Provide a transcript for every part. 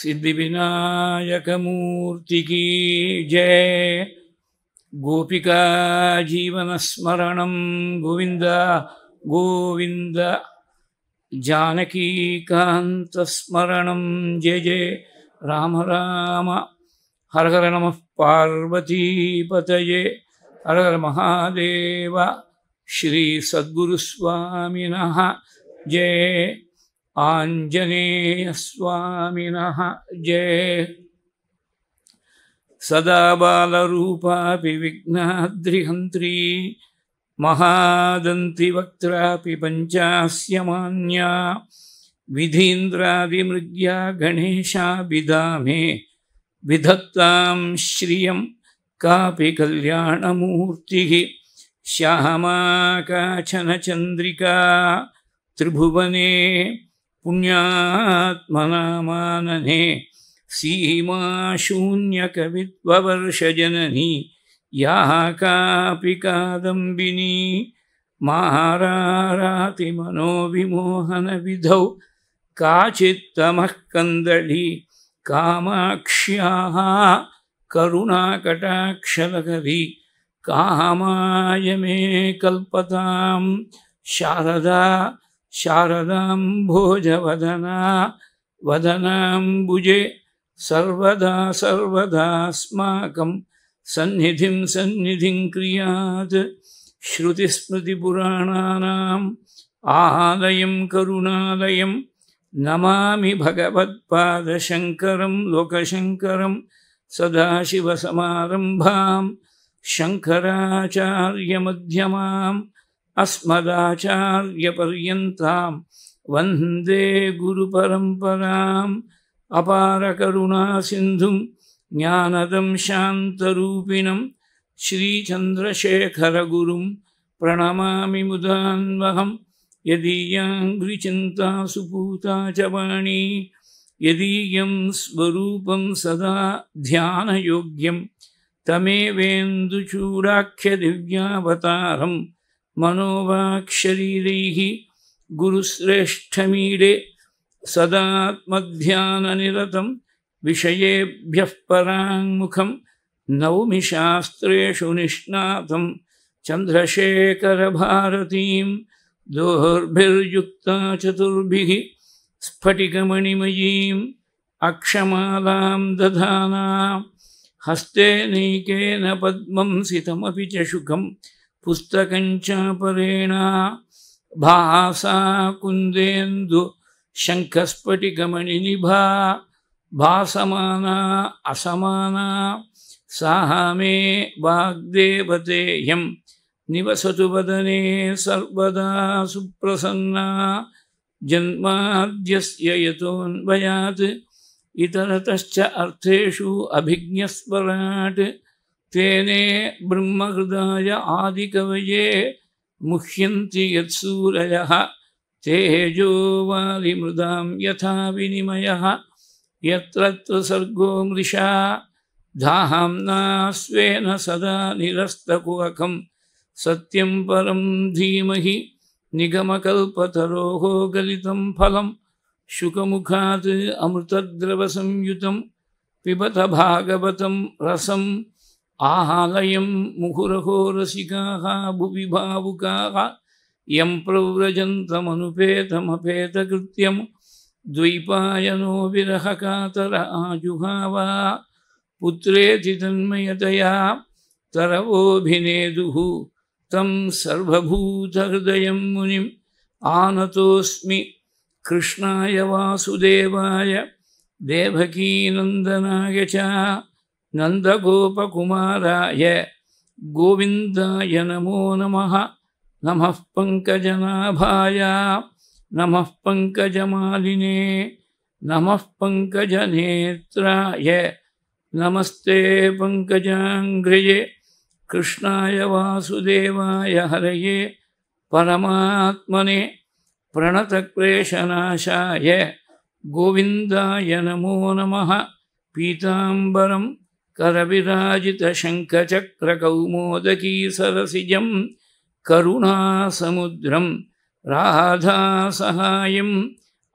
सिद्धिविनायकमूर्ति की जय गोपिका गोविंद गोविन्द गोविन्द जानकीकान्तस्मरणं जय जय राम राम हर हर नम नमः पार्वतीपतये हर हर महादेव श्री श्रीसद्गुरुस्वामिनः जय आञ्जनेयस्वामिनः जय सदा बालरूपापि विघ्नाद्रिहन्त्री महादन्तिवक्त्रापि पञ्चास्य मान्या विधीन्द्रादिमृग्या गणेशाभिधा मे विधत्ता श्रियं कापि कल्याणमूर्तिः श्यामा काचन चंद्रिका त्रिभुवने पुण्यात्मनामानने सीमाशून्यकविद्वर्षजननी या कापि कादम्बिनी महारातिमनोविमोहनविधौ काचित्तमः कन्दली कामाक्ष्याः करुणाकटाक्षरकवि कामाय कल्पतां शारदा शारदाम्भोजवदना वदनाम्बुजे सर्वदा सर्वदास्माकं सन्निधिं सन्निधिं क्रियात् श्रुतिस्मृतिपुराणानाम् आलयं करुणालयं नमामि भगवत्पादशङ्करं लोकशङ्करं सदाशिवसमारम्भां शङ्कराचार्यमध्यमाम् अस्मदाचार्यपर्यन्तां वन्दे गुरुपरम्पराम् अपारकरुणासिन्धुं ज्ञानदं शान्तरूपिणं श्रीचन्द्रशेखरगुरुं प्रणमामि मुदान्वहं यदीयाङ्घ्रिचिन्तासु पूता च वाणी यदीयं स्वरूपं सदा ध्यानयोग्यं तमेवेन्दुचूडाख्यदिव्यावतारम् मनोवाक्शरीरैः गुरुश्रेष्ठमीडे सदात्मध्याननिरतं विषयेभ्यः पराङ्मुखं नौमि शास्त्रेषु निष्णातं चन्द्रशेखरभारतीं दोर्भिर्युक्ता चतुर्भिः स्फटिकमणिमयीम् अक्षमालां दधाना हस्ते नैकेन पद्मं सितमपि चुखम पुस्तकञ्चपरेणा भासा कुन्देन्दुशङ्खस्फटिकमणिनिभा भासमाना असमाना साहा मे वाग्देवतेह्यं निवसतु वदने सर्वदा सुप्रसन्ना जन्माद्यस्य यतोऽन्वयात् इतरतश्च अर्थेषु अभिज्ञस्पराट् तेने ब्रह्महृदाय आदिकवये मुह्यन्ति यत्सूरयः तेजोवादिमृदां यथा विनिमयः यत्र मृषा धाम्ना स्वेन सदा निरस्तकुहकं सत्यं परं धीमहि निगमकल्पतरोः गलितं फलं शुकमुखात् अमृतद्रवसंयुतं पिबत भागवतं रसं आहालयं मुहुरहो भुवि भावुका यं प्रव्रजन्तमनुपेतमपेतकृत्यं द्वैपायनो कातर आजुहावा पुत्रेति तन्मयतया तरवोऽभिनेदुः तं सर्वभूतहृदयं मुनिम् आनतोऽस्मि कृष्णाय वासुदेवाय देवकीनन्दनाय च नन्दगोपकुमाराय गोविन्दाय नमो नम नमः पङ्कजनाभाय नमः पङ्कजमालिने नमः पङ्कजनेत्राय नमस्ते पङ्कजाङ्घ्रिये कृष्णाय वासुदेवाय हरये परमात्मने प्रणतक्लेशनाशाय गोविन्दाय नमो नम पीतांबरम करविराजितशङ्खचक्रकौमोदकीसरसिजं करुणासमुद्रम् राधासहायम्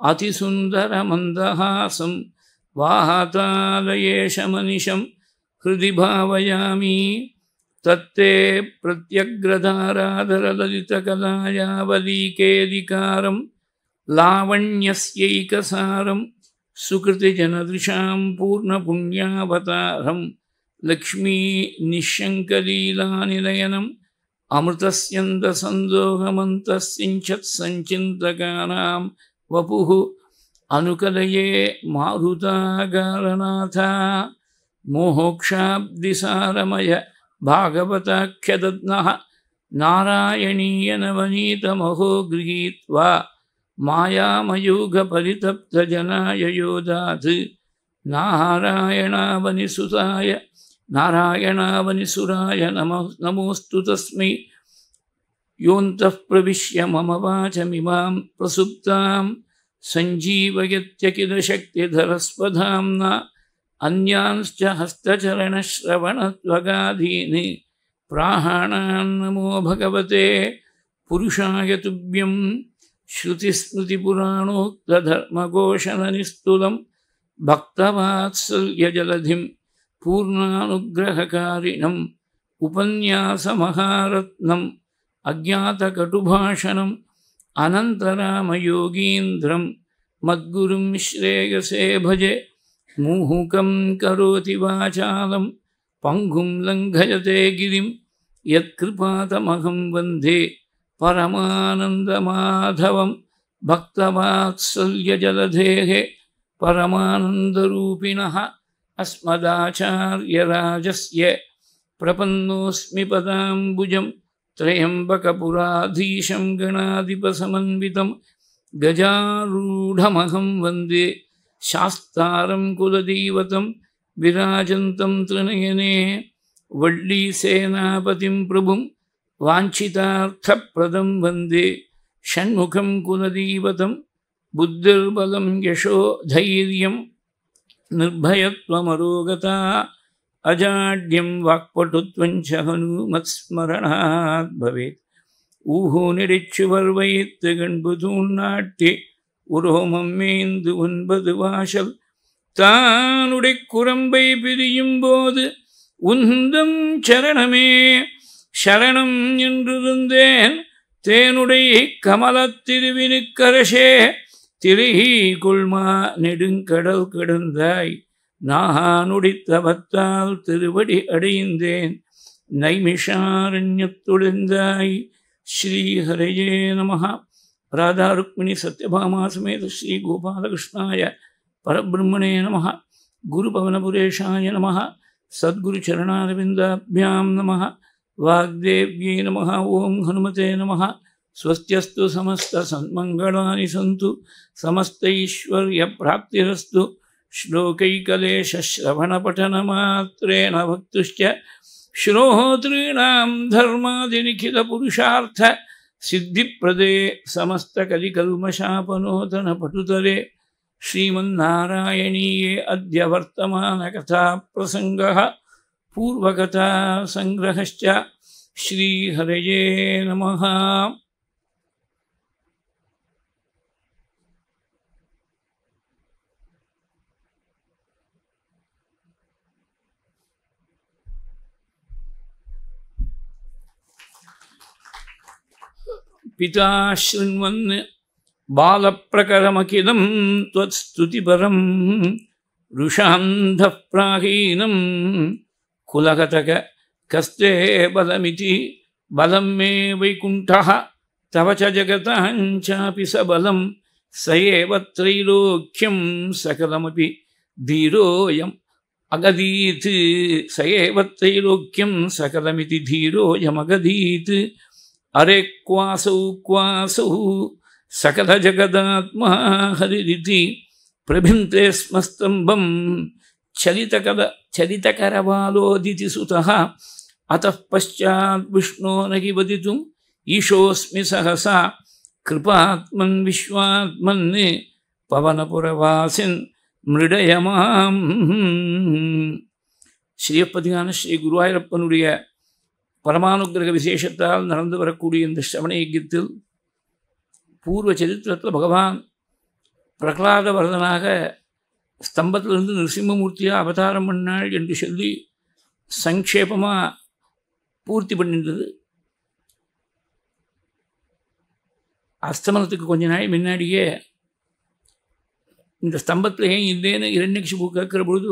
अतिसुन्दरमन्दहासं वाहतालयेशमनिशं हृदि भावयामि तत्ते प्रत्यग्रधाराधरललितकलायावलीकेऽधिकारं लावण्यस्यैकसारं सुकृतिजनदृशां पूर्णपुण्यावतारं लक्ष्मीनिःशङ्कलीलानिलयनम् अमृतस्यन्दसन्दोहमन्तस्सिञ्चत्सञ्चिन्तकानां वपुः अनुकलये मारुतागारनाथा मोहोक्षाब्दिसारमय भागवताख्यदत्नः नारायणीयनवनीतमहो गृहीत्वा मायामयुगपरितप्तजनाय योधात् नारायणावनिसुताय नारायणावनिसुराय वनिसुराय नमोऽस्तु तस्मै योऽन्तः प्रविश्य मम वाचमिमां प्रसुप्तां सञ्जीवयत्यकिलशक्तिधरस्पधां न अन्यांश्च हस्तचरणश्रवणत्वगाधीन् प्राहाणां नमो भगवते पुरुषाय तुभ्यम् श्रुतिस्मृतिपुराणोक्तधर्मघोषणनिस्तुलं भक्तवात्सल्यजलधिं पूर्णानुग्रहकारिणम् उपन्यासमहारत्नम् अज्ञातकटुभाषणम् अनन्तरामयोगीन्द्रं मद्गुरुं श्रेयसे भजे मुहुकं करोति वाचालं पङ्गुं लङ्घयते गिरिं यत्कृपातमहं वन्दे परमानन्दमाधवं भक्तवात्सल्यजलधेः परमानन्दरूपिणः अस्मदाचार्यराजस्य प्रपन्नोऽस्मि पदाम्बुजं त्रयम्बकपुराधीशं गणाधिपसमन्वितं गजारूढमहं वन्दे शास्तारं कुलदीवतं विराजन्तं त्रिनयने वड्डीसेनापतिं प्रभुं வாஞ்சிதார்த்தப்பிரதம் வந்தே ஷண்முகம் குணதீபதம் புத்திர்பலம் யசோ தைரியம் நிர்பயத்வமரோகதா அஜாட்யம் வாக்பட்டுத்வஞ்ச ஹனுமத்ஸ்மரணாத் பவேத் ஊஹோ நெடிச்சுவர் வைத்து கண்பு தூண்ணாட்டி உரோமம் மேய்ந்து ஒன்பது வாசல் தானுடைய குரம்பை பிரியும் போது உந்தம் சரணமே ശരണം என்றிருந்தேன் தேனுடைய கமல திருவினுக்கரசே திருஹி குள்மா நெடுங்கடல் கிடந்தாய் நாகானுடி தவத்தால் திருவடி அடைந்தேன் നൈമിഷാരണ്യത്തൊളിന്തായി ശ്രീഹരയേ നമ രാധാരുക്മിണി സത്യഭാമാസമേത ശ്രീ ഗോപാലകൃഷ്ണായ പരബ്രഹ്മണേ നമ ഗുരുപവനപുരേഷായ നമ സദ്ഗുരുചരണാരവിന്ദാഭ്യാം നമ ನಮಃ ಓಂ ಹನುಮತೆ ನಮಃ ಸ್ವಸ್ತಸ್ತು ಸಮಳಾ ಸನ್ತು ಸಮಸ್ತು ಶ್ಲೋಕೈಕೇಶವಣಪಕ್ತ ಶ್ರೋಹೋ ತೀಣರ್ಮದಿಖಿತಷಾಥಸಿ ಸಮಸ್ತ ಕಲಿಕಲ್ಮಶಾಪನೋತನ ಪಟುತರೆ ಶ್ರೀಮನ್ನಾರಾಯಣೀಯ ಅದ್ಯ ಪೂರ್ವಕಥಾ ಸಂಗ್ರಹಶ್ಚ श्रीहरये नम पिता शृण्वन् बालप्रकरमखिलं त्वत्स्तुतिपरं रुषान्धः प्राहीनं कुलकतक कस्ते बलमिति बलम मे वैकुंठ तव च जगत स एव सैलोक्यम सकलमी धीरोऽयम् अगधीत सैलोक्यम सकलमी त्रैलोक्यं अरे क्वासौ क्वासौ सकलजगदात्मा हरिरिति प्रभिन्ते स्म स्तम्भम् चलित चलितकोदी सुत अत पश्चाष्णो नि वजि ईशोस्म सहसा कृपात्म विश्वात्म पवनपुरवासी मृडय श्रीयपतिमान श्री गुरुपन परमानुग्रह विशेषता श्रवण यज्ञ पूर्व चरित्र भगवान प्रहलाद वर्धन ஸ்தம்பத்திலிருந்து நிருசிம்மமூர்த்தியாக அவதாரம் பண்ணாள் என்று சொல்லி சங்கேபமாக பூர்த்தி பண்ணியிருந்தது அஸ்தமனத்துக்கு கொஞ்ச நாள் முன்னாடியே இந்த ஸ்தம்பத்தில் ஏன் இல்லைன்னு பூ கேட்குற பொழுது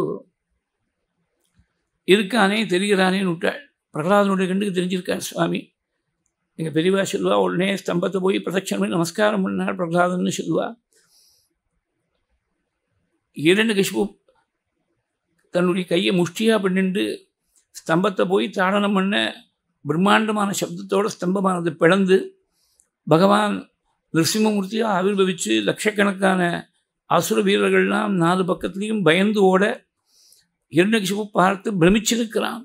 இருக்கானே தெரிகிறானேன்னு விட்டாள் பிரகலாதனுடைய கண்டுக்கு தெரிஞ்சிருக்கார் சுவாமி எங்கள் பெரியவா சொல்லுவா உடனே ஸ்தம்பத்தை போய் பிரதட்சணம் நமஸ்காரம் பண்ணார் பிரகலாதன்னு சொல்லுவா இரண்டு தன்னுடைய கையை முஷ்டியாக பண்ணிண்டு ஸ்தம்பத்தை போய் தாடனம் பண்ண பிரம்மாண்டமான சப்தத்தோடு ஸ்தம்பமானது பிளந்து பகவான் நிருசிம்மமூர்த்தியாக ஆவிர்வவித்து லட்சக்கணக்கான அசுர வீரர்கள்லாம் நாலு பக்கத்துலேயும் பயந்து ஓட இரண்டகிஷபு பார்த்து பிரமிச்சிருக்கிறான்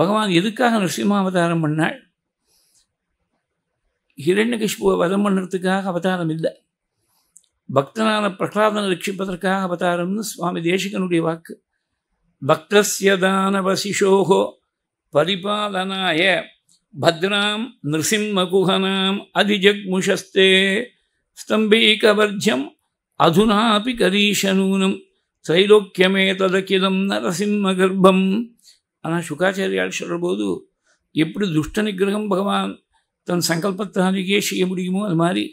பகவான் எதுக்காக நிருசிம்ம அவதாரம் பண்ணாள் கிஷ்புவை வதம் பண்ணுறதுக்காக அவதாரம் இல்லை பக்தனான பிரகலாதனை ரட்சிப்பதற்காக அவதாரம்னு சுவாமி தேசிகனுடைய வாக்கு பக்தசிய தானவசிஷோகோ பரிபாலனாய பத்ராம் நிருசிம்மகுஹனாம் அதிஜக்முஷஸ்தே ஸ்தம்பீகவர்ஜம் அதுனாபி கரீஷனூனம் திரைலோக்கியமேததகிலம் நரசிம்ம கர்ப்பம் ஆனால் சுகாச்சாரியால் சொல்கிறபோது எப்படி துஷ்ட நிகிரகம் பகவான் தன் சங்கல்பத்தாலேயே செய்ய முடியுமோ அது மாதிரி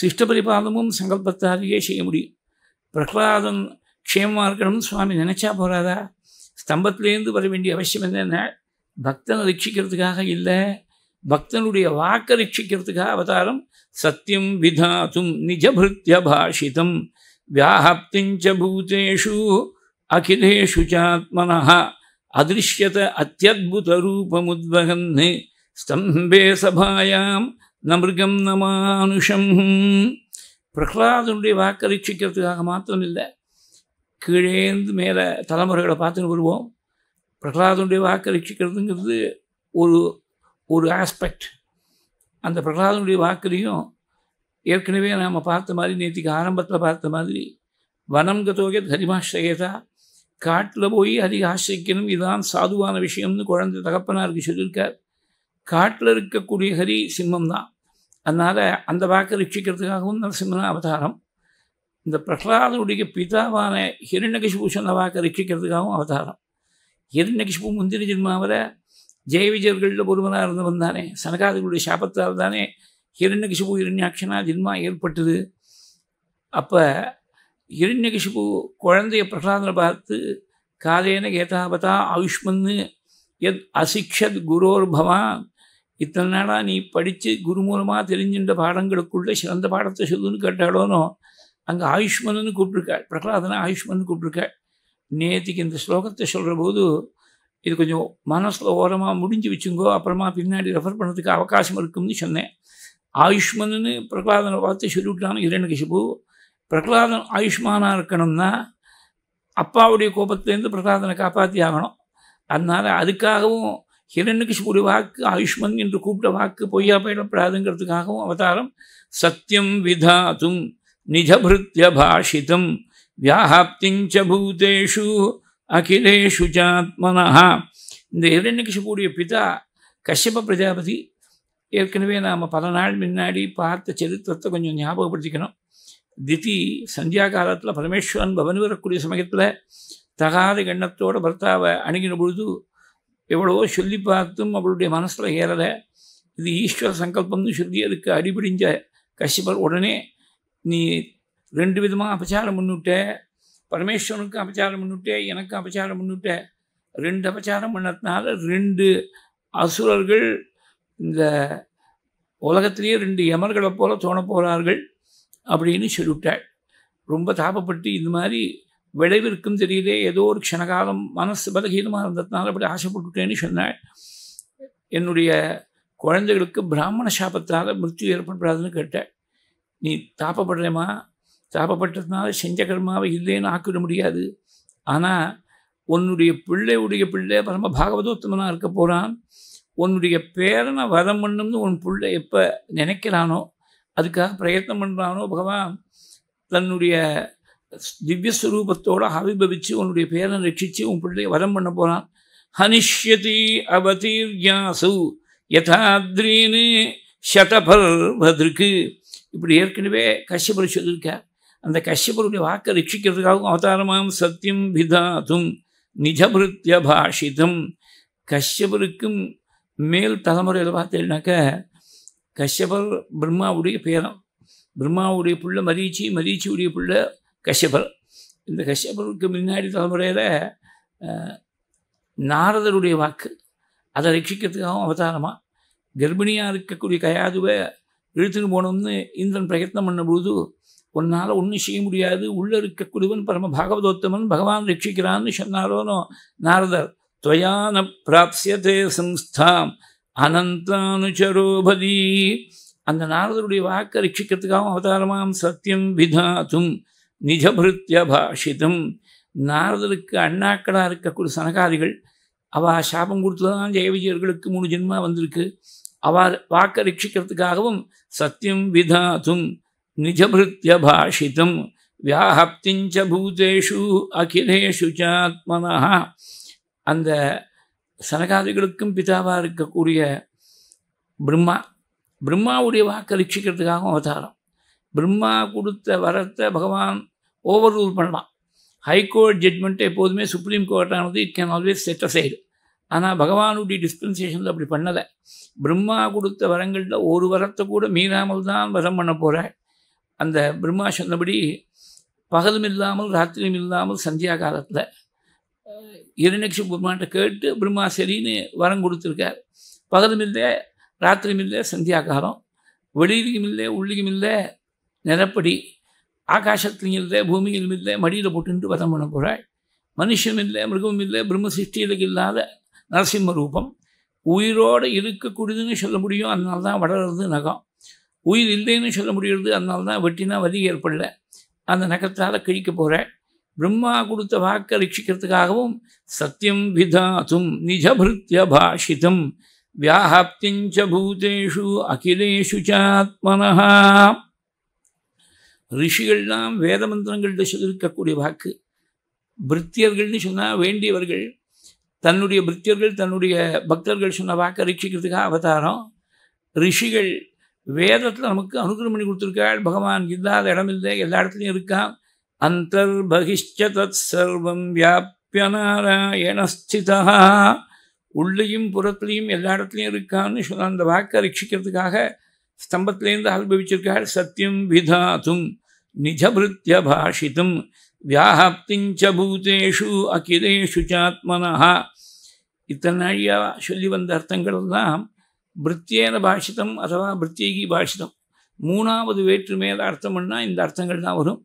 சிஷ்டபரிபாதமும் சங்கல்பத்தாலேயே செய்ய முடியும் பிரகலாதன் க்ஷேமமாக இருக்கணும் சுவாமி நினச்சா போகிறாதா ஸ்தம்பத்திலேருந்து வர வேண்டிய அவசியம் என்னென்ன பக்தனை ரட்சிக்கிறதுக்காக இல்லை பக்தனுடைய வாக்கை ரட்சிக்கிறதுக்காக அவதாரம் சத்தியம் விதாத்தும் நிஜபிருத்திய பாஷிதம் வியாஹப்திஞ்ச பூத்தேஷு அகிலேஷு சாத்மனா அதிருஷ்யத அத்தியுதரூபமுத்வகன் स्तम्भे सभायाम् நமிருகம் நமானுஷம் பிரகலாதனுடைய வாக்கை ரட்சிக்கிறதுக்காக மாத்திரம் இல்லை கீழேந்து மேலே தலைமுறைகளை பார்த்துன்னு வருவோம் பிரகலாதனுடைய வாக்கை ரட்சிக்கிறதுங்கிறது ஒரு ஒரு ஆஸ்பெக்ட் அந்த பிரகலாதனுடைய வாக்குலையும் ஏற்கனவே நாம் பார்த்த மாதிரி நேற்றுக்கு ஆரம்பத்தில் பார்த்த மாதிரி வனம் கதோகே ஹரிமாஸ்ரேதா காட்டில் போய் அதிக ஆசிரிக்கணும் இதுதான் சாதுவான விஷயம்னு குழந்தை தகப்பனாருக்கு சொல்லியிருக்கார் காட்டில் இருக்கக்கூடிய ஹரி சிம்மம் தான் அதனால் அந்த வாக்கை ரட்சிக்கிறதுக்காகவும் நரசிம்மன் அவதாரம் இந்த பிரகலாதனுடைய பிதாவான ஹிரண்யகிஷ்பு சொன்ன வாக்கை ரட்சிக்கிறதுக்காகவும் அவதாரம் ஹிரண்யகிஷ்பு முந்திரி ஜென்மாவில் ஜெய ஒருவனாக இருந்து வந்தானே சனகாதிகளுடைய சாபத்தால் தானே ஹிரண்யகிஷ்பு ஹிரண்யாட்சனா ஜென்மா ஏற்பட்டது அப்போ ஹிரண்யகிஷ்பு குழந்தைய பிரகலாதனை பார்த்து காலேன கேதாபதா ஆயுஷ்மன்னு எத் அசிக்ஷத் குரோர் பவான் இத்தனை நாளாக நீ படித்து குரு மூலமாக தெரிஞ்சின்ற பாடங்களுக்குள்ளே சிறந்த பாடத்தை சொல்லுன்னு கேட்டாலோனோ அங்கே ஆயுஷ்மன்னு கூப்பிட்ருக்காள் பிரகலாதனை ஆயுஷ்மன் கூப்பிட்ருக்காள் நேற்றுக்கு இந்த ஸ்லோகத்தை சொல்கிற போது இது கொஞ்சம் மனசில் ஓரமாக முடிஞ்சு வச்சுங்கோ அப்புறமா பின்னாடி ரெஃபர் பண்ணுறதுக்கு அவகாசம் இருக்கும்னு சொன்னேன் ஆயுஷ்மன்னு பிரகலாதனை பார்த்து சொல்லிவிட்டான் இரண்டு பிரகலாதன் ஆயுஷ்மானாக இருக்கணும்னா அப்பாவுடைய கோபத்துலேருந்து பிரகலாதனை காப்பாற்றி ஆகணும் அதனால் அதுக்காகவும் ஹிரண்யகிஷ்புரி வாக்கு ஆயுஷ்மன் என்று கூப்பிட்ட வாக்கு பொய்யா பயிலப்படாதுங்கிறதுக்காகவும் அவதாரம் சத்தியம் விதாத்தும் நிஜபிருத்திய பாஷிதம் வியாஹாப்திஞ்ச பூதேஷு அகிலேஷு சாத்மனஹா இந்த ஹிரண்யகிஷபுடைய பிதா கஷ்யப பிரஜாபதி ஏற்கனவே நாம் பல நாள் முன்னாடி பார்த்த சரித்திரத்தை கொஞ்சம் ஞாபகப்படுத்திக்கணும் திதி சந்தியா காலத்தில் பரமேஸ்வரன் பவனிவரக்கூடிய சமயத்தில் தகாத எண்ணத்தோட பர்த்தாவை அணுகின பொழுது எவ்வளவோ சொல்லி பார்த்தும் அவளுடைய மனசில் ஏறலை இது ஈஸ்வர சங்கல்பம்னு சொல்லி அதுக்கு அடிபிடிஞ்ச கஷ்யபர் உடனே நீ ரெண்டு விதமாக அபச்சாரம் பண்ணிவிட்ட பரமேஸ்வரனுக்கும் அபச்சாரம் பண்ணிவிட்ட எனக்கும் அபச்சாரம் பண்ணிவிட்ட ரெண்டு அபச்சாரம் பண்ணதுனால ரெண்டு அசுரர்கள் இந்த உலகத்திலேயே ரெண்டு எமர்களை போல தோண போகிறார்கள் அப்படின்னு சொல்லிவிட்டாள் ரொம்ப தாபப்பட்டு இது மாதிரி விளைவிற்கும் தெரியல ஏதோ ஒரு க்ஷணகாலம் மனசு பலகீனமாக இருந்ததுனால அப்படி ஆசைப்பட்டுட்டேன்னு சொன்னாள் என்னுடைய குழந்தைகளுக்கு பிராமண சாபத்தால் மிருத்யு ஏற்படப்படாதுன்னு கேட்டேன் நீ தாப்பப்படுறேம்மா தாப்பப்பட்டதுனால செஞ்ச கர்மாவை இல்லைன்னு ஆக்கிட முடியாது ஆனால் உன்னுடைய பிள்ளையுடைய பிள்ளை பரம பாகவதோத்தமனாக இருக்க போகிறான் உன்னுடைய பேரனை வரம் பண்ணும்னு உன் பிள்ளை எப்போ நினைக்கிறானோ அதுக்காக பிரயத்னம் பண்ணுறானோ பகவான் தன்னுடைய திவ்யஸ்வரூபத்தோடு ஆவிபவிச்சு உன்னுடைய பேரன் ரட்சித்து உன் பிள்ளைய வரம் பண்ண போகிறான் ஹனிஷ்யதி அவதீர்யாசு யதாத்ரீனு சதபர்வதற்கு இப்படி ஏற்கனவே கஷ்யபர் சொல்லியிருக்கார் அந்த கஷ்யபருடைய வாக்கை ரட்சிக்கிறதுக்காகவும் அவதாரமாம் சத்தியம் விதாதும் நிஜபிருத்திய பாஷிதம் கஷ்யபருக்கும் மேல் தலைமுறையில் பார்த்தேன்னாக்க கஷ்யபர் பிரம்மாவுடைய பேரம் பிரம்மாவுடைய புள்ள மரீச்சி மரீச்சியுடைய புள்ள கஷ்யபர் இந்த கஷ்யபருக்கு முன்னாடி தலைமுறையில் நாரதருடைய வாக்கு அதை ரட்சிக்கிறதுக்காகவும் அவதாரமாக கர்ப்பிணியாக இருக்கக்கூடிய கயாதுவை இழுத்துன்னு போனோம்னு இந்திரன் பிரயத்னம் பண்ணபொழுது உன்னால் ஒன்றும் செய்ய முடியாது உள்ளே இருக்கக்கூடியவன் பரம பாகவதோத்தமன் பகவான் ரட்சிக்கிறான்னு சொன்னாரோனோ நாரதர் துவயான பிராப்சியதே சம்ஸ்தாம் அனந்தானுச்சரோபதி அந்த நாரதருடைய வாக்கை ரட்சிக்கிறதுக்காகவும் அவதாரமாம் சத்தியம் விதாத்தும் நிஜபிருத்திய பாஷிதம் நாரதருக்கு அண்ணாக்களாக இருக்கக்கூடிய சனகாதிகள் அவ சாபம் தான் ஜெயவிஜயர்களுக்கு மூணு ஜென்மா வந்திருக்கு அவள் வாக்க ரட்சிக்கிறதுக்காகவும் சத்தியம் விதாதும் நிஜபிருத்திய பாஷிதம் வியாஹப்திஞ்ச பூதேஷு அகிலேஷு சாத்மனா அந்த சனகாதிகளுக்கும் பிதாவாக இருக்கக்கூடிய பிரம்மா பிரம்மாவுடைய வாக்க ரட்சிக்கிறதுக்காகவும் அவதாரம் பிரம்மா கொடுத்த வரத்தை பகவான் ஓவர் ரூல் பண்ணலாம் ஹைகோர்ட் ஜட்மெண்ட் எப்போதுமே சுப்ரீம் கோர்ட்டானது it can always set aside ஆனால் பகவானுடைய டிஸ்பென்சேஷனில் அப்படி பண்ணலை பிரம்மா கொடுத்த வரங்களில் ஒரு வரத்தை கூட மீறாமல் தான் வரம் பண்ண போகிறார் அந்த பிரம்மா சொன்னபடி பகலும் இல்லாமல் ராத்திரியும் இல்லாமல் சந்தியா காலத்தில் இரநட்சி பிரம்மாட்ட கேட்டு பிரம்மா சரின்னு வரம் கொடுத்துருக்கார் பகலும் இல்லை ராத்திரியும் இல்லை சந்தியா காலம் வெளியிலையும் இல்லை உள்ளியும் இல்லை ஆகாசத்திலும் இல்லை பூமியிலும் இல்லை மடியில் போட்டுண்டு வதம் பண்ண போகிறாள் மனுஷன் இல்லை மிருகமும் இல்லை பிரம்ம சிருஷ்டியில் இல்லாத நரசிம்ம ரூபம் உயிரோடு இருக்கக்கூடியதுன்னு சொல்ல முடியும் அதனால தான் வளர்றது நகம் உயிர் இல்லைன்னு சொல்ல முடியறது அதனால தான் வெட்டினா வலி ஏற்படல அந்த நகத்தால் கிழிக்க போகிற பிரம்மா கொடுத்த வாக்கை ரட்சிக்கிறதுக்காகவும் சத்தியம் விதாத்தும் நிஜபிருத்திய பாஷிதம் வியாஹாப்திஞ்ச பூதேஷு அகிலேஷு சாத்மனஹா ரிஷிகள்லாம் வேத மந்திரங்களில் இருக்கக்கூடிய வாக்கு பிரித்தியர்கள்னு சொன்னால் வேண்டியவர்கள் தன்னுடைய பிரித்தியர்கள் தன்னுடைய பக்தர்கள் சொன்ன வாக்கை ரீட்சிக்கிறதுக்காக அவதாரம் ரிஷிகள் வேதத்தில் நமக்கு அனுகிரம் பண்ணி கொடுத்துருக்காள் பகவான் இல்லாத இடம் இல்லை எல்லா இடத்துலையும் இருக்கான் அந்தர் பகிஷ்ட தத் சர்வம் வியாபியநாராயணஸ்திதா உள்ளேயும் புறத்துலேயும் எல்லா இடத்துலையும் இருக்கான்னு சொன்ன அந்த வாக்கை ரீட்சிக்கிறதுக்காக ஸ்தம்பத்திலேருந்து அனுபவிச்சிருக்கார் சத்தியம் விதாத்தும் நிஜபிருத்திய பாஷித்தும் வியாஹாப்திஞ்ச பூதேஷு அகிலேஷு சாத்மனஹா இத்தனை நாழியாக சொல்லி வந்த அர்த்தங்களெல்லாம் பிருத்தியேன பாஷிதம் அதுவா பிருத்தியகி பாஷிதம் மூணாவது வேற்று அர்த்தம்னா இந்த அர்த்தங்கள் தான் வரும்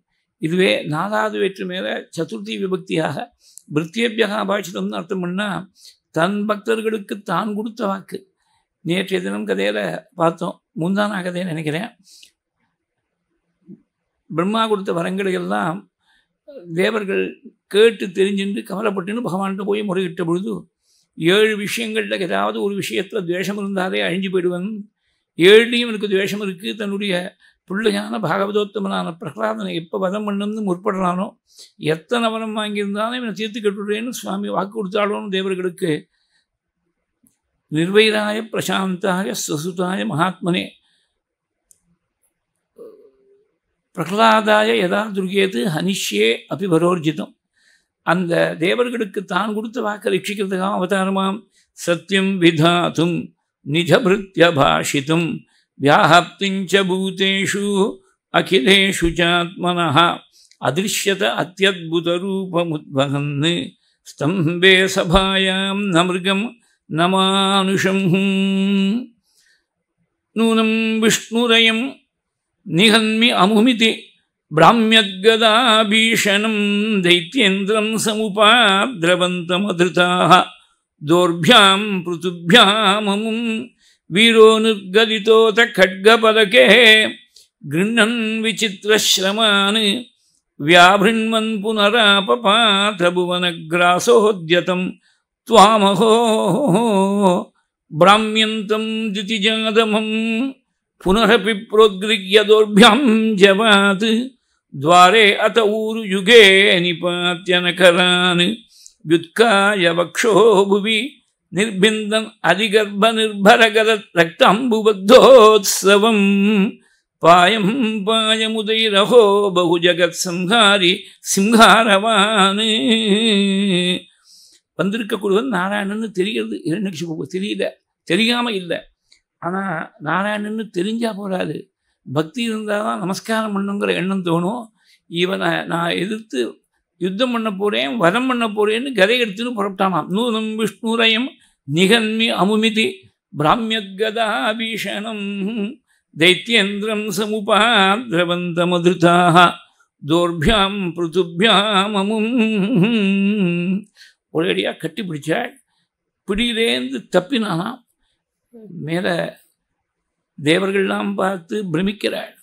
இதுவே நாலாவது வேற்று மேல சதுர்த்தி விபக்தியாக பிருத்தியபியகா பாஷிதம்னு அர்த்தம்னா தன் பக்தர்களுக்கு தான் கொடுத்த வாக்கு நேற்றைய தினம் கதையில் பார்த்தோம் முந்தான கதையை நினைக்கிறேன் பிரம்மா கொடுத்த எல்லாம் தேவர்கள் கேட்டு தெரிஞ்சுட்டு கவலைப்பட்டுன்னு பகவான்கிட்ட போய் முறையிட்ட பொழுது ஏழு விஷயங்களில் ஏதாவது ஒரு விஷயத்தில் துவேஷம் இருந்தாலே அழிஞ்சு போயிடுவன் ஏழுலையும் எனக்கு துவேஷம் இருக்குது தன்னுடைய பிள்ளையான பாகவதோத்தமனான பிரகலாதனை எப்போ வதம் பண்ணணும்னு முற்படுறானோ எத்தனை வரம் வாங்கியிருந்தாலும் இவனை தீர்த்து கட்டுறேன்னு சுவாமி வாக்கு கொடுத்தாலும் தேவர்களுக்கு நிர்வைராய பிரசாந்தாய சசுதாய மகாத்மனே பிரகலாதாய எதா துர்கேது ஹனிஷ்யே அபிபரோர்ஜிதம் அந்த தேவர்களுக்கு தான் கொடுத்த வாக்கை ரட்சிக்கிறதுக்காக அவதாரமாம் சத்தியம் விதாத்தும் நிஜபிருத்திய பாஷித்தும் வியாஹப்திஞ்ச பூதேஷு அகிலேஷு சாத்மனா அத்தியுத அத்தியுதரூபமுத்வகன் ஸ்தம்பே சபாயாம் நமிருகம் नमानुषं हुं नूनं विष्णुरयं निहन्मि अमुमिति भ्राम्यद्गदाभीषणं दैत्येन्द्रं समुपाद्रवन्तमधृताः दोर्भ्यां पृथुभ्याममुं वीरो निर्गदितोत खड्गपदके गृह्णन् विचित्रश्रमान् व्याभृण्वन् पुनरापपाथभुवनग्रासोद्यतम् துவாமகோ பிராமியந்தம் திதிஜாதமம் புனரபி புரோத்கிரியதோர்பியம் ஜவாத் द्वारे अत ऊरुयुगे निपात्यनकरान् व्युत्काय वक्षो भुवि निर्भिन्दन् अधिगर्भनिर्भरगरक्ताम्बुबद्धोत्सवम् पायं पायमुदैरहो बहुजगत्संहारि सिंहारवान् வந்திருக்கக்கூடியவன் நாராயணன்னு தெரிகிறது இரண்டு தெரியல தெரியாமல் இல்லை ஆனால் நாராயணன்னு தெரிஞ்சால் போகாது பக்தி இருந்தால் தான் நமஸ்காரம் பண்ணுங்கிற எண்ணம் தோணும் இவனை நான் எதிர்த்து யுத்தம் பண்ண போகிறேன் வரம் பண்ண போகிறேன்னு கதை எடுத்துன்னு புறப்பட்டானாம் நூதம் விஷ்ணுரயம் நிகன்மி அமுமிதி பிராமியகதாபீஷணம் தைத்தியந்திரம் மதுதாக தோர்பியாம் பிருத்துபியாம் அமும் ஒரேடியாக கட்டி பிடிச்சாள் பிடியிலேந்து தப்பினானா மேலே தேவர்கள்லாம் பார்த்து பிரமிக்கிறாள்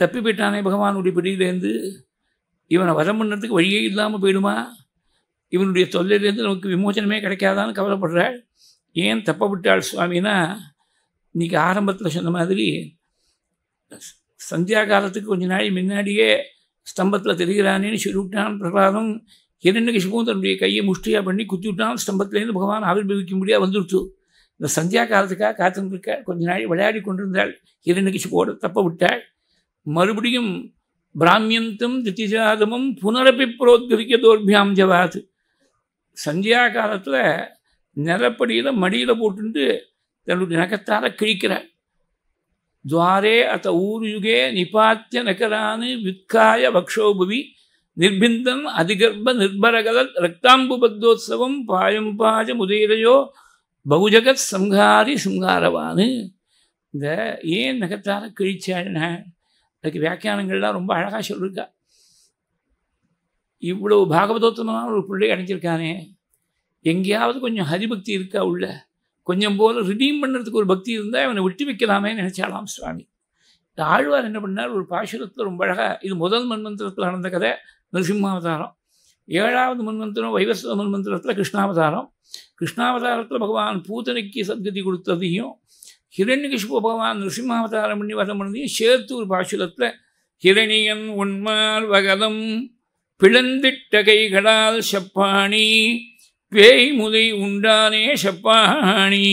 தப்பி போயிட்டானே பகவானுடைய பிடியிலேருந்து இவனை வதம் பண்ணுறதுக்கு வழியே இல்லாமல் போயிடுமா இவனுடைய தொல்லையிலேருந்து நமக்கு விமோச்சனமே கிடைக்காதான்னு கவலைப்படுறாள் ஏன் தப்ப விட்டாள் சுவாமின்னா இன்றைக்கி ஆரம்பத்தில் சொன்ன மாதிரி சந்தியா காலத்துக்கு கொஞ்ச நாள் முன்னாடியே ஸ்தம்பத்தில் தெரிகிறானேன்னு சொல்லிவிட்டான் பிரகலாதம் இரண்டகசிபும் தன்னுடைய கையை முஷ்டியாக பண்ணி குத்தி விட்டான் ஸ்தம்பத்திலேருந்து பகவான் முடியாது வந்துடுச்சு இந்த சந்தியா காலத்துக்காக காத்துருக்க கொஞ்ச நாள் விளையாடி கொண்டிருந்தாள் கிஷ்போட தப்ப விட்டாள் மறுபடியும் பிராமியந்தம் தித்திஜாதமும் புனரப்பி புரோத்கரிக்க தோர்பியாம் ஜவாது சந்தியா காலத்தில் நிலப்படியில் மடியில் போட்டுட்டு தன்னுடைய நகத்தால் கிழிக்கிறாள் துவாரே அத்த ஊர் யுகே நிபாத்திய நகரானு விற்காய பக்ஷோபுவி நிர்பிந்தம் அதிகர்ப்ப நிர்பரகல ரக்தாம்புபத்தோத்சவம் பாயம் பாஜ முதையிலையோ பகுஜகத் சம்ஹாரி சிங்காரவான்னு இந்த ஏன் நகத்தார கிழிச்சாள்ன அதுக்கு வியாக்கியானங்கள்லாம் ரொம்ப அழகாக சொல்லியிருக்கா இவ்வளவு பாகவதோத்தமான ஒரு பிள்ளை அடைஞ்சிருக்கானே எங்கேயாவது கொஞ்சம் ஹரிபக்தி இருக்கா உள்ள கொஞ்சம் போல ரிடீம் பண்ணுறதுக்கு ஒரு பக்தி இருந்தால் இவனை விட்டு வைக்கலாமே நினச்சாலாம் சுவாமி இந்த ஆழ்வார் என்ன பண்ணார் ஒரு பாசுரத்தில் ரொம்ப அழகாக இது முதல் மண்மந்திரத்தில் நடந்த கதை நரசிம்மாவதாரம் ஏழாவது மன்மந்திரம் வைவச மன்மந்திரத்தில் கிருஷ்ணாவதாரம் கிருஷ்ணாவதாரத்தில் பகவான் பூதனைக்கு சத்கதி கொடுத்ததையும் ஹிரண்யகிஷ்பு பகவான் நரசிம்மாவதாரம் பண்ணி வதம் பண்ணதையும் சேர்த்து ஒரு பாசுரத்தில் ஹிரணியன் உண்மார் வகதம் பிளந்திட்ட கைகளால் செப்பாணி பேய் முதை உண்டானே செப்பாணி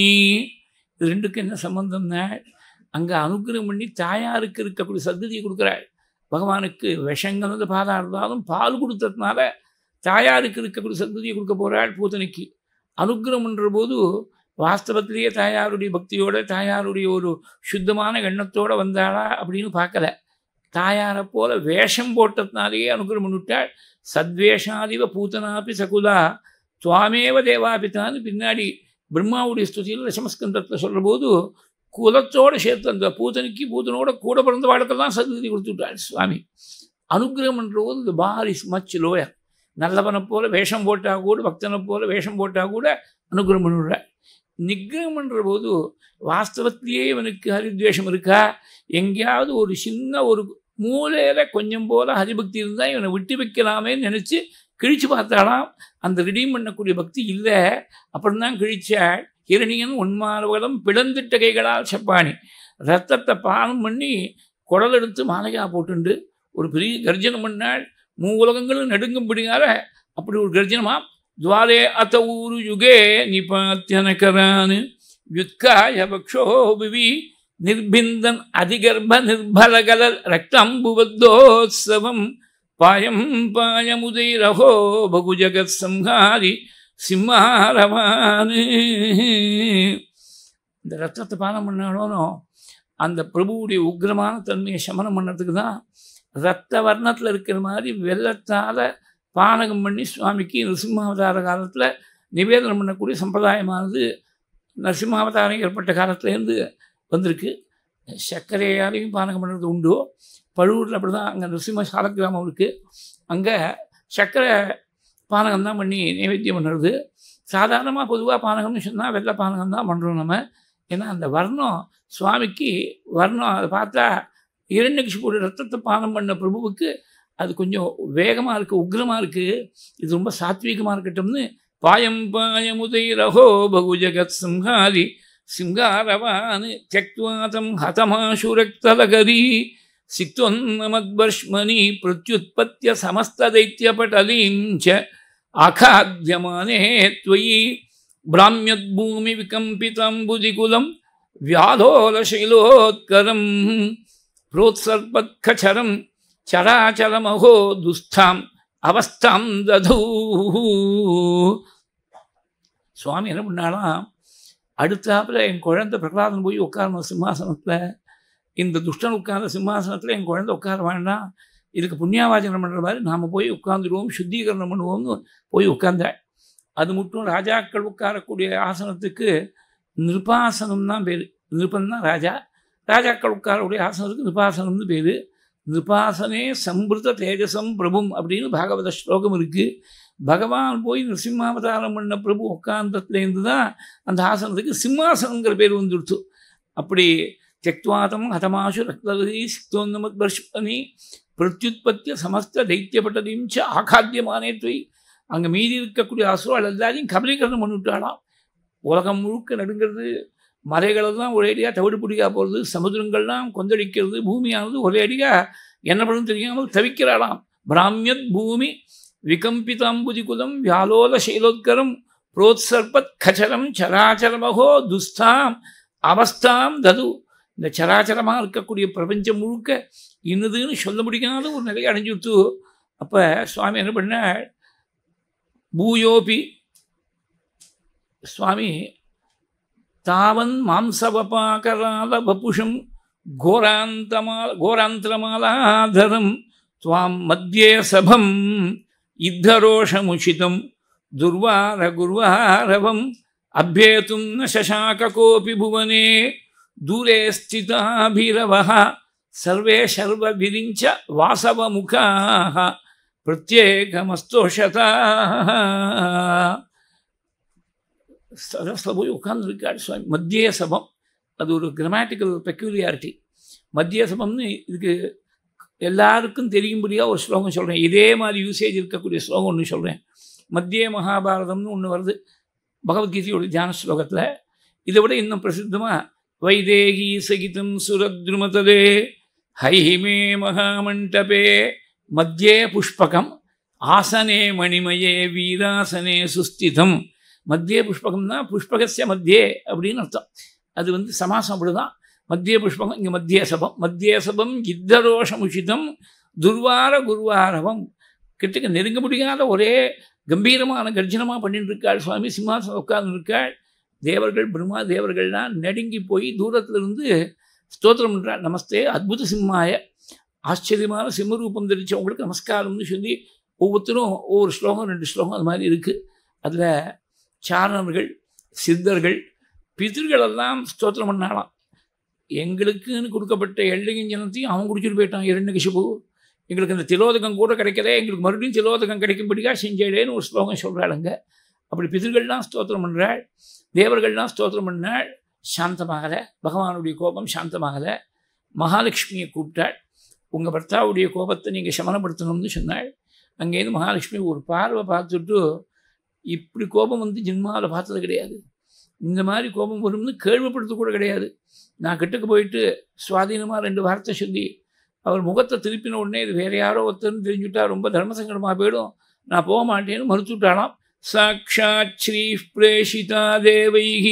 இது ரெண்டுக்கு என்ன சம்பந்தம்னா அங்கே அனுகிரகம் பண்ணி தாயாருக்கு இருக்கக்கூடிய சத்கதியை கொடுக்குறாள் பகவானுக்கு விஷம் கலந்த பாதம் இருந்தாலும் பால் கொடுத்ததுனால தாயாருக்கு இருக்கக்கூடிய சந்ததியை கொடுக்க போகிறாள் பூதனைக்கு அனுகிரகம்ன்ற போது வாஸ்தவத்திலேயே தாயாருடைய பக்தியோட தாயாருடைய ஒரு சுத்தமான எண்ணத்தோடு வந்தாளா அப்படின்னு பார்க்கல தாயாரை போல வேஷம் போட்டதுனாலேயே அனுகிரகம் பண்ணிவிட்டாள் சத்வேஷாதிவ பூத்தனாப்பி சகுலா துவாமேவ தேவாபித்தான்னு பின்னாடி பிரம்மாவுடைய ஸ்துதியில் ரசமஸ்கந்தத்தில் சொல்கிற போது குலத்தோடு சேர்த்து அந்த பூதனைக்கு பூதனோட கூட பிறந்த வாழ்க்கெல்லாம் கொடுத்து விட்டாள் சுவாமி அனுகிரகம்ன்ற போது இந்த பார் இஸ் மச் லோயர் நல்லவனை போல் வேஷம் போட்டால் கூட பக்தனை போல் வேஷம் போட்டால் கூட அனுகிரகம் பண்ணுற நிகிரகம்ன்ற போது வாஸ்தவத்திலேயே இவனுக்கு ஹரித்வேஷம் இருக்கா எங்கேயாவது ஒரு சின்ன ஒரு மூலையில் கொஞ்சம் போல் ஹரிபக்தி இருந்தால் இவனை விட்டு வைக்கலாமேன்னு நினச்சி கிழித்து பார்த்தாலாம் அந்த ரிடீம் பண்ணக்கூடிய பக்தி இல்லை அப்புறம்தான் தான் கிழிச்சாள் கிரணியன் உன்மார்வலம் பிளந்திட்ட கைகளால் செப்பானி ரத்தத்தை பானம் பண்ணி குடல் எடுத்து மாலையாக போட்டுண்டு ஒரு பெரிய கர்ஜனம் பண்ணால் மூ உலகங்களும் நடுங்கும்படியால அப்படி ஒரு கர்ஜனமாக துவாலே அத்த ஊரு யுகே நிபாத்தியனகரானு யுத்காய நிர்பிந்தன் அதிகர்ப்ப நிர்பலகல ரக்தம்புவத்தோத்சவம் பாயம் பாயமுதை ரகோ பகுஜகத் சம்ஹாரி சிம்மாரமானே இந்த ரத்தத்தை பானம் பண்ணாலும் அந்த பிரபுவுடைய உக்ரமான தன்மையை சமனம் பண்ணுறதுக்கு தான் ரத்த வர்ணத்தில் இருக்கிற மாதிரி வெள்ளத்தால் பானகம் பண்ணி சுவாமிக்கு நரசிம்மாவதார காலத்தில் நிவேதனம் பண்ணக்கூடிய சம்பிரதாயமானது நரசிம்மாவதாரம் ஏற்பட்ட காலத்துலேருந்து வந்திருக்கு சர்க்கரையாலையும் பானகம் பண்ணுறது உண்டு பழுவூரில் அப்படி தான் அங்கே நரசிம்ம சாலக்கிராமம் இருக்குது அங்கே சர்க்கரை பானகம் தான் பண்ணி நைவேத்தியம் பண்ணுறது சாதாரணமாக பொதுவாக பானகம்னு சொன்னால் வெள்ளை பானகம் தான் பண்ணுறோம் நம்ம ஏன்னா அந்த வர்ணம் சுவாமிக்கு வர்ணம் அதை பார்த்தா இரண்டு கிஷிபோட ரத்தத்தை பானம் பண்ண பிரபுவுக்கு அது கொஞ்சம் வேகமாக இருக்குது உக்ரமாக இருக்குது இது ரொம்ப சாத்விகமாக இருக்கட்டும்னு பாயம் பாயமுதை ரஹோ பகு ஜகத் சிம்ஹாரி சிங்காரவான் தியக்வாதம் ஹதமாசுரக்தலகரி சிக்துவன்மத்பர்ஷ்மணி பிரத்யுத்பத்திய சமஸ்ததைத்தியபடலீம் ச आखाद्यमाने त्वयि भ्राम्यद्भूमिविकम्पिताम्बुजिकुलं व्याधोलशिलोत्करं प्रोत्सर्पत्खचरं चराचरमहो दुष्टाम् அவஸ்தாம் ததூ சுவாமி என்ன பண்ணாலாம் அடுத்தாப்புல என் குழந்தை பிரகலாதன் போய் உட்காரணும் சிம்மாசனத்தில் இந்த துஷ்டன் உட்கார்ந்த சிம்மாசனத்தில் என் குழந்தை உட்கார வேண்டாம் இதுக்கு புண்ணியாவாச்சனம் பண்ணுற மாதிரி நாம் போய் உட்காந்துருவோம் சுத்திகரணம் பண்ணுவோம்னு போய் உட்காந்த அது மட்டும் ராஜாக்கள் உட்காரக்கூடிய ஆசனத்துக்கு நிருபாசனம் தான் பேர் நிருபம் தான் ராஜா ராஜாக்கள் உட்காரக்கூடிய ஆசனத்துக்கு நிருபாசனம்னு பேர் நிருபாசனே சம்பிருத தேஜசம் பிரபும் அப்படின்னு பாகவத ஸ்லோகம் இருக்குது பகவான் போய் நரசிம்மாவதாரம் பண்ண பிரபு உட்காந்தத்துலேருந்து தான் அந்த ஆசனத்துக்கு சிம்மாசனங்கிற பேர் வந்துடுச்சு அப்படி தெக்துவாதம் ஹதமாசு ரக்தகதி சிக்தோன்னமத் பர்ஷ்பனி பிரத்யுத்பத்திய சமஸ்த தைத்தியப்பட்டதையும் ஆகாத்தியமானே தொய் அங்கே மீதி இருக்கக்கூடிய அசுரால் எல்லாரையும் கபலீகரணம் பண்ணிவிட்டாலாம் உலகம் முழுக்க நடுங்கிறது மலைகளெல்லாம் ஒரே அடியாக தவிடு பிடிக்கா போகிறது சமுதிரங்கள்லாம் கொந்தளிக்கிறது பூமியானது ஒரே அடியாக என்ன பண்ணணும் தெரியாமல் தவிக்கிறாளாம் பிராமியத் பூமி விகம்பிதாம்புதி குலம் வியாலோல சைலோத்கரம் புரோத்சர்பத் கச்சரம் சராச்சரமகோ துஸ்தாம் அவஸ்தாம் தது இந்த சராச்சரமாக இருக்கக்கூடிய பிரபஞ்சம் முழுக்க இன்னதுன்னு சொல்ல முடியாத ஒரு நிலையை அடைஞ்சுட்டு அப்போ சுவாமி என்ன பண்ணார் பூயோபி சுவாமி தாவன் மாம்சவபாகராத வபுஷம் கோராந்தமா கோராந்திரமாலாதரம் துவாம் மத்தியே சபம் இத்தரோஷமுஷிதம் துர்வார குர்வாரவம் அபியேதும் ந சசாகோபி புவனே தூரே ஸ்திதாபிரவா சர்வே சர்வ விதிஞ்ச வாசவ முகாக பிரத்யேகமஸ்தோஷதா சதஸில் போய் உட்கார்ந்துருக்காரு சுவாமி மத்திய சபம் அது ஒரு கிராமட்டிக்கல் பெக்யூரியாரிட்டி மத்திய சபம்னு இதுக்கு எல்லாருக்கும் தெரியும்படியாக ஒரு ஸ்லோகம் சொல்கிறேன் இதே மாதிரி யூசேஜ் இருக்கக்கூடிய ஸ்லோகம் ஒன்று சொல்கிறேன் மத்திய மகாபாரதம்னு ஒன்று வருது பகவத்கீதையோட தியான ஸ்லோகத்தில் இதை விட இன்னும் பிரசித்தமாக வைதேகி சகிதம் சுரத்ருமதே ஹைஹிமே மகாமண்டபே மத்தியே புஷ்பகம் ஆசனே மணிமயே வீராசனே சுஸ்திதம் மத்திய புஷ்பகம்னா புஷ்பகசிய மத்தியே அப்படின்னு அர்த்தம் அது வந்து சமாசம் அப்படிதான் மத்திய புஷ்பகம் இங்கே மத்திய சபம் மத்திய சபம் யுத்தரோஷம் உஷிதம் துர்வார குருவாரவம் கிட்டக்க நெருங்க முடியாத ஒரே கம்பீரமான கர்ஜனமாக பண்ணிட்டு இருக்காள் சுவாமி சிம்மாசனம் உட்கார்ந்து இருக்காள் தேவர்கள் பிரம்மா தேவர்கள்லாம் நடுங்கி போய் தூரத்துலேருந்து ஸ்தோத்திரம் என்றால் நமஸ்தே அத்புத சிம்மாய ஆச்சரியமான சிம்மரூபம் அவங்களுக்கு நமஸ்காரம்னு சொல்லி ஒவ்வொருத்தரும் ஒவ்வொரு ஸ்லோகம் ரெண்டு ஸ்லோகம் அது மாதிரி இருக்குது அதில் சாரணர்கள் சித்தர்கள் பிதிர்களெல்லாம் ஸ்தோத்திரம் பண்ணாலாம் எங்களுக்குன்னு கொடுக்கப்பட்ட ஜனத்தையும் அவன் குடிச்சிட்டு போயிட்டான் இரண்டு கிஷபு எங்களுக்கு அந்த திலோதகம் கூட கிடைக்கல எங்களுக்கு மறுபடியும் திலோதகம் கிடைக்கும்படியாக செஞ்சேடேன்னு ஒரு ஸ்லோகம் சொல்கிறாளுங்க அப்படி பிதிர்கள்லாம் ஸ்தோத்திரம் பண்ணுறாள் தேவர்கள்லாம் ஸ்தோத்திரம் பண்ணாள் சாந்தமாகலை பகவானுடைய கோபம் சாந்தமாகலை மகாலட்சுமியை கூப்பிட்டாள் உங்கள் பர்த்தாவுடைய கோபத்தை நீங்கள் சமனப்படுத்தணும்னு சொன்னாள் அங்கேருந்து மகாலட்சுமி ஒரு பார்வை பார்த்துட்டு இப்படி கோபம் வந்து ஜென்மாவில் பார்த்தது கிடையாது இந்த மாதிரி கோபம் வரும்னு கேள்விப்படுத்தக்கூட கிடையாது நான் கிட்டக்கு போயிட்டு சுவாதீனமாக ரெண்டு வார்த்தை சொல்லி அவர் முகத்தை திருப்பின உடனே இது வேறு யாரோ ஒருத்தர்னு தெரிஞ்சுட்டா ரொம்ப தர்மசங்கடமாக போயிடும் நான் போக மாட்டேன்னு மறுத்துட்டாலாம் சாட்சாத் ஸ்ரீ பிரேஷிதா தேவைகி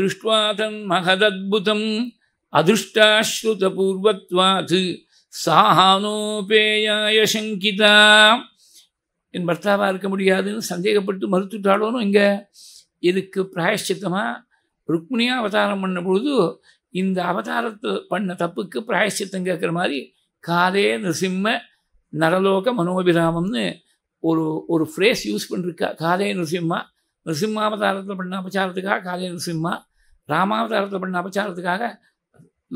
மகதத்புதம் तन्महदद्भुतम् பூர்வத்வாத் சாஹானோபேயாய சங்கிதா என் பர்த்தாவா இருக்க முடியாதுன்னு சந்தேகப்பட்டு மறுத்துட்டாலோன்னு இங்கே இதுக்கு பிராயஷ்சித்தமா ருக்மிணியா அவதாரம் பண்ண பொழுது இந்த அவதாரத்தை பண்ண தப்புக்கு பிராயஷ்சித்தம் கேட்குற மாதிரி காதே நிருசிம்ம நரலோக மனோபிராமம்னு ஒரு ஒரு ஃப்ரேஸ் யூஸ் பண்ணிருக்கா காதே நிருசிம்மா நரசிம்மாவதாரத்தில் பண்ண அபச்சாரத்துக்காக காலே நரசிம்மா ராமாவதாரத்தில் பண்ண அபச்சாரத்துக்காக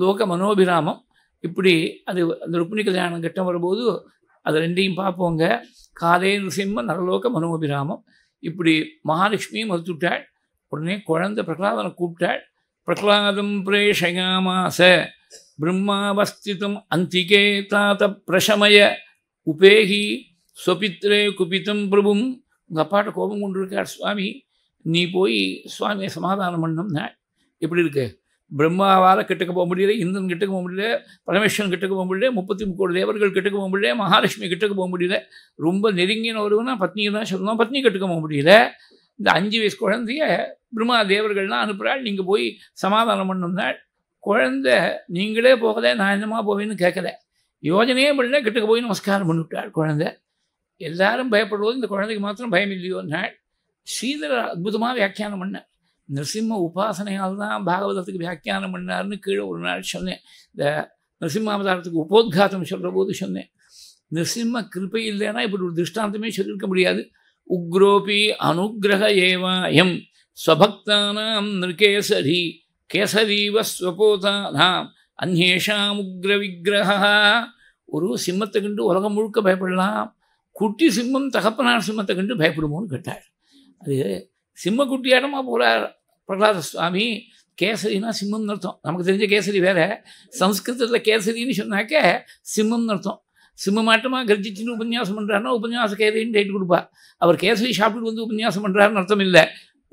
லோக மனோபிராமம் இப்படி அது அந்த ருக்மிணி கல்யாணம் கட்டம் வரும்போது அது ரெண்டையும் பார்ப்போங்க காதே நரசிம்ம நரலோக மனோபிராமம் இப்படி மகாலட்சுமியும் மறுத்துவிட்டாள் உடனே குழந்தை பிரகலாதனை கூப்பிட்டாள் பிரகலாதம் பிரேஷயாமாச பிரம்மாவஸ்திதம் அந்திகே தாத்த பிரசமய உபேகி ஸ்வபித்ரே குபிதம் பிரபும் உங்கள் அப்பாட்ட கோபம் கொண்டு இருக்கார் சுவாமி நீ போய் சுவாமியை சமாதானம் பண்ணோம்னா எப்படி இருக்கு பிரம்மாவால் கிட்டக்க போக முடியல இந்திரன் கிட்டக்க போக முடியல பரமேஸ்வரன் கிட்டக்க போக முடியல முப்பத்தி முக்கோடு தேவர்கள் கிட்டக்க போக முடியல மகாலட்சுமி கிட்டக்க போக முடியல ரொம்ப நெருங்கின ஒருவனா பத்னியை தான் சொல்லணும் பத்னி கிட்டக்க போக முடியல இந்த அஞ்சு வயசு குழந்தைய பிரம்மா தேவர்கள்லாம் அனுப்புகிறாள் நீங்கள் போய் சமாதானம் பண்ணோம்னா குழந்த நீங்களே போகலை நான் என்னமா போவேன்னு கேட்கல யோஜனையே பண்ணல கிட்டக்க போய் நமஸ்காரம் பண்ணிவிட்டாள் குழந்தை எல்லாரும் பயப்படுவது இந்த குழந்தைக்கு மாத்திரம் பயம் இல்லையோன்னாள் ஸ்ரீதர அற்புதமாக வியாக்கியானம் பண்ணார் நிருசிம்ம உபாசனையால் தான் பாகவதத்துக்கு வியாக்கியானம் பண்ணார்னு கீழே ஒரு நாள் சொன்னேன் இந்த நிருசிம்ம அவதாரத்துக்கு உபோத்காத்தம் சொல்கிற போது சொன்னேன் நிருசிம்ம கிருப்பை இல்லைன்னா இப்படி ஒரு திருஷ்டாந்தமே சொல்லியிருக்க முடியாது உக்ரோபி அனுகிரக ஏவாயம் ஸ்வபக்தானாம் நிருகேசரி கேசரீவ ஸ்வபோதானாம் அந்நேஷாம் உக்ர விக்கிரகா ஒரு சிம்மத்தை கண்டு உலகம் முழுக்க பயப்படலாம் குட்டி சிம்மம் தகப்பனார் சிம்மத்தை கண்டு பயப்படுமோன்னு கேட்டார் அது சிம்ம சிம்மக்குட்டியாட்டமாக போகிறார் பிரகலாத சுவாமி கேசரினா சிம்மம் அர்த்தம் நமக்கு தெரிஞ்ச கேசரி வேற சம்ஸ்கிருதத்தில் கேசரின்னு சொன்னாக்க சிம்மம்னு சிம்ம மாட்டமாக கர்ஜிச்சின்னு உபன்யாசம் பண்ணுறாருனா உபன்யாச கேசரின்னு ரைட் கொடுப்பா அவர் கேசரி சாப்பிட்டு வந்து உபன்யாசம் பண்ணுறாருன்னு அர்த்தம் இல்லை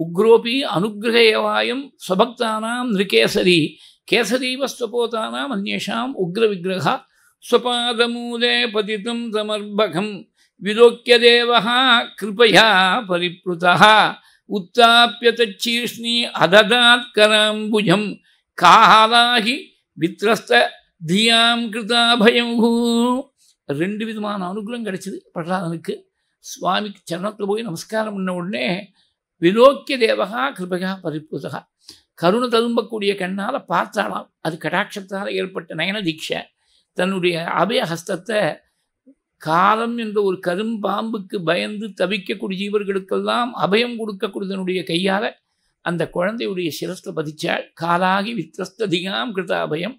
உக்ரோபி அனுகிரகவாயம் ஸ்வபக்தானாம் நிருகேசரி கேசரீவ ஸ்வபோதானாம் அந்நேஷாம் உக்ர விக்கிரகா ஸ்வபாதமூலே பதித்தம் சமர்பகம் विलोक्यदेवः कृपया परिप्लुतः उत्ताप्य तच्छीर्ष्णी अददात्कराम्बुजं काला हि வித்ரஸ்த தியாம் கிருதா ரெண்டு விதமான அனுகூலம் கிடைச்சிது பிரகலாதனுக்கு சுவாமிக்கு சரணத்தில் போய் நமஸ்காரம் பண்ண உடனே தேவகா கருணை கண்ணால் பார்த்தாலாம் அது கடாட்சத்தால் ஏற்பட்ட நயன தீட்சை தன்னுடைய அபய ஹஸ்தத்தை காலம் என்ற ஒரு கரும்பாம்புக்கு பயந்து தவிக்கக்கூடிய ஜீவர்களுக்கெல்லாம் அபயம் கொடுக்கக்கூடியதனுடைய கையால் அந்த குழந்தையுடைய சிரஸ்தை பதிச்சாள் காலாகி வித்ரஸ்ததிகாம் கிருத அபயம்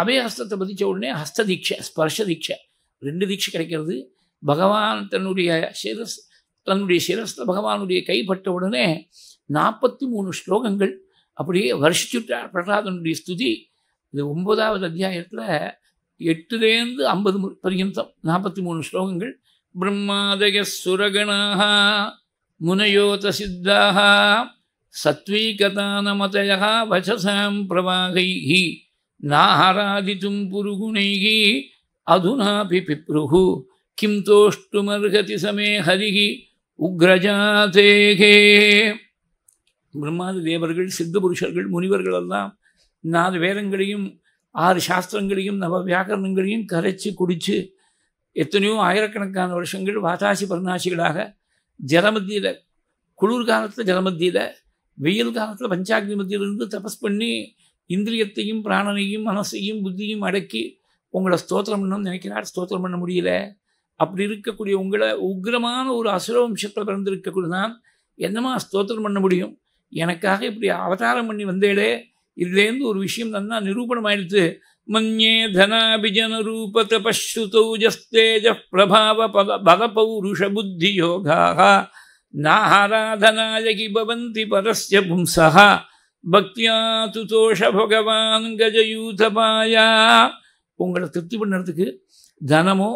அபய ஹஸ்தத்தை பதிச்ச உடனே தீட்சை ஸ்பர்ஷ தீட்சை ரெண்டு தீட்சை கிடைக்கிறது பகவான் தன்னுடைய சிரஸ் தன்னுடைய சிரஸ்த பகவானுடைய கைப்பட்ட உடனே நாற்பத்தி மூணு ஸ்லோகங்கள் அப்படியே வருஷிச்சுட்டார் பிரகாதனுடைய ஸ்துதி இது ஒன்பதாவது அத்தியாயத்தில் எட்டுலேருந்து ஐம்பது பரியந்தம் நாற்பத்தி மூணு ஸ்லோகங்கள் பிரம்மாதய சுரகணாக முனையோத சித்தாக சத்வீகதானமதய வசசாம் பிரவாகை நாஹராதித்தும் புருகுணைகி அதுனாபி பிப்ருகு கிம் தோஷ்டுமர்ஹதி சமே ஹரிகி உக்ரஜாதேகே பிரம்மாதி தேவர்கள் சித்த புருஷர்கள் முனிவர்களெல்லாம் நாலு வேதங்களையும் ஆறு சாஸ்திரங்களையும் நவ வியாக்கரணங்களையும் கரைச்சி குடித்து எத்தனையோ ஆயிரக்கணக்கான வருஷங்கள் வாதாசி பரணாசிகளாக ஜலமத்தியில் குளிர் காலத்தில் ஜலமத்தியில் வெயில் காலத்தில் பஞ்சாக்னி மத்தியிலிருந்து தபஸ் பண்ணி இந்திரியத்தையும் பிராணனையும் மனசையும் புத்தியும் அடக்கி உங்களை ஸ்தோத்திரம் பண்ணணும் நினைக்கிறார் ஸ்தோத்திரம் பண்ண முடியல அப்படி இருக்கக்கூடிய உங்களை உக்ரமான ஒரு அசுரவம்சத்தில் பிறந்திருக்கக்கூடிய தான் என்னமா ஸ்தோத்திரம் பண்ண முடியும் எனக்காக இப்படி அவதாரம் பண்ணி வந்தேடே ಇಲ್ಲೇಂದು ஒரு ವಿಷಯಂ ನನ್ನ ನಿರೂಪಣ ಮಾಡಿತು ಮನ್ಯೇ ಧನಾಭಿಜನ ರೂಪ ತಪಶ್ರುತೌ ಜಸ್ತೇಜ ಪ್ರಭಾವ ಪದ ಬಲ ಪೌರುಷ ಬುದ್ಧಿ ಯೋಗಾಃ ನಾಹಾರಾಧನಾಯಕಿ ಭವಂತಿ ಪರಸ್ಯ ಪುಂಸಃ ಭಕ್ತಿಯಾ ತುತೋಷ ಭಗವಾನ್ ಗಜಯೂತಪಾಯ உங்களை திருப்தி பண்ணுறதுக்கு தனமோ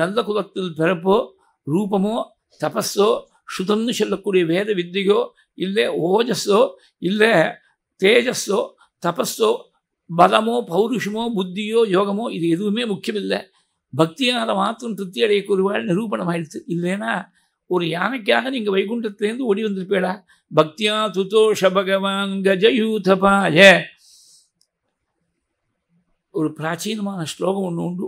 நல்ல குலத்தில் பிறப்போ ரூபமோ தபஸோ சுதம்னு சொல்லக்கூடிய வேத வித்தையோ இல்லை ஓஜஸோ இல்லை தேஜஸோ தபஸோ பலமோ பௌருஷமோ புத்தியோ யோகமோ இது எதுவுமே முக்கியமில்லை பக்தியால் மாத்திரம் திருப்தி அடையக்கூறுவாள் நிரூபணம் ஆயிடுச்சு இல்லைன்னா ஒரு யானைக்காக நீங்கள் வைகுண்டத்துலேருந்து ஓடி வந்திருப்பேடா பக்தியா துதோஷ பகவான் கஜயூதபாய ஒரு பிராச்சீனமான ஸ்லோகம் ஒன்று உண்டு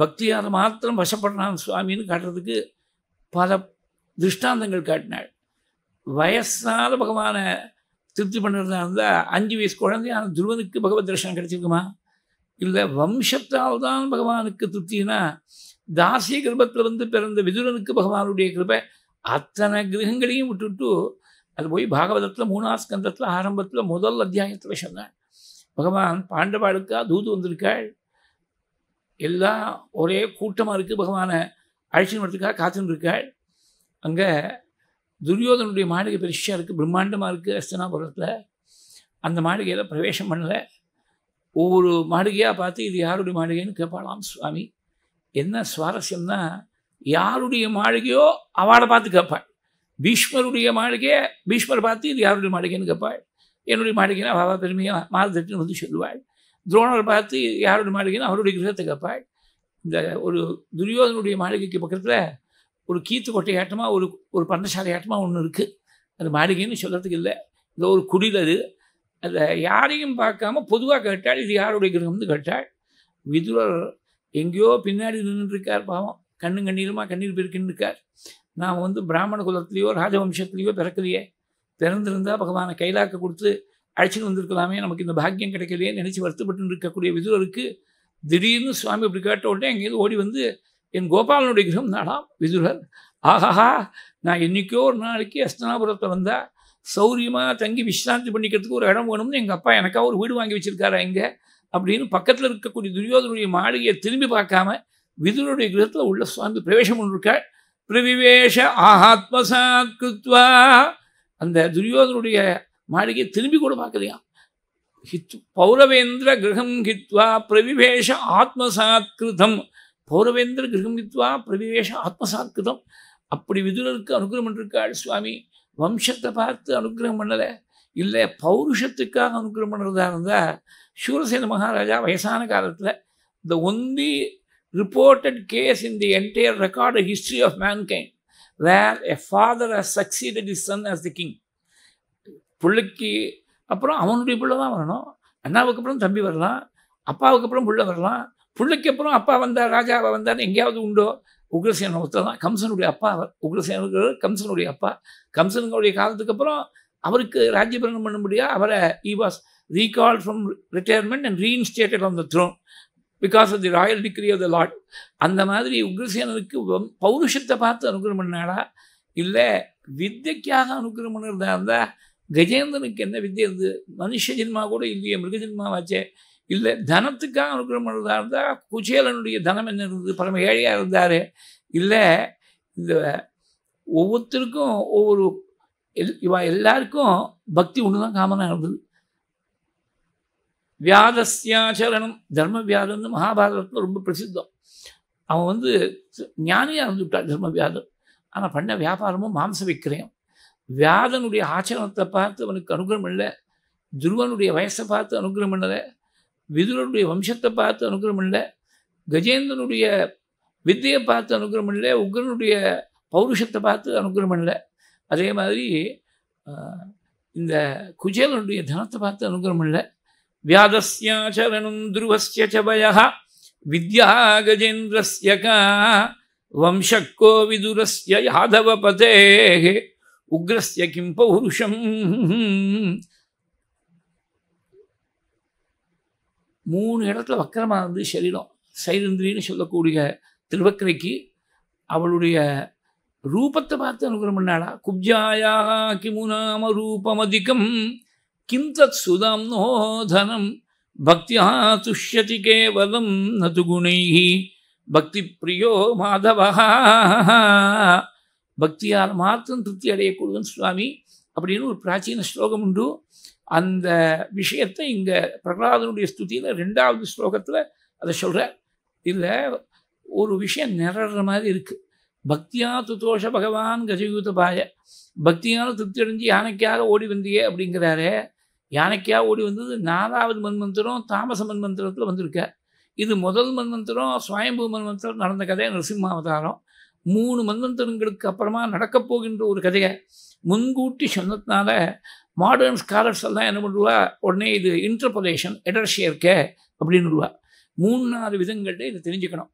பக்தியால் மாத்திரம் வசப்படுறான் சுவாமின்னு காட்டுறதுக்கு பல திருஷ்டாந்தங்கள் காட்டினாள் வயசான பகவானை திருப்தி பண்ணுறதா இருந்தால் அஞ்சு வயசு குழந்தையான துருவனுக்கு பகவத் தரிசனம் கிடைச்சிருக்குமா இல்லை வம்சத்தால் தான் பகவானுக்கு திருப்தினா தாசிய கிருபத்தில் வந்து பிறந்த விதுரனுக்கு பகவானுடைய கிருபை அத்தனை கிரகங்களையும் விட்டுட்டு அது போய் பாகவதத்தில் மூணாவது ஸ்கந்தத்தில் ஆரம்பத்தில் முதல் அத்தியாயத்தில் சொன்னாள் பகவான் பாண்டவாளுக்கா தூது வந்திருக்காள் எல்லாம் ஒரே கூட்டமாக இருக்குது பகவானை அழைச்சின்னு வரதுக்காக காத்துன்னு இருக்காள் அங்கே துரியோதனுடைய மாளிகை பெருசாக இருக்குது பிரம்மாண்டமாக இருக்குது அஸ்தனாபுரத்தில் அந்த மாளிகையில் பிரவேசம் பண்ணலை ஒவ்வொரு மாளிகையாக பார்த்து இது யாருடைய மாளிகைன்னு கேட்பாளாம் சுவாமி என்ன சுவாரஸ்யம்னா யாருடைய மாளிகையோ அவளை பார்த்து கேட்பாள் பீஷ்மருடைய மாளிகையை பீஷ்மர் பார்த்து இது யாருடைய மாளிகைன்னு கேட்பாள் என்னுடைய மாளிகைனா அவள் பெருமையாக மாறுதட்டுன்னு வந்து சொல்லுவாள் துரோணரை பார்த்து யாருடைய மாளிகைன்னு அவருடைய கிரகத்தை கேட்பாள் இந்த ஒரு துரியோதனுடைய மாளிகைக்கு பக்கத்தில் ஒரு கீத்து கொட்டை ஆட்டமாக ஒரு ஒரு பண்டசாலை ஆட்டமாக ஒன்று இருக்குது அது மாளிகைன்னு சொல்கிறதுக்கு இல்லை இதோ ஒரு குடில் அது அதை யாரையும் பார்க்காம பொதுவாக கேட்டாள் இது யாருடைய கிரகம்னு கேட்டாள் விதுரர் எங்கேயோ பின்னாடி நின்றுருக்கார் பாவம் கண்ணு கண்ணீருமா கண்ணீர் பெருக்கின்னு இருக்கார் நான் வந்து பிராமண குலத்துலேயோ ராஜவம்சத்துலேயோ பிறக்கலையே பிறந்திருந்தால் பகவானை கைலாக்க கொடுத்து அழைச்சிட்டு வந்திருக்கலாமே நமக்கு இந்த பாக்கியம் கிடைக்கலையே நினச்சி வருத்தப்பட்டு இருக்கக்கூடிய விதுரருக்கு திடீர்னு சுவாமி இப்படி கேட்ட உடனே எங்கேயிருந்து ஓடி வந்து என் கோபாலனுடைய கிரகம் நாடாம் விதுரர் ஆஹாஹா நான் என்னைக்கோ ஒரு நாளைக்கு அஸ்தனாபுரத்தில் வந்தால் சௌரியமாக தங்கி விஸ்ராந்தி பண்ணிக்கிறதுக்கு ஒரு இடம் வேணும்னு எங்கள் அப்பா எனக்காக ஒரு வீடு வாங்கி வச்சுருக்காரா இங்கே அப்படின்னு பக்கத்தில் இருக்கக்கூடிய துரியோதனுடைய மாளிகையை திரும்பி பார்க்காம விதுரனுடைய கிரகத்தில் உள்ள சுவாமி பிரவேசம் பண்ணிருக்காள் பிரவிவேஷ ஆஹாத்மசாத்வா அந்த துரியோதனுடைய மாளிகையை திரும்பி கூட பார்க்கலையா ஹித் பௌரவேந்திர கிரகம் ஹித்வா பிரவிவேஷ ஆத்மசாத்கிருதம் பௌரவேந்திர கிரகமித்வா பிரவிவேஷ ஆத்மசாத்கிருதம் அப்படி விதுரருக்கு அனுகிரகம் பண்ணிருக்காள் சுவாமி வம்சத்தை பார்த்து அனுகிரகம் பண்ணலை இல்லை பௌருஷத்துக்காக அனுகிரகம் பண்ணுறதா இருந்தால் சூரசேன மகாராஜா வயசான காலத்தில் the only reported case in the entire record history of mankind where a father has succeeded his son as the king பிள்ளைக்கு அப்புறம் அவனுடைய பிள்ளை தான் வரணும் அண்ணாவுக்கு அப்புறம் தம்பி வரலாம் அப்பாவுக்கு அப்புறம் பிள்ளை வரலாம் பிள்ளைக்கு அப்புறம் அப்பா வந்தார் ராஜாவை வந்தார் எங்கேயாவது உண்டோ உக்ரசேன ஒருத்தர் தான் கம்சனுடைய அப்பா அவர் உக்ரசேனுக்கு கம்சனுடைய அப்பா கம்சனுடைய காலத்துக்கு அப்புறம் அவருக்கு ராஜ்யபிரணம் பண்ண முடியாது அவரை he was recall from retirement and reinstated on the throne because of the royal decree of the lord அந்த மாதிரி உக்ரசேனனுக்கு பௌருஷத்தை பார்த்து அனுகிரம் பண்ணாடா இல்லை வித்தைக்காக அனுகிரம் பண்ணுறதா இருந்தால் கஜேந்திரனுக்கு என்ன வித்தியை இருந்தது மனுஷ ஜென்மா கூட இல்லையே மிருக ஜென்மாவாச்சே இல்லை தனத்துக்காக அனுகிரகம் பண்ணுறதா இருந்தால் குச்சேலனுடைய தனம் என்ன இருந்தது பரம ஏழையாக இருந்தார் இல்லை இந்த ஒவ்வொருத்தருக்கும் ஒவ்வொரு எல் இவா எல்லாருக்கும் பக்தி ஒன்று தான் காமனாக இருந்தது வியாதஸ்யாச்சரணம் தர்மவியாதம்னு மகாபாரதத்தில் ரொம்ப பிரசித்தம் அவன் வந்து ஞானியாக இருந்து தர்மவியாதம் ஆனால் பண்ண வியாபாரமும் மாம்ச விக்கிரயம் வியாதனுடைய ஆச்சரணத்தை பார்த்து அவனுக்கு அனுகிரகம் இல்லை துருவனுடைய வயசை பார்த்து அனுகிரகம் பண்ணலை விதுரனுடைய வம்சத்தை பார்த்து அனுகிரகம் இல்லை கஜேந்திரனுடைய வித்தையை பார்த்து அனுகிரகம் இல்லை உக்ரனுடைய பௌருஷத்தை பார்த்து அனுகிரகம் இல்லை அதே மாதிரி இந்த குஜேலனுடைய தனத்தை பார்த்து அனுகிரகம் இல்லை வியாதஸ்யாச்சரணம் துருவஸ்ய சபயா வித்யா கஜேந்திரஸ்ய வம்சக்கோ விதுரஸ்ய யாதவ பதே உக்ரஸ்ய கிம் பௌருஷம் மூணு இடத்துல வக்கரமாக வந்து சரீரம் சைரந்திரின்னு சொல்லக்கூடிய திருவக்கரைக்கு அவளுடைய ரூபத்தை பார்த்து அனுகிறம் பண்ணாளா குப்ஜாயாக கிமுநாம ரூபமதிகம் கிம் தத் சுதம் நோதனம் பக்தியா துஷ்யதி கேவலம் நது குணைகி பக்தி பிரியோ மாதவா பக்தியால் மாத்திரம் திருப்தி அடையக்கூடுவன் சுவாமி அப்படின்னு ஒரு பிராச்சீன ஸ்லோகம் உண்டு அந்த விஷயத்தை இங்கே பிரகலாதனுடைய ஸ்துதியில் ரெண்டாவது ஸ்லோகத்தில் அதை சொல்கிறார் இல்லை ஒரு விஷயம் நிறற மாதிரி இருக்குது பக்தியா துதோஷ பகவான் கஜயூத பாய பக்தியான திருப்தி அடைஞ்சு யானைக்காக ஓடி வந்தியே அப்படிங்கிறாரு யானைக்காக ஓடி வந்தது நாலாவது மண்மந்திரம் தாமச மன்மந்திரத்தில் வந்திருக்கார் இது முதல் மண்மந்திரம் சுவயம்பு மண்மந்திரம் நடந்த கதை நரசிம்ம அவதாரம் மூணு மண்மந்திரங்களுக்கு அப்புறமா நடக்கப் போகின்ற ஒரு கதையை முன்கூட்டி சொன்னதுனால மாடர்ன் ஸ்காலர்ஸ் எல்லாம் என்ன பண்ணுவா உடனே இது இன்டர்பொலேஷன் எடர்ஷியா இருக்கே மூணு மூணாறு விதங்கள்கிட்ட இதை தெரிஞ்சுக்கணும்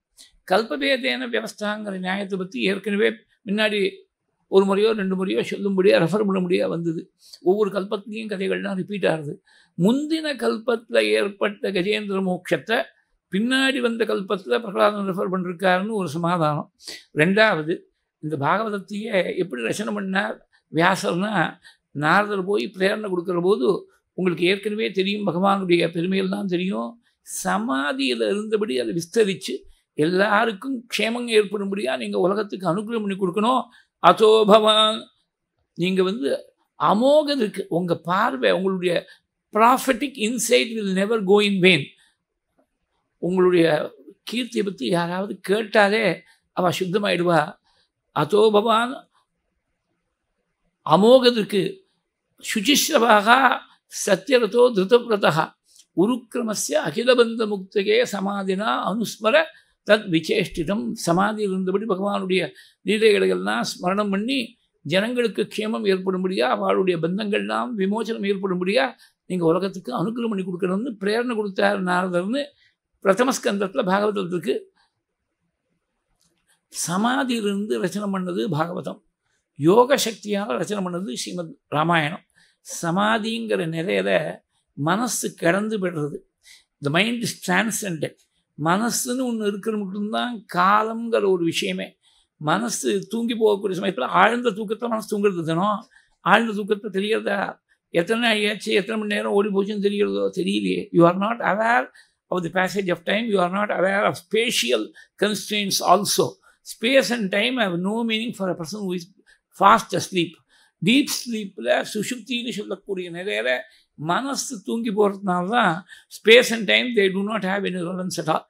கல்பபேதேன வியவஸ்தாங்கிற நியாயத்தை பற்றி ஏற்கனவே முன்னாடி ஒரு முறையோ ரெண்டு முறையோ சொல்லும்படியாக ரெஃபர் பண்ண முடியாது வந்தது ஒவ்வொரு கல்பத்துலேயும் கதைகள்லாம் ரிப்பீட் ஆகுது முந்தின கல்பத்தில் ஏற்பட்ட கஜேந்திர மோட்சத்தை பின்னாடி வந்த கல்பத்தில் பிரகலாதன் ரெஃபர் பண்ணிருக்காருன்னு ஒரு சமாதானம் ரெண்டாவது இந்த பாகவதத்தையே எப்படி ரசனை பண்ணார் வியாசர்னா நாரதர் போய் பிரேரணை கொடுக்குற போது உங்களுக்கு ஏற்கனவே தெரியும் பகவானுடைய தான் தெரியும் சமாதியில் இருந்தபடி அதை விஸ்தரித்து எல்லாருக்கும் க்ஷேமம் ஏற்படும்படியாக நீங்கள் உலகத்துக்கு அனுகூலம் பண்ணி கொடுக்கணும் அதோ பவான் நீங்கள் வந்து அமோகம் உங்கள் பார்வை உங்களுடைய prophetic insight will never go in vain உங்களுடைய கீர்த்தியை பற்றி யாராவது கேட்டாலே அவள் சுத்தமாயிடுவா அதோ பவான் அமோகத்திற்கு சுஜிஷ்ரபாகா சத்யரதோ திருதவிரதா உருக்கிரமஸ்ய அகிலபந்த முக்தகே சமாதினா அனுஸ்மர தத் விசேஷ்டிதம் சமாதி இருந்தபடி பகவானுடைய நீதைகளைகள்லாம் ஸ்மரணம் பண்ணி ஜனங்களுக்கு க்ஷேமம் ஏற்படும்படியா அவளுடைய பந்தங்கள்லாம் விமோச்சனம் ஏற்படும்படியா நீங்கள் உலகத்துக்கு அனுகூலம் பண்ணி கொடுக்கணும்னு பிரேரணை கொடுத்தார் நாரதர்னு பிரதமஸ்கந்தத்தில் பாகவதத்துக்கு சமாதியிலிருந்து ரச்சனம் பண்ணது பாகவதம் யோக சக்தியால் ரச்சனை பண்ணது ஸ்ரீமத் ராமாயணம் சமாதிங்கிற நிறையில மனசு கடந்து விடுறது இந்த மைண்ட் டிரான்சென்ட் மனசுன்னு ஒன்று இருக்கிற மட்டும்தான் காலங்கிற ஒரு விஷயமே மனசு தூங்கி போகக்கூடிய சமயத்தில் ஆழ்ந்த தூக்கத்தில் மனசு தூங்குறது தினம் ஆழ்ந்த தூக்கத்தை தெரிகிறதா எத்தனை ஆயாச்சு எத்தனை மணி நேரம் ஓடி போச்சுன்னு தெரிகிறதோ தெரியலையே you are not aware of the passage of time you are not aware of spatial constants also space and time have no meaning for a person who is fast sleep deep ஸ்லீப்பில் சுஷுப்தின்னு சொல்லக்கூடிய நிலையில் மனசு தூங்கி போகிறதுனால தான் space and time they do not have any relevance at all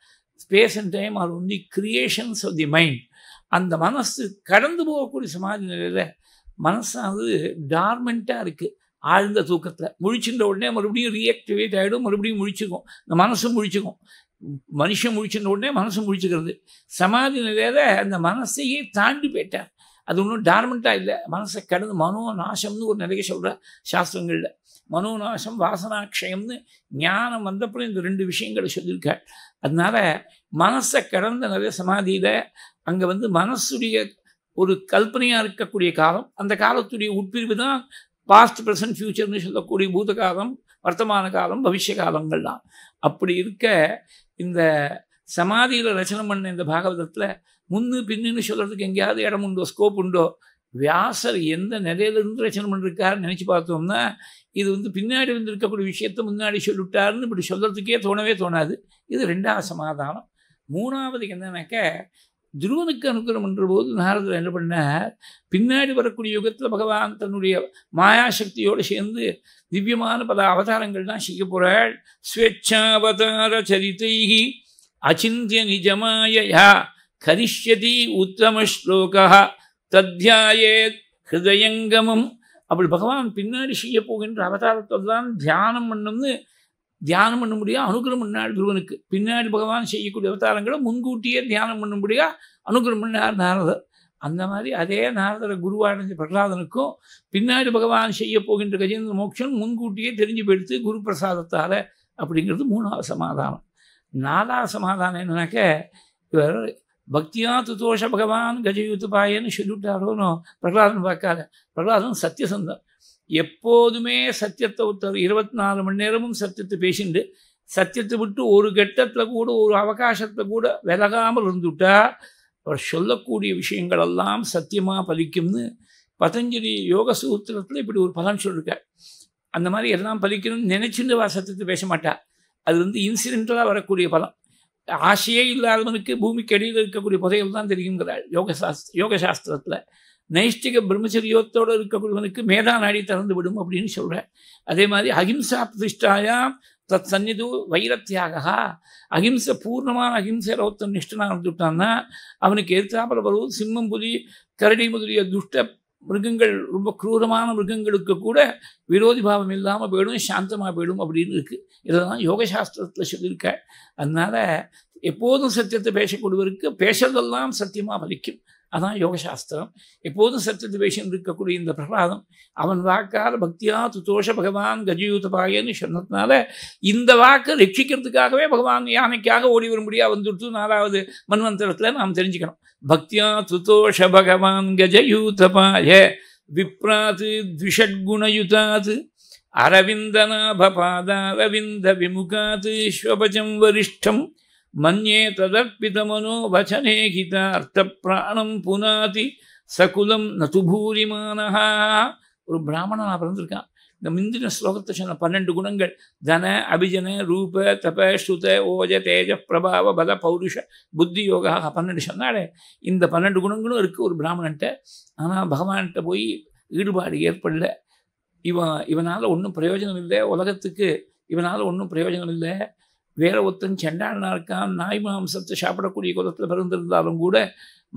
space and time are only creations of the mind அந்த மனசு கடந்து போகக்கூடிய சமாதி நிலையில் மனசானது டார்மெண்ட்டாக இருக்குது ஆழ்ந்த தூக்கத்தில் முழிச்சிருந்த உடனே மறுபடியும் ரீஆக்டிவேட் ஆகிடும் மறுபடியும் முழிச்சுக்கும் இந்த மனசும் முழிச்சுக்கும் மனுஷன் முழிச்சிருந்த உடனே மனசும் முழிச்சுக்கிறது சமாதி நிலையில் அந்த மனசையே தாண்டி போயிட்டார் அது ஒன்றும் டார்மெண்ட்டாக இல்லை மனசை கடந்து மனோ நாசம்னு ஒரு நிலைக்கு சொல்கிற சாஸ்திரங்களில் மனோ நாசம் வாசனாட்சயம்னு ஞானம் வந்தப்பறம் இந்த ரெண்டு விஷயங்களை சொல்லியிருக்காள் அதனால் மனசை கடந்த நிறைய சமாதியில் அங்கே வந்து மனசுடைய ஒரு கல்பனையாக இருக்கக்கூடிய காலம் அந்த காலத்துடைய உட்பிரிவு தான் பாஸ்ட் ப்ரெசன்ட் ஃப்யூச்சர்னு சொல்லக்கூடிய பூத காலம் வர்த்தமான காலம் பவிஷ்ய காலங்கள்லாம் அப்படி இருக்க இந்த சமாதியில் ரச்சனை பண்ண இந்த பாகவதத்தில் முன்னு பின்னுன்னு சொல்கிறதுக்கு எங்கேயாவது இடம் உண்டோ ஸ்கோப் உண்டோ வியாசர் எந்த இருந்து ரச்சனை பண்ணிருக்காருன்னு நினச்சி பார்த்தோம்னா இது வந்து பின்னாடி வந்திருக்கக்கூடிய விஷயத்தை முன்னாடி சொல்லிவிட்டார்னு இப்படி சொல்கிறதுக்கே தோணவே தோணாது இது ரெண்டாவது சமாதானம் மூணாவது என்னன்னாக்க துருவனுக்கு அனுகிரம் என்ற போது நாரதர் என்ன பண்ணார் பின்னாடி வரக்கூடிய யுகத்தில் பகவான் தன்னுடைய மாயாசக்தியோடு சேர்ந்து திவ்யமான பல அவதாரங்கள் தான் செய்ய போகிறாள் ஸ்வேச்சாவதார சரித்தைகி அச்சிந்திய நிஜமாயா கரிஷ்யதி உத்தம ஸ்லோகா தத்தியாயே ஹிருதயங்கமும் அப்படி பகவான் பின்னாடி செய்ய போகின்ற அவதாரத்தை தான் தியானம் பண்ணும்னு தியானம் பண்ண முடியா அனுகிரம் பண்ணாள் குருவனுக்கு பின்னாடி பகவான் செய்யக்கூடிய அவதாரங்களை முன்கூட்டியே தியானம் பண்ண முடியா அனுகிரம் பண்ணார் நாரதர் அந்த மாதிரி அதே நாரதர குருவாடைஞ்ச பிரகலாதனுக்கும் பின்னாடி பகவான் செய்ய போகின்ற கஜேந்திர மோட்சன் முன்கூட்டியே தெரிஞ்சு போயிடுத்து குரு பிரசாதத்தால் அப்படிங்கிறது மூணாவது சமாதானம் நாலாவது சமாதானம் என்னன்னாக்க இவர் பக்தியா துதோஷ பகவான் கஜயுத்துபாயன்னு சொல்லிவிட்டாரோன்னு பிரகலாதன் பார்க்காத பிரகலாதன் சத்தியசந்தம் எப்போதுமே சத்தியத்தை உத்தர் இருபத்தி நாலு மணி நேரமும் சத்தியத்தை பேசிண்டு சத்தியத்தை விட்டு ஒரு கட்டத்தில் கூட ஒரு அவகாசத்தை கூட விலகாமல் இருந்துவிட்டா அவர் சொல்லக்கூடிய விஷயங்கள் எல்லாம் சத்தியமாக பலிக்கும்னு பதஞ்சலி யோக சூத்திரத்தில் இப்படி ஒரு பலன் சொல்லியிருக்கார் அந்த மாதிரி எல்லாம் பலிக்கணும்னு நினைச்சுட்டு வா சத்தியத்தை பேச மாட்டா அது வந்து இன்சிடென்டலாக வரக்கூடிய பலம் ஆசையே இல்லாதவனுக்கு பூமிக்கு அடியில் இருக்கக்கூடிய புதையல் தான் தெரியுங்கிறாள் யோக யோகசாஸ்திரத்தில் நைஷ்டிக பிரம்மச்சரியத்தோடு இருக்கக்கூடியவனுக்கு மேதா நாடி திறந்து விடும் அப்படின்னு சொல்கிறார் அதே மாதிரி அஹிம்சா பிரதிஷ்டாயாம் தத் சந்நிது வைரத்தியாகா அஹிம்சை பூர்ணமான அகிம்சை ரோத்தன் நிஷ்டனாக இருந்துட்டான்னா அவனுக்கு எதிர்த்தாப்பில் வருவது சிம்மம் புலி கரடி முதலிய துஷ்ட மிருகங்கள் ரொம்ப குரூரமான மிருகங்களுக்கு கூட விரோதி பாவம் இல்லாமல் போயிடும் சாந்தமாக போயிடும் அப்படின்னு இருக்குது இதெல்லாம் யோக சாஸ்திரத்தில் சொல்லியிருக்க அதனால் எப்போதும் சத்தியத்தை பேசக்கூடியவருக்கு பேசுறதெல்லாம் சத்தியமாக பலிக்கும் அதான் யோகசாஸ்திரம் எப்போதும் சத்தியத்தை பேசின்னு இருக்கக்கூடிய இந்த பிரபாதம் அவன் வாக்கால் பக்தியா துத்தோஷ பகவான் கஜயூதபாயன்னு சொன்னதுனால இந்த வாக்கை ரட்சிக்கிறதுக்காகவே பகவான் யானைக்காக ஓடி வரும்படியாக வந்துடுத்து நாலாவது மன்வந்தரத்தில் நாம் தெரிஞ்சுக்கணும் பக்தியா துதோஷ பகவான் கஜயூதபாய விப்ராத் த்விஷட்குணயுதாத் அரவிந்தநாபபாதாரவிந்த விமுகாத் ஸ்வபஜம் வரிஷ்டம் மன்யே ததர்ப்பிதமனோ வச்சனே ஹிதார்த்த பிராணம் புனாதி சகுலம் நது பூரிமானஹா ஒரு பிராமணனாக பிறந்திருக்கான் இந்த முந்தின ஸ்லோகத்தை சொன்ன பன்னெண்டு குணங்கள் தன அபிஜன ரூப தப ஸ்ருத ஓஜ தேஜ பிரபாவ பல பௌருஷ புத்தி யோகா பன்னெண்டு சொன்னாலே இந்த பன்னெண்டு குணங்களும் இருக்குது ஒரு பிராமணன்ட்ட ஆனால் பகவான்கிட்ட போய் ஈடுபாடு ஏற்படல இவன் இவனால் ஒன்றும் பிரயோஜனம் இல்லை உலகத்துக்கு இவனால் ஒன்றும் பிரயோஜனம் இல்லை வேற ஒருத்தன் செண்டாளனா இருக்கான் நாய் மாம்சத்தை சாப்பிடக்கூடிய குலத்தில் பிறந்திருந்தாலும் கூட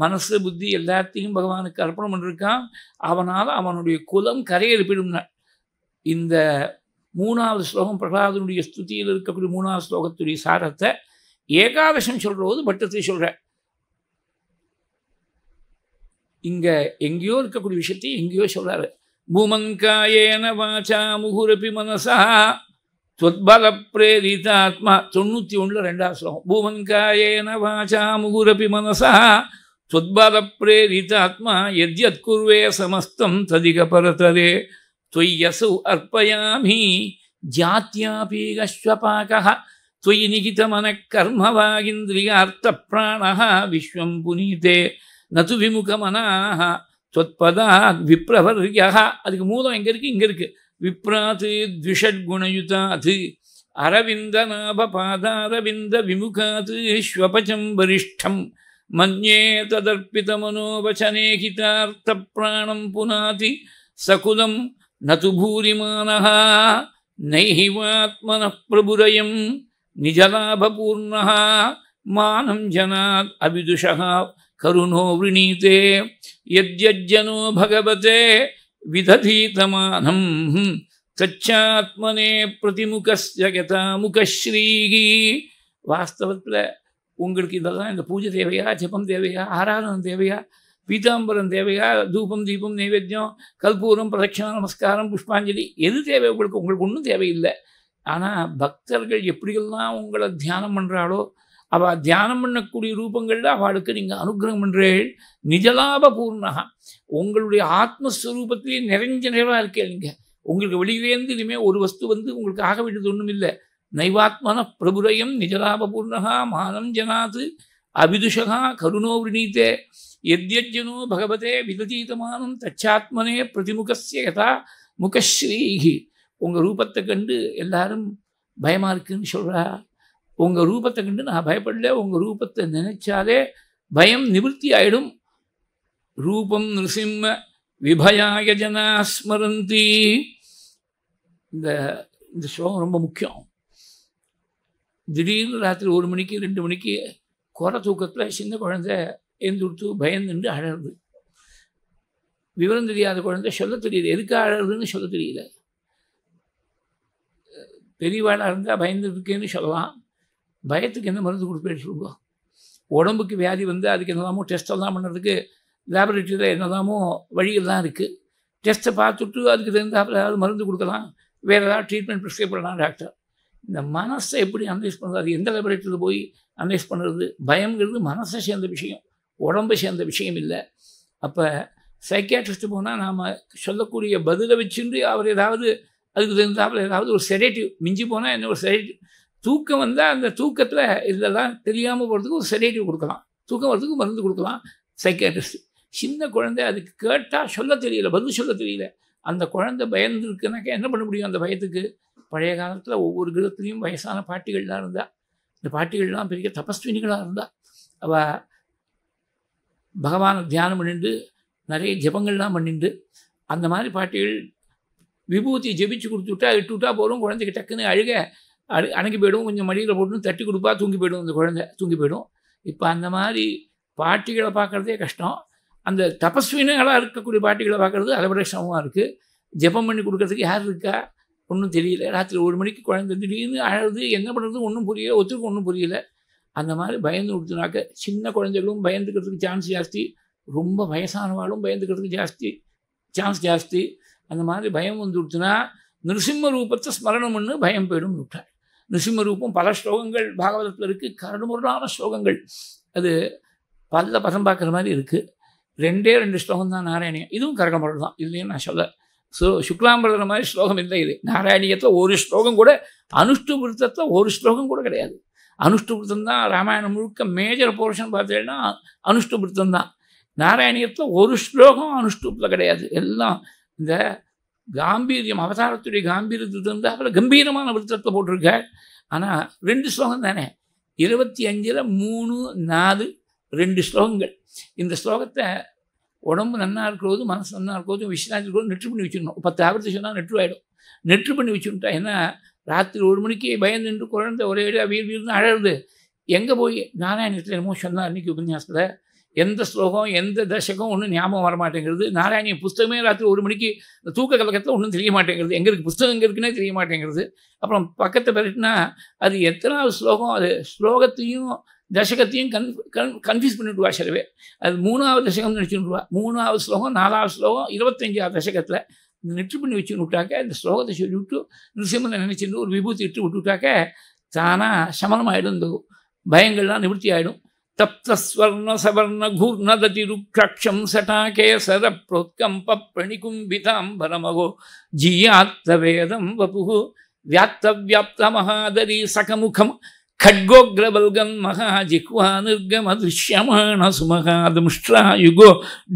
மனசு புத்தி எல்லாத்தையும் பகவானுக்கு அர்ப்பணம் பண்ணிருக்கான் அவனால் அவனுடைய குலம் கரையெழுப்பிடும்னா இந்த மூணாவது ஸ்லோகம் பிரகலாதனுடைய ஸ்துதியில் இருக்கக்கூடிய மூணாவது ஸ்லோகத்துடைய சாரத்தை ஏகாதசம் சொல்கிற போது பட்டத்தை சொல்கிற இங்கே எங்கேயோ இருக்கக்கூடிய விஷயத்தையும் எங்கேயோ சொல்கிறாரு பூமங்காயேன வாச்சா முகுரப்பி மனசா துவத்பல பிரேரிதாத்மா தொண்ணூற்றி ஒன்றில் ரெண்டாவது ஸ்லோகம் பூமங்காயேன வாச்சா முகுரப்பி மனசா துவத்பல பிரேரிதாத்மா எத்யத் குர்வே சமஸ்தம் ததிக பரதரே त्वय्यसौ अर्पयामि जात्यापीगश्वपाकः त्वयि निहितमनः कर्मवागिन्द्रियार्थप्राणः विश्वं पुनीते न तु विमुखमनाः त्वत्पदात् விப்ரவர்யக அதுக்கு மூலம் எங்கே இருக்குது இங்கே இருக்குது விப்ராத்து த்விஷட்குணயுதாத்து அரவிந்த நாபபாதாரவிந்த விமுகாத்து ஸ்வபச்சம் வரிஷ்டம் மன்யே ததர்ப்பித மனோவச்சனேகிதார்த்த பிராணம் புனாதி சகுலம் न तो भूरिमानः नैवात्म प्रभुर निजलाभपूर्ण मानं जना अविदुषः करुणो वृणीते यद्यज्जनो भगवते विदधीतमानं तच्चात्मने प्रतिमुखस्य मुखश्री वास्तव उंगड़ की दादा पूज देवया जपम देवया आराधन देवया பீதாம்பரம் தேவையா தூபம் தீபம் நைவேத்தியம் கல்பூரம் பிரதட்சண நமஸ்காரம் புஷ்பாஞ்சலி எது தேவை உங்களுக்கு உங்களுக்கு ஒன்றும் தேவையில்லை ஆனால் பக்தர்கள் எப்படியெல்லாம் உங்களை தியானம் பண்ணுறாளோ அவள் தியானம் பண்ணக்கூடிய ரூபங்களில் அவளுக்கு நீங்கள் அனுகிரகம் பண்ணுறீள் நிஜலாப பூர்ணகா உங்களுடைய ஆத்மஸ்வரூபத்திலேயே நிறைஞ்ச நிறைவாக இருக்கே நீங்கள் உங்களுக்கு வெளியிலேருந்து இனிமேல் ஒரு வஸ்து வந்து உங்களுக்கு ஆக வேண்டியது ஒன்றும் இல்லை நைவாத்மன பிரபுரயம் நிஜலாப பூர்ணகா மானம் ஜனாது அபிதுஷகா கருணோ விநீத்தே எத்யஜனோ பகவதே விததீதமானும் தச்சாத்மனே பிரதிமுகசிய யதா முகஸ்ரீஹி உங்கள் ரூபத்தை கண்டு எல்லாரும் பயமாக இருக்குன்னு சொல்கிறா உங்கள் ரூபத்தை கண்டு நான் பயப்படல உங்கள் ரூபத்தை நினைச்சாலே பயம் நிவர்த்தி ஆயிடும் ரூபம் நிருசிம்ம விபயாய ஜனாஸ்மரந்தி இந்த இந்த ஸ்லோகம் ரொம்ப முக்கியம் திடீர்னு ராத்திரி ஒரு மணிக்கு ரெண்டு மணிக்கு குறை தூக்கத்தில் சின்ன குழந்தை எழுந்துட்டு பயந்துண்டு அழகு விவரம் தெரியாத குழந்தை சொல்ல தெரியுது எதுக்காக அழகுதுன்னு சொல்ல தெரியல பெரியவாளாக இருந்தால் இருக்கேன்னு சொல்லலாம் பயத்துக்கு என்ன மருந்து கொடுப்பேன்னு சொல்லுவோம் உடம்புக்கு வியாதி வந்து அதுக்கு என்னதாமோ டெஸ்ட்டெல்லாம் பண்ணுறதுக்கு லேபரேட்டரியில் என்னதாமோ வழிகள்லாம் இருக்குது டெஸ்ட்டை பார்த்துட்டு அதுக்கு தகுந்தாப்பில் ஏதாவது மருந்து கொடுக்கலாம் வேறு ஏதாவது ட்ரீட்மெண்ட் ப்ரிஸ்கிரைப் பண்ணலாம் டாக்டர் இந்த மனசை எப்படி அனலைஸ் பண்ணுறது அது எந்த லேபரேட்டரியில் போய் அனலைஸ் பண்ணுறது பயங்கிறது மனசை சேர்ந்த விஷயம் உடம்பு சேர்ந்த விஷயம் இல்லை அப்போ சைக்கியாட்ரிஸ்ட்டு போனால் நாம் சொல்லக்கூடிய பதிலை வச்சுட்டு அவர் ஏதாவது அதுக்கு தகுந்தாப்பில் ஏதாவது ஒரு செடேட்டிவ் மிஞ்சி போனால் என்ன ஒரு செடேட்டிவ் தூக்கம் வந்தால் அந்த தூக்கத்தில் இதெல்லாம் தெரியாமல் போகிறதுக்கு ஒரு செடேட்டிவ் கொடுக்கலாம் தூக்கம் வரதுக்கு மருந்து கொடுக்கலாம் சைக்கியாட்ரிஸ்ட் சின்ன குழந்தை அதுக்கு கேட்டால் சொல்ல தெரியல பதில் சொல்ல தெரியல அந்த குழந்தை பயந்துருக்குனாக்கா என்ன பண்ண முடியும் அந்த பயத்துக்கு பழைய காலத்தில் ஒவ்வொரு கிரகத்துலேயும் வயசான பாட்டிகள்லாம் இருந்தால் இந்த பாட்டிகள்லாம் பெரிய தபஸ்வினிகளாக இருந்தால் அவள் பகவானை தியானம் பண்ணிட்டு நிறைய ஜபங்கள்லாம் பண்ணிட்டு அந்த மாதிரி பாட்டிகள் விபூதி ஜெபிச்சு கொடுத்துட்டா இட்டு விட்டா போதும் குழந்தைக்கு டக்குன்னு அழுக அழு அணுகி போயிடும் கொஞ்சம் மடியில் போட்டுன்னு தட்டி கொடுப்பா தூங்கி போயிடும் அந்த குழந்தை தூங்கி போயிடும் இப்போ அந்த மாதிரி பாட்டிகளை பார்க்குறதே கஷ்டம் அந்த தபஸ்வினங்களாக இருக்கக்கூடிய பாட்டிகளை பார்க்குறது அதை விட சிரமமாக இருக்குது ஜெபம் பண்ணி கொடுக்குறதுக்கு யார் இருக்கா ஒன்றும் தெரியல ராத்திரி ஒரு மணிக்கு குழந்தை திடீர்னு அழகு என்ன பண்ணுறது ஒன்றும் புரியல ஒத்துக்கு ஒன்றும் புரியல அந்த மாதிரி பயந்து கொடுத்தனாக்க சின்ன குழந்தைகளும் பயந்துக்கிறதுக்கு சான்ஸ் ஜாஸ்தி ரொம்ப வயசானவாளும் பயந்துக்கிறதுக்கு ஜாஸ்தி சான்ஸ் ஜாஸ்தி அந்த மாதிரி பயம் வந்து கொடுத்துனா நிருசிம்ம ரூபத்தை ஸ்மரணம் பண்ணு பயம் போயிடும் விட்டார் நிருசிம்ம ரூபம் பல ஸ்லோகங்கள் பாகவதத்தில் இருக்குது கரடுமுரடான ஸ்லோகங்கள் அது பல்ல பதம் பார்க்குற மாதிரி இருக்குது ரெண்டே ரெண்டு ஸ்லோகம் தான் நாராயணியம் இதுவும் கரகமுரடு தான் இதுலேயும் நான் சொல்ல ஸோ சுக்லாம்பரம் மாதிரி ஸ்லோகம் இல்லை இது நாராயணியத்தில் ஒரு ஸ்லோகம் கூட அனுஷ்டுபுரத்தில் ஒரு ஸ்லோகம் கூட கிடையாது அனுஷ்டுபிருத்தம் தான் ராமாயணம் முழுக்க மேஜர் போர்ஷன் பார்த்தீங்கன்னா அனுஷ்டுபிருத்தம் தான் நாராயணியத்தில் ஒரு ஸ்லோகம் அனுஷ்டுப்பில் கிடையாது எல்லாம் இந்த காம்பீரியம் அவதாரத்துடைய காம்பீரியத்து வந்து அவர் கம்பீரமான விருத்தத்தில் போட்டிருக்காரு ஆனால் ரெண்டு ஸ்லோகம் தானே இருபத்தி அஞ்சில் மூணு நாலு ரெண்டு ஸ்லோகங்கள் இந்த ஸ்லோகத்தை உடம்பு நன்னா இருக்கிறது மனசு நன்னா இருக்கிறது விஷயம் இருக்கிறது நெற்று பண்ணி வச்சிடணும் பத்து ஆவரத்து சொன்னால் நெற்று ஆகிடும் நெற்று பண்ணி வச்சுட்டா என்ன ராத்திரி ஒரு மணிக்கு பயந்து நின்று குழந்த ஒரே அடியாக வீர் வீர்னு அழகுது எங்கே போய் நாராயணத்தில் என்னமோ சொன்னார் இன்றைக்கி உபன்யாசத்தில் எந்த ஸ்லோகம் எந்த தசகம் ஒன்றும் ஞாபகம் வர மாட்டேங்கிறது நாராயணி புஸ்தகமே ராத்திரி ஒரு மணிக்கு தூக்க கலக்கத்தில் ஒன்றும் தெரிய மாட்டேங்கிறது எங்கே இருக்குது புஸ்தகம் எங்கே இருக்குன்னே தெரிய மாட்டேங்கிறது அப்புறம் பக்கத்தை பெருட்டினா அது எத்தனாவது ஸ்லோகம் அது ஸ்லோகத்தையும் தசகத்தையும் கன் கன் கன்ஃபியூஸ் பண்ணிவிடுவா சிலவே அது மூணாவது தசகம்னு நினச்சிடுவா மூணாவது ஸ்லோகம் நாலாவது ஸ்லோகம் இருபத்தஞ்சாவது தசகத்தில் நெற்றி பண்ணி வச்சு விட்டாக்க இந்த ஸ்லோகத்தை சொல்லிவிட்டு நிருசிம்மனை நினச்சிட்டு ஒரு விபூத்தி இட்டு விட்டுவிட்டாக்க தானாக சமனமாகிடும் இந்த பயங்கள்லாம் நிவர்த்தி ஆகிடும் தப்தஸ்வர்ண சவர்ண கூர்ணததி ருக்ஷம் சட்டாகே சத புரோத்கம்ப பிரணிகும்பிதாம்பரமகோ ஜியாத்த வேதம் வபு வியாத்த வியாப்த மகாதரி சகமுகம் खड्गोग्रबल्गन् महाजिह्वा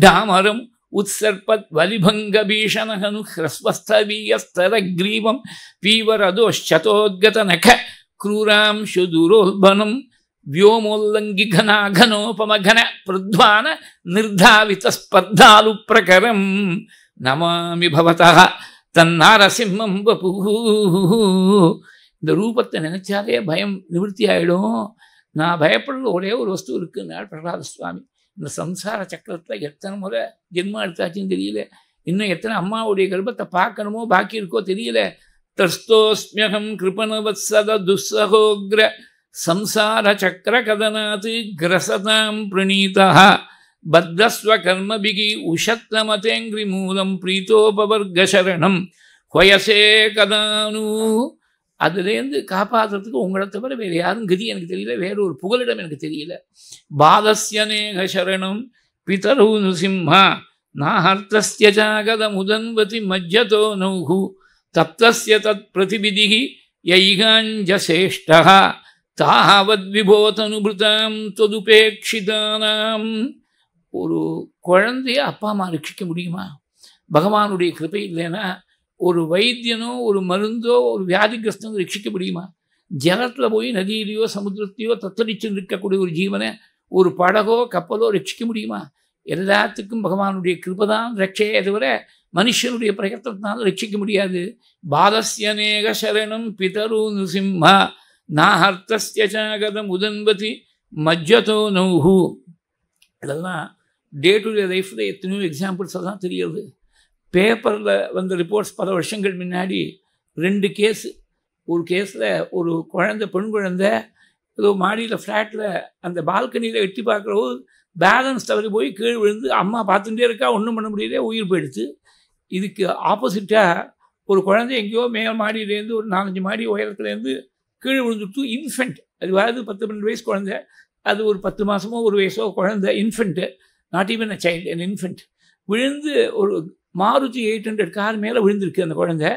डामरम् उत्सर्पत् बलिभङ्गभीषणहनुः ह्रस्वस्थवीयस्तरग्रीवं पीवरदोश्चतोद्गतनख क्रूरांशु दुरोल्बनं व्योमोल्लङ्घिघनाघनोपमघन प्रध्वान निर्धावितस्पर्धालुप्रकरं नमामि भवतः தன்னாரசிம்மம் வபு இந்த ரூபத்தை நினைச்சாலே பயம் நிவர்த்தி இந்த சம்சார சக்கரத்தை எத்தனை முறை ஜென்மம் எடுத்தாச்சும் தெரியல இன்னும் எத்தனை அம்மாவுடைய கர்ப்பத்தை பார்க்கணுமோ பாக்கி இருக்கோ தெரியல தஸ்தோஸ்மியகம் கிருபணவத்சத துஸ்ஸகோக்ர சம்சார சக்கர கதனாத் கிரசதாம் பிரணீதா பத்தஸ்வ கர்மபிகி உஷத்தமதேங்கிரி மூலம் பிரீத்தோபவர்கசரணம் ஹொயசே கதானூ அதுலேருந்து காப்பாற்றுறதுக்கு உங்களை தவிர வேறு யாரும் கதி எனக்கு தெரியல வேற ஒரு புகலிடம் எனக்கு தெரியல பாலஸ்யநேக சரணம் பிதரு நுசிம்மா நாஹர்த்தஸ்ய ஜாகத முதன்வதி மஜ்ஜதோ நௌஹு தப்தஸ்ய தத் பிரதிபிதிகி யைகாஞ்சசேஷ்டா விபோதனுபுதாம் தொதுபேக்ஷிதானாம் ஒரு குழந்தைய அப்பா அம்மா ரட்சிக்க முடியுமா பகவானுடைய கிருப்பை இல்லைன்னா ஒரு வைத்தியனோ ஒரு மருந்தோ ஒரு வியாதிகிரஸ்தோ ரட்சிக்க முடியுமா ஜலத்தில் போய் நதியிலையோ சமுத்திரத்தையோ தத்தடிச்சு நிற்கக்கூடிய ஒரு ஜீவனை ஒரு படகோ கப்பலோ ரட்சிக்க முடியுமா எல்லாத்துக்கும் பகவானுடைய கிருபதான் ரட்சையே தவிர மனுஷனுடைய பிரயத்தனத்தினால ரட்சிக்க முடியாது பாலஸ்யநேக சரணம் பிதரு நிருசிம்மா நாஹர்த்தஸ்யகதம் உதன்பதி மஜ்ஜதோ நௌஹு இதெல்லாம் டே டு டே லைஃப்பில் எத்தனையோ எக்ஸாம்பிள்ஸ் எல்லாம் தெரியுது பேப்பரில் வந்த ரிப்போர்ட்ஸ் பல வருஷங்கள் முன்னாடி ரெண்டு கேஸு ஒரு கேஸில் ஒரு குழந்த பெண் குழந்த ஏதோ மாடியில் ஃப்ளாட்டில் அந்த பால்கனியில் எட்டி பார்க்குறவோ பேலன்ஸ் தவறி போய் கீழ் விழுந்து அம்மா பார்த்துட்டே இருக்கா ஒன்றும் பண்ண முடியல உயிர் போயிடுச்சு இதுக்கு ஆப்போசிட்டாக ஒரு குழந்தை எங்கேயோ மேல் மாடியிலேருந்து ஒரு நாலஞ்சு மாடி உயரத்துலேருந்து கீழே விழுந்துட்டு இன்ஃபென்ட் அது வயது பத்து பன்னெண்டு வயசு குழந்த அது ஒரு பத்து மாதமோ ஒரு வயசோ குழந்த infant not even a child and infant விழுந்து ஒரு மாருதி எயிட் ஹண்ட்ரட் கார் மேலே விழுந்திருக்கு அந்த குழந்தை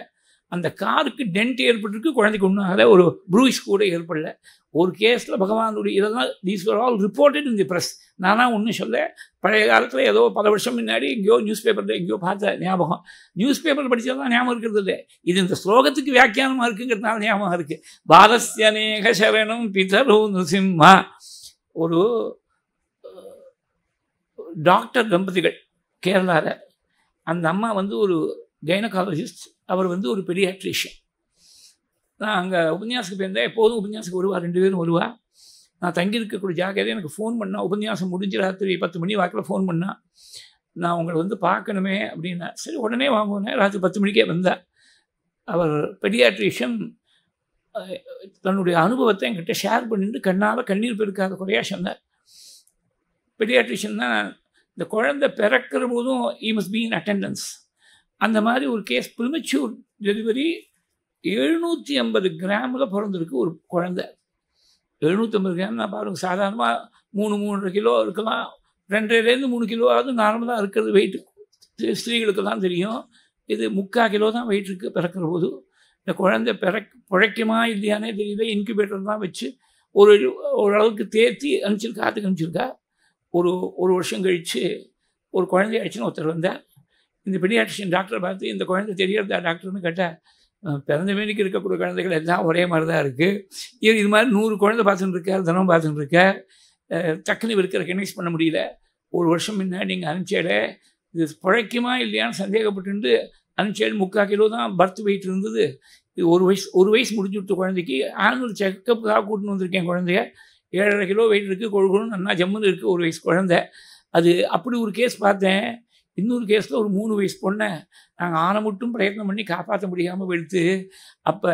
அந்த காருக்கு டென்ட் ஏற்பட்டிருக்கு குழந்தைக்கு ஒன்றும் ஆகலை ஒரு ப்ரூஷ் கூட ஏற்படல ஒரு கேஸில் பகவானுடைய இதெல்லாம் these are all reported in the press நானாக ஒன்றும் சொல்ல பழைய காலத்தில் ஏதோ பல வருஷம் முன்னாடி எங்கேயோ நியூஸ் பேப்பரில் எங்கேயோ பார்த்த ஞாபகம் நியூஸ் பேப்பர் தான் ஞாபகம் இருக்கிறது இல்லை இது இந்த ஸ்லோகத்துக்கு வியாக்கியானமாக இருக்குங்கிறதுனால ஞாபகம் இருக்குது பாரஸ்யநேக சரணம் பிதரு நிருசிம்மா ஒரு டாக்டர் தம்பதிகள் கேரளாவில் அந்த அம்மா வந்து ஒரு கைனகாலஜிஸ்ட் அவர் வந்து ஒரு பெரியாட்ரிஷியன் நான் அங்கே உபன்யாசத்துக்கு போயிருந்தேன் எப்போதும் உபன்யாசத்துக்கு வருவா ரெண்டு பேரும் வருவா நான் தங்கியிருக்கக்கூடிய ஜாக்கிரதையாக எனக்கு ஃபோன் பண்ணால் உபன்யாசம் முடிஞ்ச ராத்திரி பத்து மணி வாக்கில் ஃபோன் பண்ணால் நான் உங்களை வந்து பார்க்கணுமே அப்படின்னா சரி உடனே வாங்குவேன் ராத்திரி பத்து மணிக்கே வந்தேன் அவர் பெடியாட்ரிஷியன் தன்னுடைய அனுபவத்தை என்கிட்ட ஷேர் பண்ணிட்டு கண்ணால் கண்ணீர் பெருக்காத குறையாக சொன்னார் பெடியாட்ரிஷியன் தான் இந்த குழந்தை பிறக்கிற போதும் he must be in attendance அந்த மாதிரி ஒரு கேஸ் பிரிமச்சூர் டெலிவரி எழுநூற்றி ஐம்பது கிராமில் பிறந்திருக்கு ஒரு குழந்தை கிராம் கிராம்னா பாருங்கள் சாதாரணமாக மூணு மூன்றரை கிலோ இருக்கலாம் ரெண்டரைலேருந்து மூணு கிலோவாவது நார்மலாக இருக்கிறது வெயிட்டு ஸ்திரீகளுக்கு தான் தெரியும் இது முக்கால் கிலோ தான் வெயிட் இருக்குது பிறக்கிற போது இந்த குழந்தை பிறக் பிழைக்குமா இல்லையானே தெரியல இன்குபேட்டர் தான் வச்சு ஒரு ஓரளவுக்கு தேர்த்தி அனுப்பிச்சிருக்கா அதுக்கு அனுப்பிச்சிருக்கா ஒரு ஒரு வருஷம் கழித்து ஒரு குழந்தை ஆயிடுச்சுன்னு ஒருத்தர் வந்தார் இந்த பெடியாட்ரிஷியன் டாக்டரை பார்த்து இந்த குழந்தை தெரியறதா டாக்டர்னு கேட்டால் பிறந்த மீனுக்கு இருக்கக்கூடிய குழந்தைகள் எல்லாம் ஒரே மாதிரி தான் இருக்குது இது மாதிரி நூறு குழந்தை பார்த்துட்டு இருக்கார் தினமும் பார்த்துட்டு இருக்க டக்குனு இவருக்கு ரெக்கனைஸ் பண்ண முடியல ஒரு வருஷம் முன்னாடி நீங்கள் அனுப்பிச்சேட இது பிழைக்குமா இல்லையான்னு சந்தேகப்பட்டு அனுப்பிச்சேடு முக்கால் கிலோ தான் பர்த் வெயிட் இருந்தது இது ஒரு வயசு ஒரு வயசு முடிஞ்சு விட்டு குழந்தைக்கு ஆனுவல் செக்கப்புக்காக கூட்டின்னு வந்திருக்கேன் குழந்தைய ஏழரை கிலோ வெயிட் இருக்குது கொழுகுன்னு நல்லா ஜம்முன்னு இருக்குது ஒரு வயசு குழந்த அது அப்படி ஒரு கேஸ் பார்த்தேன் இன்னொரு கேஸில் ஒரு மூணு வயசு பொண்ணை நாங்கள் ஆனமுட்டும் பிரயத்னம் பண்ணி காப்பாற்ற முடியாமல் வெளுத்து அப்போ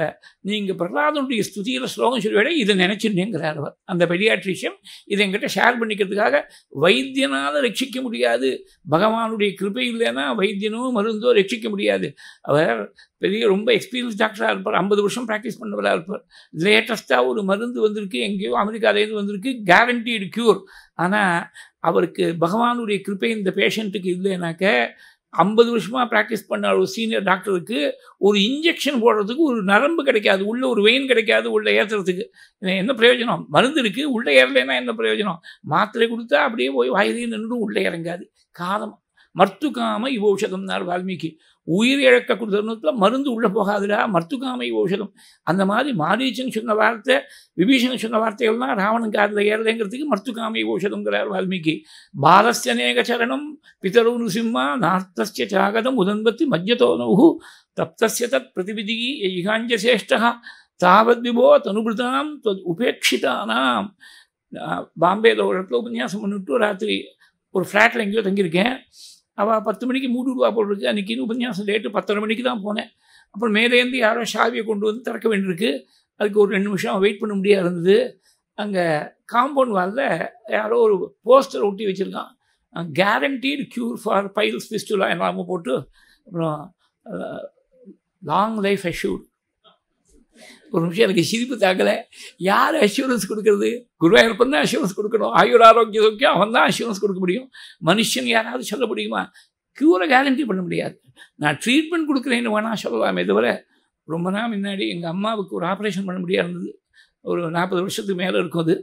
நீங்கள் பிரகலாதனுடைய ஸ்துதியில் ஸ்லோகம் விட இதை நினச்சிருந்தேங்கிறார் அவர் அந்த விஷயம் இதை எங்கிட்ட ஷேர் பண்ணிக்கிறதுக்காக வைத்தியனால் ரட்சிக்க முடியாது பகவானுடைய கிருப்பை இல்லைன்னா வைத்தியனோ மருந்தோ ரட்சிக்க முடியாது அவர் பெரிய ரொம்ப எக்ஸ்பீரியன்ஸ் டாக்டராக இருப்பார் ஐம்பது வருஷம் ப்ராக்டிஸ் பண்ணவராக இருப்பார் லேட்டஸ்ட்டாக ஒரு மருந்து வந்திருக்கு எங்கேயோ அமெரிக்காவிலேருந்து வந்திருக்கு கேரண்டீடு க்யூர் ஆனால் அவருக்கு பகவானுடைய கிருப்பை இந்த பேஷண்ட்டுக்கு இல்லைனாக்க ஐம்பது வருஷமாக ப்ராக்டிஸ் பண்ண ஒரு சீனியர் டாக்டருக்கு ஒரு இன்ஜெக்ஷன் போடுறதுக்கு ஒரு நரம்பு கிடைக்காது உள்ளே ஒரு வெயின் கிடைக்காது உள்ளே ஏற்றுறதுக்கு என்ன பிரயோஜனம் மருந்து இருக்குது உள்ளே ஏறலைன்னா என்ன பிரயோஜனம் மாத்திரை கொடுத்தா அப்படியே போய் வாயிலையும் நின்று உள்ளே இறங்காது காதம் மர்த்துக்காம இவ்வோஷதம்னார் வால்மீகி உயிர் இழக்கக்கூடிய தருணத்தில் மருந்து உள்ளே போகாதுல மருத்துவமை ஓஷதம் அந்த மாதிரி மாரீச்சன் சொன்ன வார்த்தை விபீஷன் சொன்ன வார்த்தைகள்லாம் ராவணன் காதில் ஏறலைங்கிறதுக்கு மருத்துவமை ஔஷதங்கிறார் வால்மீகி பாலஸ்யநேக சரணம் பிதரு நிருசிம்மா நார்த்தஸ்ய சாகதம் உதன்பத்தி மஜ்ஜதோ மஜ்யதோனோகு தப்தஸ்ய தத் பிரதிவிதி ஈகாஞ்சசேஷ்டா தாவத் விபோ தனுபிருதாம் தத் உபேட்சிதானாம் பாம்பேயில் ஒரு இடத்துல உபன்யாசம் பண்ணிவிட்டு ராத்திரி ஒரு ஃப்ளாட்டில் எங்கேயோ தங்கியிருக்கேன் அவள் பத்து மணிக்கு மூடுடுவா போல் இருக்குது அன்றைக்கி உபன்யாசம் லேட்டு பத்தரை மணிக்கு தான் போனேன் அப்புறம் மேலேருந்து யாரோ ஷாவியை கொண்டு வந்து திறக்க வேண்டியிருக்கு அதுக்கு ஒரு ரெண்டு நிமிஷம் வெயிட் பண்ண முடியாது இருந்தது அங்கே காம்பவுண்ட் வாலில் யாரோ ஒரு போஸ்டர் ஒட்டி வச்சுருக்கான் கேரண்டீடு க்யூர் ஃபார் பைல்ஸ் ஃபிஸ்டுலாம் எல்லாமே போட்டு அப்புறம் லாங் லைஃப் அஷ்யூர்டு ஒரு நிமிஷம் எனக்கு சிரிப்பு தாக்கலை யார் அஷூரன்ஸ் கொடுக்கறது குருவாயூரப்பன் தான் அஷூரன்ஸ் கொடுக்கணும் ஆயுர் ஆரோக்கிய சோக்கியம் அவன் தான் அஷூரன்ஸ் கொடுக்க முடியும் மனுஷன் யாராவது சொல்ல முடியுமா க்யூரை கேரண்டி பண்ண முடியாது நான் ட்ரீட்மெண்ட் கொடுக்குறேன்னு வேணால் சொல்லலாமே தவிர ரொம்ப நாள் முன்னாடி எங்கள் அம்மாவுக்கு ஒரு ஆப்ரேஷன் பண்ண முடியாது இருந்தது ஒரு நாற்பது வருஷத்துக்கு மேலே இருக்கும் அது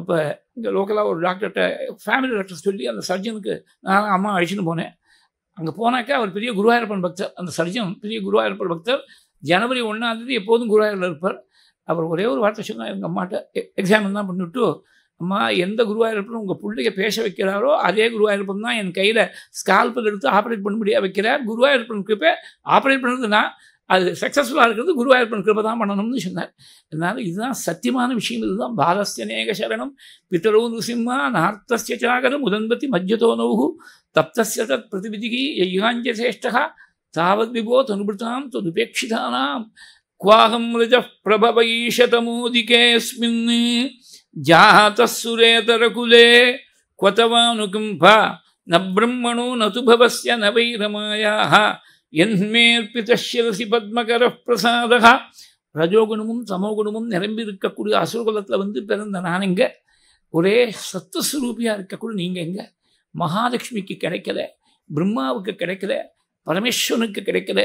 அப்போ இங்கே லோக்கலாக ஒரு டாக்டர்கிட்ட ஃபேமிலி டாக்டர் சொல்லி அந்த சர்ஜனுக்கு நான் அம்மா அழிச்சுன்னு போனேன் அங்கே போனாக்கா அவர் பெரிய குருவாயூரப்பன் பக்தர் அந்த சர்ஜன் பெரிய குருவாயூரப்பன் பக்தர் ஜனவரி ஒன்றாம் தேதி எப்போதும் குருவாயூரில் இருப்பார் அவர் ஒரே ஒரு வார்த்தை சொன்னால் எங்கள் அம்மாட்ட எக்ஸாம் தான் பண்ணிவிட்டு அம்மா எந்த குருவாயூரப்பன் உங்கள் பிள்ளைய பேச வைக்கிறாரோ அதே குருவாயிருப்பம் தான் என் கையில் ஸ்கால்பில் எடுத்து ஆப்ரேட் முடியாது வைக்கிறார் குருவாயிருப்பன் கிருப்பை ஆப்ரேட் பண்ணுறதுனா அது சக்ஸஸ்ஃபுல்லாக இருக்கிறது குருவாயிருப்பன் கிருப்பை தான் பண்ணணும்னு சொன்னார் அதனால் இதுதான் சத்தியமான விஷயம் இதுதான் பாலஸ்ய நேக சரணம் பித்தரோ நிருசிம்மா நார்த்தஸ்ய சாகரம் முதன்பதி மஜ்யதோ நோகு தப்தஸ்ய தத் யுகாஞ்ச யஜாஞ்சசேஷ்டகா తావద్విభో తనుభృతాం తదుపేక్షితానాం క్వాహం రజ ప్రభవ ఈశతమోదికేస్మిన్ జాతసురేతరకులే క్వతవానుకంఫ న బ్రహ్మణో నతు భవస్య న వైరమాయా என்மேற்பிதசிரசி பத்மகர பிரசாதகா ரஜோகுணமும் தமோகுணமும் நிரம்பி இருக்கக்கூடிய அசுரகுலத்தில் வந்து பிறந்த நான் எங்கே ஒரே சத்துவஸ்வரூபியாக இருக்கக்கூடிய நீங்கள் எங்கே மகாலட்சுமிக்கு கிடைக்கல பிரம்மாவுக்கு கிடைக்கல பரமேஸ்வரனுக்கு கிடைக்கல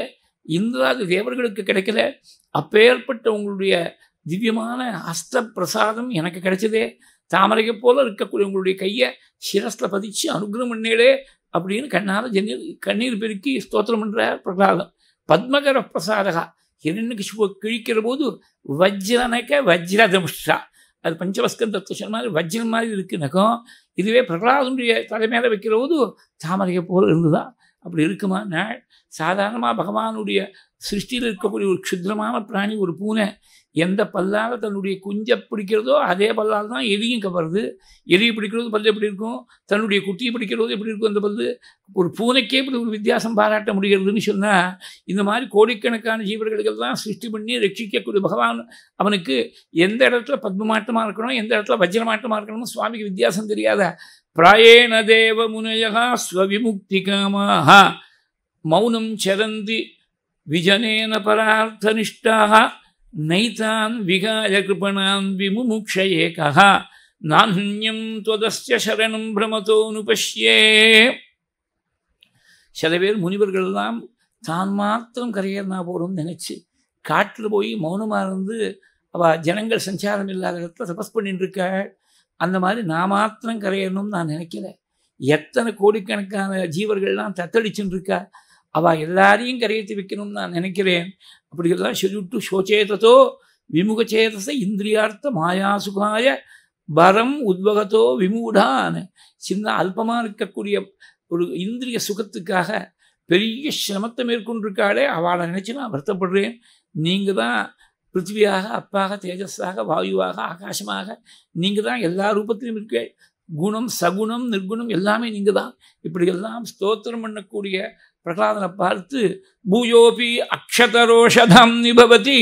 இந்திராதி தேவர்களுக்கு கிடைக்கல அப்பேற்பட்ட உங்களுடைய திவ்யமான அஸ்த பிரசாதம் எனக்கு கிடைச்சதே தாமரையை போல இருக்கக்கூடிய உங்களுடைய கையை சிரஸ்ல பதிச்சு அனுகிரகம் பண்ணேடே அப்படின்னு கண்ணால் ஜன்னீர் கண்ணீர் பெருக்கி ஸ்தோத்திரம் பண்ணுற பிரகலாதம் பத்மகர பிரசாதகா என்னென்னு சுவ கிழிக்கிற போது வஜ்ரனக வஜ்ரதமுஷா அது பஞ்சவஸ்கந்த சொன்ன மாதிரி வஜ்ரம் மாதிரி இருக்குனாக்கும் இதுவே பிரகலாதனுடைய தலைமையில் வைக்கிற போது தாமரையை போல் இருந்துதான் அப்படி இருக்குமா நான் சாதாரணமாக பகவானுடைய சிருஷ்டியில் இருக்கக்கூடிய ஒரு க்ஷுத்ரமான பிராணி ஒரு பூனை எந்த பல்லால் தன்னுடைய குஞ்சை பிடிக்கிறதோ அதே பல்லால் தான் எலியும் கவருது எலியை பிடிக்கிறது பல்லு எப்படி இருக்கும் தன்னுடைய குட்டியை பிடிக்கிறதோ எப்படி இருக்கும் அந்த பல்லு ஒரு பூனைக்கே இப்படி ஒரு வித்தியாசம் பாராட்ட முடிகிறதுன்னு சொன்னால் இந்த மாதிரி கோடிக்கணக்கான ஜீவர்களுக்கெல்லாம் சிருஷ்டி பண்ணி ரட்சிக்கக்கூடிய பகவான் அவனுக்கு எந்த இடத்துல பத்மமாட்டமாக இருக்கணும் எந்த இடத்துல வஜ்ரமாட்டமாக இருக்கணும்னு சுவாமிக்கு வித்தியாசம் தெரியாத பிராயேண தேவ முனையா ஸ்வவிமுக்தி காமாக மௌனம் சரந்தி விஜனேன பரார்த்த நிஷ்டாக நைதான் விகாய கிருபணான் விமுமுக்ஷயே நான்யம் துவதஸ்ய சரணம் பிரமதோ நுபஷ்யே சில பேர் முனிவர்கள்லாம் தான் மாத்திரம் கரையேறினா போகிறோம்னு நினச்சி காட்டில் போய் மௌனமாக இருந்து அவள் ஜனங்கள் சஞ்சாரம் இல்லாத இடத்துல தபஸ் பண்ணிட்டு இருக்காள் அந்த மாதிரி நான் மாத்திரம் கரையணும்னு நான் நினைக்கல எத்தனை கோடிக்கணக்கான ஜீவர்கள்லாம் தத்தளிச்சுன்னு இருக்கா அவள் எல்லாரையும் கரையத்து வைக்கணும்னு நான் நினைக்கிறேன் அப்படியெல்லாம் சொல்லிவிட்டு சோச்சேதோ விமுகச்சேதச இந்திரியார்த்த மாயாசுகாய பரம் உத்வகத்தோ விமூடான் சின்ன அல்பமாக இருக்கக்கூடிய ஒரு இந்திரிய சுகத்துக்காக பெரிய சிரமத்தை மேற்கொண்டிருக்காளே அவளை நினச்சி நான் வருத்தப்படுறேன் நீங்கள் தான் பிருத்திவியாக அப்பாக தேஜஸாக வாயுவாக ஆகாசமாக நீங்கள் தான் எல்லா ரூபத்திலும் இருக்க குணம் சகுணம் நிர்குணம் எல்லாமே நீங்கள் தான் இப்படியெல்லாம் ஸ்தோத்திரம் பண்ணக்கூடிய பிரகலாதனை பார்த்து பூயோபி அக்ஷதரோஷதம் நிபவதி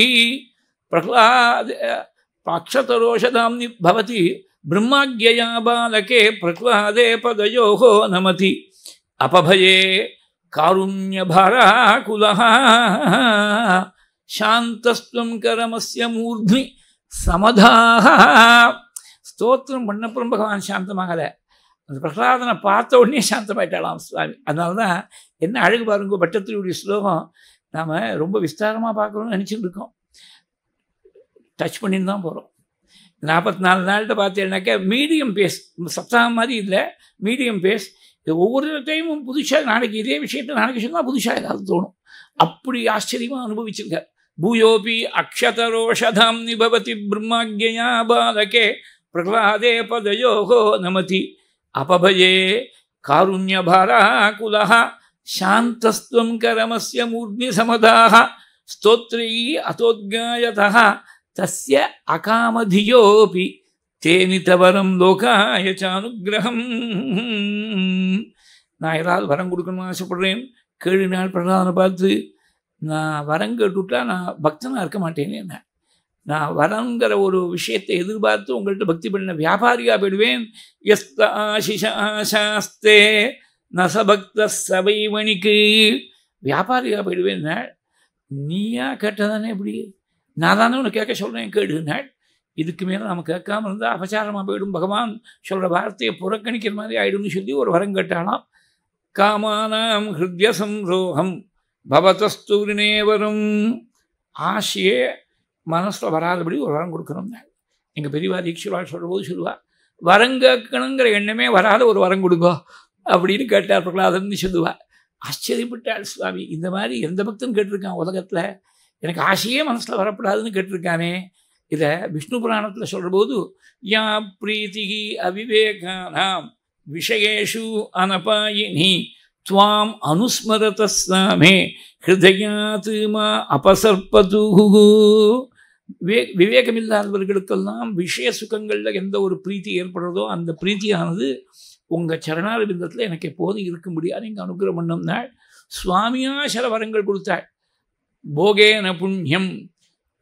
பிரகலாத அக்ஷதரோஷதம் நிபவதி பிரம்மாஜயா பாலகே பிரகலாதே பதயோ நமதி அபபயே காருண்யபாராகுலா சாந்தஸ்துவம் கரமஸ்ய மூர்த்னி சமதாக ஸ்தோத்திரம் பண்ணப்புறம் பகவான் சாந்தமாகலை அந்த பிரகலாதனை பார்த்த உடனே சாந்தமாயிட்டாலாம் சுவாமி அதனால தான் என்ன அழகு பாருங்க பட்டத்திலுடைய ஸ்லோகம் நாம் ரொம்ப விஸ்தாரமாக பார்க்கணும்னு நினச்சிட்டு இருக்கோம் டச் பண்ணின்னு தான் போகிறோம் நாற்பத்தி நாலு நாள்கிட்ட பார்த்தேன்னாக்கா மீடியம் பேஸ் சப்தாகம் மாதிரி இல்லை மீடியம் பேஸ் இது ஒவ்வொரு டைமும் புதுசாக நாளைக்கு இதே விஷயத்தை நாளைக்கு சொன்னால் புதுசாக ஏதாவது தோணும் அப்படி ஆச்சரியமாக அனுபவிச்சிருக்கார் భూయోపి అక్షతరోషధాం నిభవతి బ్రహ్మాజ్ఞయా బాలకే ప్రహ్లాదే పదయో నమతి అపభయే కారుణ్యభారాకుల శాంతస్వం కరమస్య మూర్ని సమదా స్తోత్రీ అతోద్గాయత తస్య అకామధియోపి తేని తవరం లోకాయ చానుగ్రహం నా ఎలా వరం కొడుకుని ஆசைப்படுறேன் కేడినాడు ప్రధాన పాత్ర நான் வரம் கேட்டுவிட்டா நான் பக்தனாக இருக்க மாட்டேன்னு என்ன நான் வரங்கிற ஒரு விஷயத்தை எதிர்பார்த்து உங்கள்கிட்ட பக்தி பண்ண வியாபாரியாக போயிடுவேன் எஸ்தாசிஷாஸ்தே நசபக்த மணிக்கு வியாபாரியாக போயிடுவேன் நீயா கேட்டதானே எப்படி நான் தானே உனக்கு கேட்க சொல்கிறேன் கேடு நாள் இதுக்கு மேலே நம்ம கேட்காம இருந்தால் அபச்சாரமாக போயிடும் பகவான் சொல்கிற வார்த்தையை புறக்கணிக்கிற மாதிரி ஆயிடும்னு சொல்லி ஒரு வரம் கேட்டாலாம் காமானாம் ஹிருத்ய ரோகம் பவதஸ்தூரினே வரும் ஆசையே மனசில் வராதபடி ஒரு வரம் கொடுக்கணும் எங்கள் பெரியவா தீட்சிவா சொல்கிறபோது சொல்லுவா வரம் கேட்கணுங்கிற எண்ணமே வராத ஒரு வரம் கொடுங்கோ அப்படின்னு கேட்டார் பிரகலாதன் சொல்லுவா ஆச்சரியப்பட்டாள் சுவாமி இந்த மாதிரி எந்த பக்தன் கேட்டிருக்கான் உலகத்தில் எனக்கு ஆசையே மனசில் வரப்படாதுன்னு கேட்டிருக்கானே இதை விஷ்ணு புராணத்தில் சொல்கிறபோது யா பிரீத்தி அவிவேகானாம் விஷயேஷு அனபாயினி துவாம் அனுஸ்மரதாமே ஹிருதயாத் மா அபசற்பதுகு விவே விவேகமில்லாதவர்களுக்கெல்லாம் விஷய சுகங்களில் எந்த ஒரு பிரீத்தி ஏற்படுறதோ அந்த பிரீத்தியானது உங்கள் சரணாரபிந்தத்தில் எனக்கு எப்போதும் இருக்க முடியாது எங்கள் அனுகிரகம் பண்ணம்னாள் சுவாமியா சில வரங்கள் கொடுத்தாள் போகேன புண்ணியம்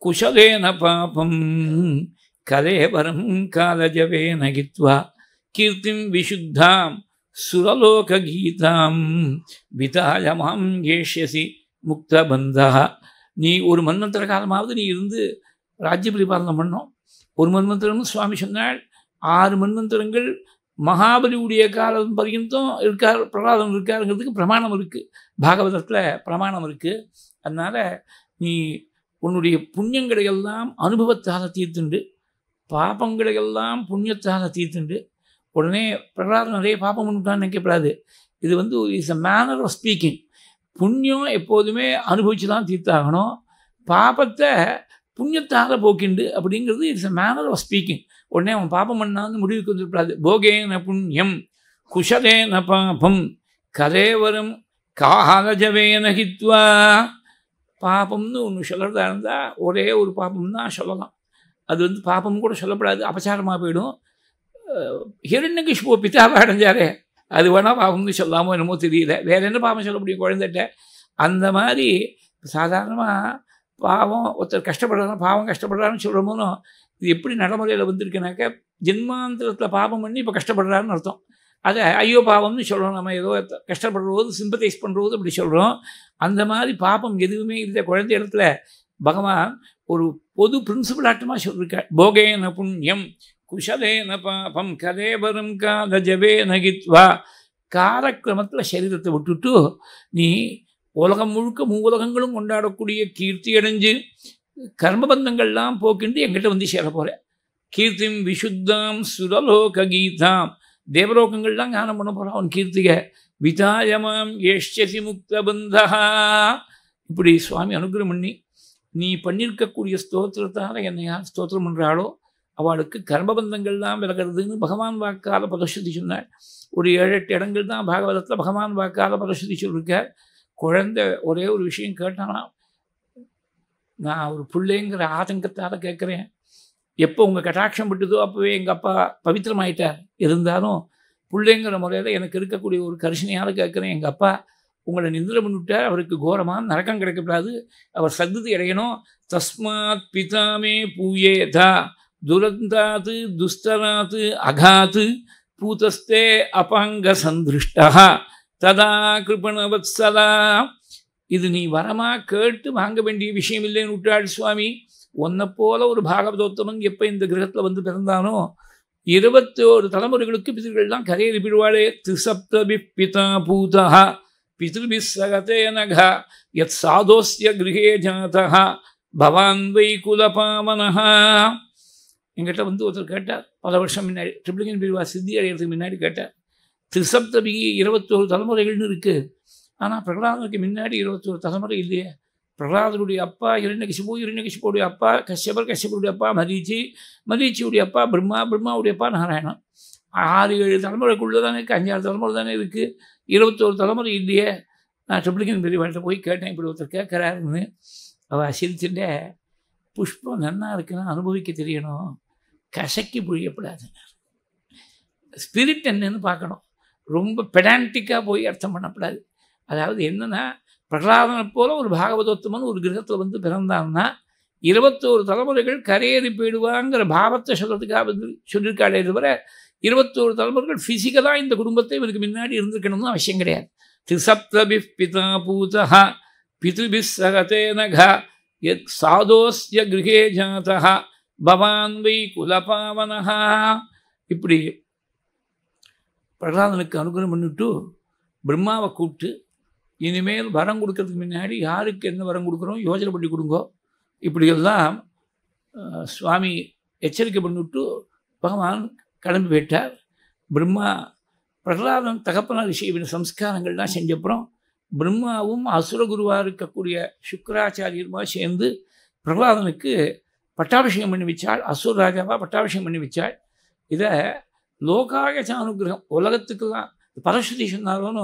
குஷலேன பாபம் கலேவரம் காலஜவே நகித்வா கீர்த்திம் விஷுத்தாம் சுரலோகீதாம் விதாயமாம் ஏஷ்யசி முக்தபந்தா நீ ஒரு மன்மந்திர காலமாவது நீ இருந்து ராஜ்ய பரிபாலனம் பண்ணோம் ஒரு மன்மந்திரம் சுவாமி சொன்னால் ஆறு மன்மந்திரங்கள் மகாபலியுடைய காலம் பரியந்தம் இருக்கார் பிரகலாதம் இருக்காருங்கிறதுக்கு பிரமாணம் இருக்குது பாகவதத்தில் பிரமாணம் இருக்குது அதனால் நீ உன்னுடைய புண்ணியங்களை எல்லாம் அனுபவத்தால் தீர்த்துண்டு பாபங்களை எல்லாம் புண்ணியத்தால் தீர்த்துண்டு உடனே பிரகலாதம் நிறைய பாப்பம் பண்ணிட்டான்னு நினைக்கப்படாது இது வந்து is a manner of speaking புண்ணியம் எப்போதுமே அனுபவித்து தான் தீர்த்தாகணும் பாப்பத்தை புண்ணியத்தால் போக்கிண்டு அப்படிங்கிறது it's a manner of speaking உடனே அவன் பாப்பம் பண்ணான்னு முடிவுக்கு வந்துருப்படாது போகே ந புண்ணியம் குஷதே ந பாபம் கதேவரம் காலஜவேன ஹித்வா பாபம்னு ஒன்று சொல்கிறதா இருந்தால் ஒரே ஒரு பாபம் தான் சொல்லலாம் அது வந்து பாபம் கூட சொல்லப்படாது அபச்சாரமாக போயிடும் ஹிரண்யகிஷ்பு பிதாவை அடைஞ்சாரே அது வேணால் பாவம்னு சொல்லாமோ என்னமோ தெரியல வேறு என்ன பாவம் சொல்ல முடியும் குழந்தைகிட்ட அந்த மாதிரி சாதாரணமாக பாவம் ஒருத்தர் கஷ்டப்படுறாங்க பாவம் கஷ்டப்படுறான்னு சொல்கிறோமோனோ இது எப்படி நடைமுறையில் வந்திருக்குனாக்க ஜென்மாந்திரத்தில் பாவம் பண்ணி இப்போ கஷ்டப்படுறாருன்னு அர்த்தம் அதை ஐயோ பாவம்னு சொல்கிறோம் நம்ம ஏதோ கஷ்டப்படுறது சிம்பத்தைஸ் பண்ணுறது அப்படி சொல்கிறோம் அந்த மாதிரி பாப்பம் எதுவுமே இந்த குழந்தை இடத்துல பகவான் ஒரு பொது பிரின்சிபல் ஆட்டமாக சொல்லியிருக்கார் போகேன புண்ணியம் குஷலேன பாபம் வரும் காத ஜபே நகித்வா காரக்கிரமத்தில் சரீரத்தை விட்டுட்டு நீ உலகம் முழுக்க மூலகங்களும் கொண்டாடக்கூடிய கீர்த்தி அடைஞ்சு கர்மபந்தங்கள்லாம் போக்கிண்டு எங்கிட்ட வந்து சேர போகிற கீர்த்திம் விஷுத்தாம் சுரலோக கீதாம் தேவலோகங்கள்லாம் ஞானம் பண்ண போகிறான் அவன் கீர்த்திக விதாயமாம் ஏஷ்யசி முக்த பந்தா இப்படி சுவாமி அனுகிரகம் பண்ணி நீ பண்ணியிருக்கக்கூடிய ஸ்தோத்திரத்தால் என்னை யார் ஸ்தோத்திரம் பண்ணுறாளோ அவளுக்கு கர்மபந்தங்கள் தான் விலகிறதுன்னு பகவான் வாக்கால பதஸ்ருதி சொன்னார் ஒரு ஏழு எட்டு இடங்கள் தான் பாகவதத்தில் பகவான் வாக்கால பதஸ்ருதி சொல்லியிருக்கார் குழந்தை ஒரே ஒரு விஷயம் கேட்டானா நான் ஒரு பிள்ளைங்கிற ஆதங்கத்தால் கேட்குறேன் எப்போ உங்கள் கட்டாட்சம் விட்டுதோ அப்போவே எங்கள் அப்பா பவித்திரமாயிட்டார் இருந்தாலும் பிள்ளைங்கிற முறையில் எனக்கு இருக்கக்கூடிய ஒரு கரிசனையால் கேட்குறேன் எங்கள் அப்பா உங்களை நிந்திர பண்ணிவிட்டார் அவருக்கு கோரமான நரக்கம் கிடைக்கப்படாது அவர் சந்ததி அடையணும் தஸ்மாத் பிதாமே பூயே தா துரந்தாது துஸ்தராத்து அகாது பூதஸ்தே அபாங்க சந்திருஷ்டா ததா கிருபணவத்சலா இது நீ வரமா கேட்டு வாங்க வேண்டிய விஷயம் இல்லைன்னு விட்டாள் சுவாமி உன்னை போல ஒரு பாகவதோத்தமன் எப்போ இந்த கிரகத்தில் வந்து பிறந்தானோ இருபத்தி ஒரு தலைமுறைகளுக்கு பிதர்கள்லாம் கரையில் பிடுவாளே திசப்தபி பிதா பூதா பிதிருபி சகதேனக யத் சாதோஸ்ய கிரகே ஜாதா பவான் வை குலபாவனஹா எங்கிட்ட வந்து ஒருத்தர் கேட்டார் பல வருஷம் முன்னாடி ட்ரிபிளிகன் பிரிவா சித்தி அடைகிறதுக்கு முன்னாடி கேட்டார் திருசப்தபிகி இருபத்தோரு தலைமுறைகள்னு இருக்குது ஆனால் பிரகலாதனுக்கு முன்னாடி இருபத்தோரு தலைமுறை இல்லையே பிரகலாதனுடைய அப்பா இரண்டகிசிபு இரண்டகிசிபுடைய அப்பா கஷ்யபர் கஷ்யபருடைய அப்பா மதிச்சி மரீச்சியுடைய அப்பா பிரம்மா பிரம்மாவுடைய அப்பா நாராயணம் ஆறு ஏழு தலைமுறைக்குள்ளே தானே இருக்குது அஞ்சாறு தலைமுறை தானே இருக்குது இருபத்தோரு தலைமுறை இல்லையே நான் ட்ரிபிளிகன் பெரியவாட்ட போய் கேட்டேன் இப்படி ஒருத்தர் கேட்குறாருன்னு அவள் சிரிச்சுட்டே புஷ்பம் நன்னா இருக்குன்னா அனுபவிக்க தெரியணும் கசக்கி புழியப்படாதுங்க ஸ்பிரிட் என்னன்னு பார்க்கணும் ரொம்ப பெடான்டிக்காக போய் அர்த்தம் பண்ணப்படாது அதாவது என்னென்னா பிரகலாதனை போல ஒரு பாகவதோத்தமன் ஒரு கிரகத்தில் வந்து பிறந்தான்னா இருபத்தோரு தலைமுறைகள் கரையேறி போயிடுவாங்கிற பாவத்தை சொல்கிறதுக்காக வந்து சொல்லியிருக்காளே தவிர இருபத்தோரு தலைமுறைகள் ஃபிசிக்கலாக இந்த குடும்பத்தை இவருக்கு முன்னாடி இருந்திருக்கணும்னு அவசியம் கிடையாது திசப்தபி பிதா பூதா பிதுபிஸ்ஸகதே நக எத் சாதோஸ்ய கிரகே ஜாதா பவான்வை குலபாவனஹா இப்படி பிரகலாதனுக்கு அனுகிரகம் பண்ணிவிட்டு பிரம்மாவை கூப்பிட்டு இனிமேல் வரம் கொடுக்கறதுக்கு முன்னாடி யாருக்கு என்ன வரம் கொடுக்குறோம் யோஜனை பண்ணி கொடுங்கோ இப்படியெல்லாம் சுவாமி எச்சரிக்கை பண்ணிவிட்டு பகவான் கிளம்பி போயிட்டார் பிரம்மா பிரகலாதன் தகப்பனார் விஷயம் சம்ஸ்காரங்கள்லாம் செஞ்சப்புறம் பிரம்மாவும் அசுரகுருவாக இருக்கக்கூடிய சுக்கராச்சாரியருமா சேர்ந்து பிரகலாதனுக்கு பட்டாபிஷேகம் பண்ணி வச்சாள் அசுர் ராஜாவாக பட்டாபிஷேகம் பண்ணி வச்சாள் இதை லோகாய அனுகிரகம் உலகத்துக்கெல்லாம் பரஸ்வதி சொன்னாலும்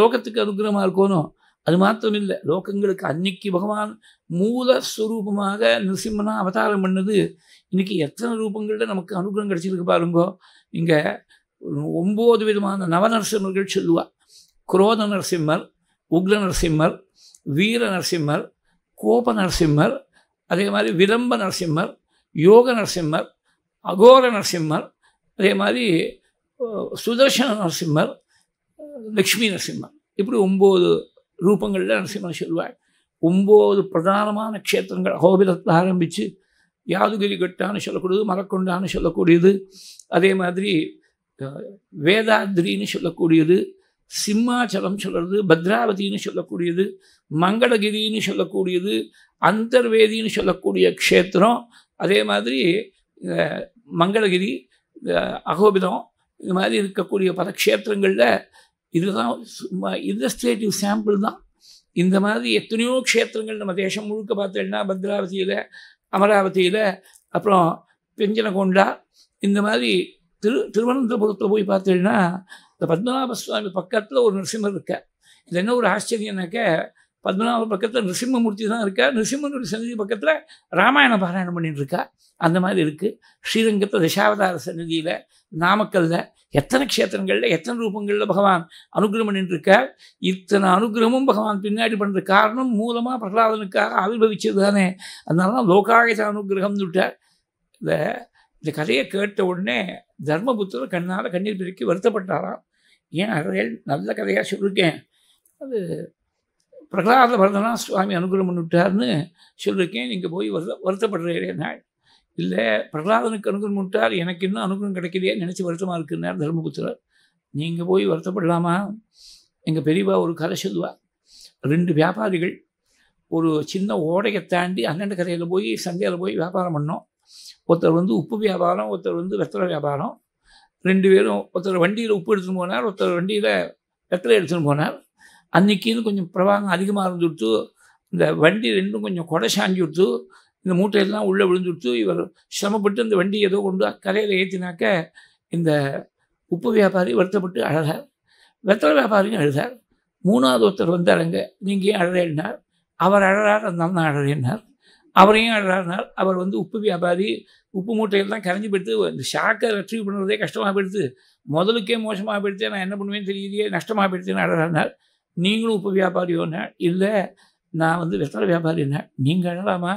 லோகத்துக்கு அனுகிரகமாக இருக்கணும் அது மாத்திரம் இல்லை லோகங்களுக்கு அன்னைக்கு பகவான் மூல ஸ்வரூபமாக நிருசிம்மனா அவதாரம் பண்ணது இன்னைக்கு எத்தனை ரூபங்களில் நமக்கு அனுகிரகம் கிடைச்சிருக்கு பாருங்கோ இங்கே ஒம்பது விதமான நவநரசிம்மர்கள் சொல்லுவாள் குரோத நரசிம்மர் உக்ர நரசிம்மர் வீர நரசிம்மர் கோப நரசிம்மர் அதே மாதிரி விதம்ப நரசிம்மர் யோக நரசிம்மர் அகோர நரசிம்மர் அதே மாதிரி சுதர்ஷன நரசிம்மர் லக்ஷ்மி நரசிம்மர் இப்படி ஒம்பது ரூபங்களில் நரசிம்மர் சொல்வார் ஒம்பது பிரதானமான க்ஷேத்திரங்கள் அகோபிலத்தில் ஆரம்பித்து யாதுகிரி கட்டான்னு சொல்லக்கூடியது மரக்கொண்டான்னு சொல்லக்கூடியது அதே மாதிரி வேதாத்ரின்னு சொல்லக்கூடியது சிம்மாச்சலம் சொல்கிறது பத்ராவதினு சொல்லக்கூடியது மங்களகிரின்னு சொல்லக்கூடியது அந்தர்வேதின்னு சொல்லக்கூடிய க்ஷேத்திரம் அதே மாதிரி மங்களகிரி அகோபிதம் இது மாதிரி இருக்கக்கூடிய பல க்ஷேத்திரங்களில் இதுதான் சும்மா இல்லஸ்ட்ரேட்டிவ் சாம்பிள் தான் இந்த மாதிரி எத்தனையோ க்ஷேத்திரங்கள் நம்ம தேசம் முழுக்க பார்த்தோம்னா பத்ராவதியில் அமராவதியில் அப்புறம் பெஞ்சனகொண்டா இந்த மாதிரி திரு திருவனந்தபுரத்தில் போய் பார்த்தீங்கன்னா இந்த பத்மநாப சுவாமி பக்கத்தில் ஒரு நரசிம்மர் இருக்கார் இது என்ன ஒரு ஆச்சரியனாக்க பத்மநாப பக்கத்தில் நிருசிம்மூர்த்தி தான் இருக்கா நிருசிம்மனுடைய சன்னதி பக்கத்தில் ராமாயண பாராயணம் பண்ணிட்டுருக்கா இருக்கா அந்த மாதிரி இருக்குது ஸ்ரீரங்கத்தில் தசாவதார சன்னதியில் நாமக்கல்ல எத்தனை க்ஷேத்திரங்களில் எத்தனை ரூபங்களில் பகவான் அனுகிரகம் பண்ணிட்டுருக்கார் இத்தனை அனுகிரகமும் பகவான் பின்னாடி பண்ணுற காரணம் மூலமாக பிரகலாதனுக்காக ஆவிர்வவிச்சது தானே அதனால தான் லோகாயத அனுகிரகம்னு விட்டார் இந்த இந்த கதையை கேட்ட உடனே தர்மபுத்திர கண்ணால் கண்ணீர் பெருக்கி வருத்தப்பட்டாராம் ஏன் அதையல் நல்ல கதையாக சொல்லியிருக்கேன் அது பிரகலாத வரதனா சுவாமி அனுகிரகம் பண்ணிவிட்டார்னு சொல்லியிருக்கேன் நீங்கள் போய் வருத வருத்தப்படுறே நாள் இல்லை பிரகலாதனுக்கு அனுகிரகம் பண்ணிட்டார் எனக்கு இன்னும் அனுகிரகம் கிடைக்கலையே நினச்சி வருத்தமாக இருக்குன்னார் தர்மபுத்திரர் நீங்கள் போய் வருத்தப்படலாமா எங்கள் பெரியவா ஒரு கதை சொல்லுவா ரெண்டு வியாபாரிகள் ஒரு சின்ன ஓடையை தாண்டி அண்ணன் கரையில் போய் சந்தையில் போய் வியாபாரம் பண்ணோம் ஒருத்தர் வந்து உப்பு வியாபாரம் ஒருத்தர் வந்து வெத்தலை வியாபாரம் ரெண்டு பேரும் ஒருத்தர் வண்டியில் உப்பு எடுத்துன்னு போனார் ஒருத்தர் வண்டியில் வெத்தலை எடுத்துன்னு போனார் அன்றைக்கின்னு கொஞ்சம் பிரவாகம் அதிகமாக இருந்துவிட்டு இந்த வண்டி ரெண்டும் கொஞ்சம் கொடை சாஞ்சி விட்டு இந்த மூட்டையெல்லாம் உள்ளே விழுந்துவிட்டு இவர் சிரமப்பட்டு இந்த வண்டி ஏதோ கொண்டு கரையில் ஏற்றினாக்க இந்த உப்பு வியாபாரி வருத்தப்பட்டு அழகார் வெத்தலை வியாபாரியும் அழுதார் மூணாவது ஒருத்தர் வந்து அழங்க நீங்கள் ஏன் அழறேன்னார் அவர் அழறார் அந்த அண்ணன் அழறேன்னார் அவரையும் அழறாருனார் அவர் வந்து உப்பு வியாபாரி உப்பு மூட்டையெல்லாம் கரைஞ்சி போயிட்டு இந்த ஷாக்கை ரெட்ரீவ் பண்ணுறதே கஷ்டமாக போயிடுது முதலுக்கே மோசமாக போயிடுத்து நான் என்ன பண்ணுவேன்னு தெரியலையே நஷ்டமாக போயிடுத்துன்னு அழறாருனார் நீங்களும் உப்பு வியாபாரியோன்னு இல்லை நான் வந்து வெத்தலை வியாபாரின்னு நீங்கள் எழலாமா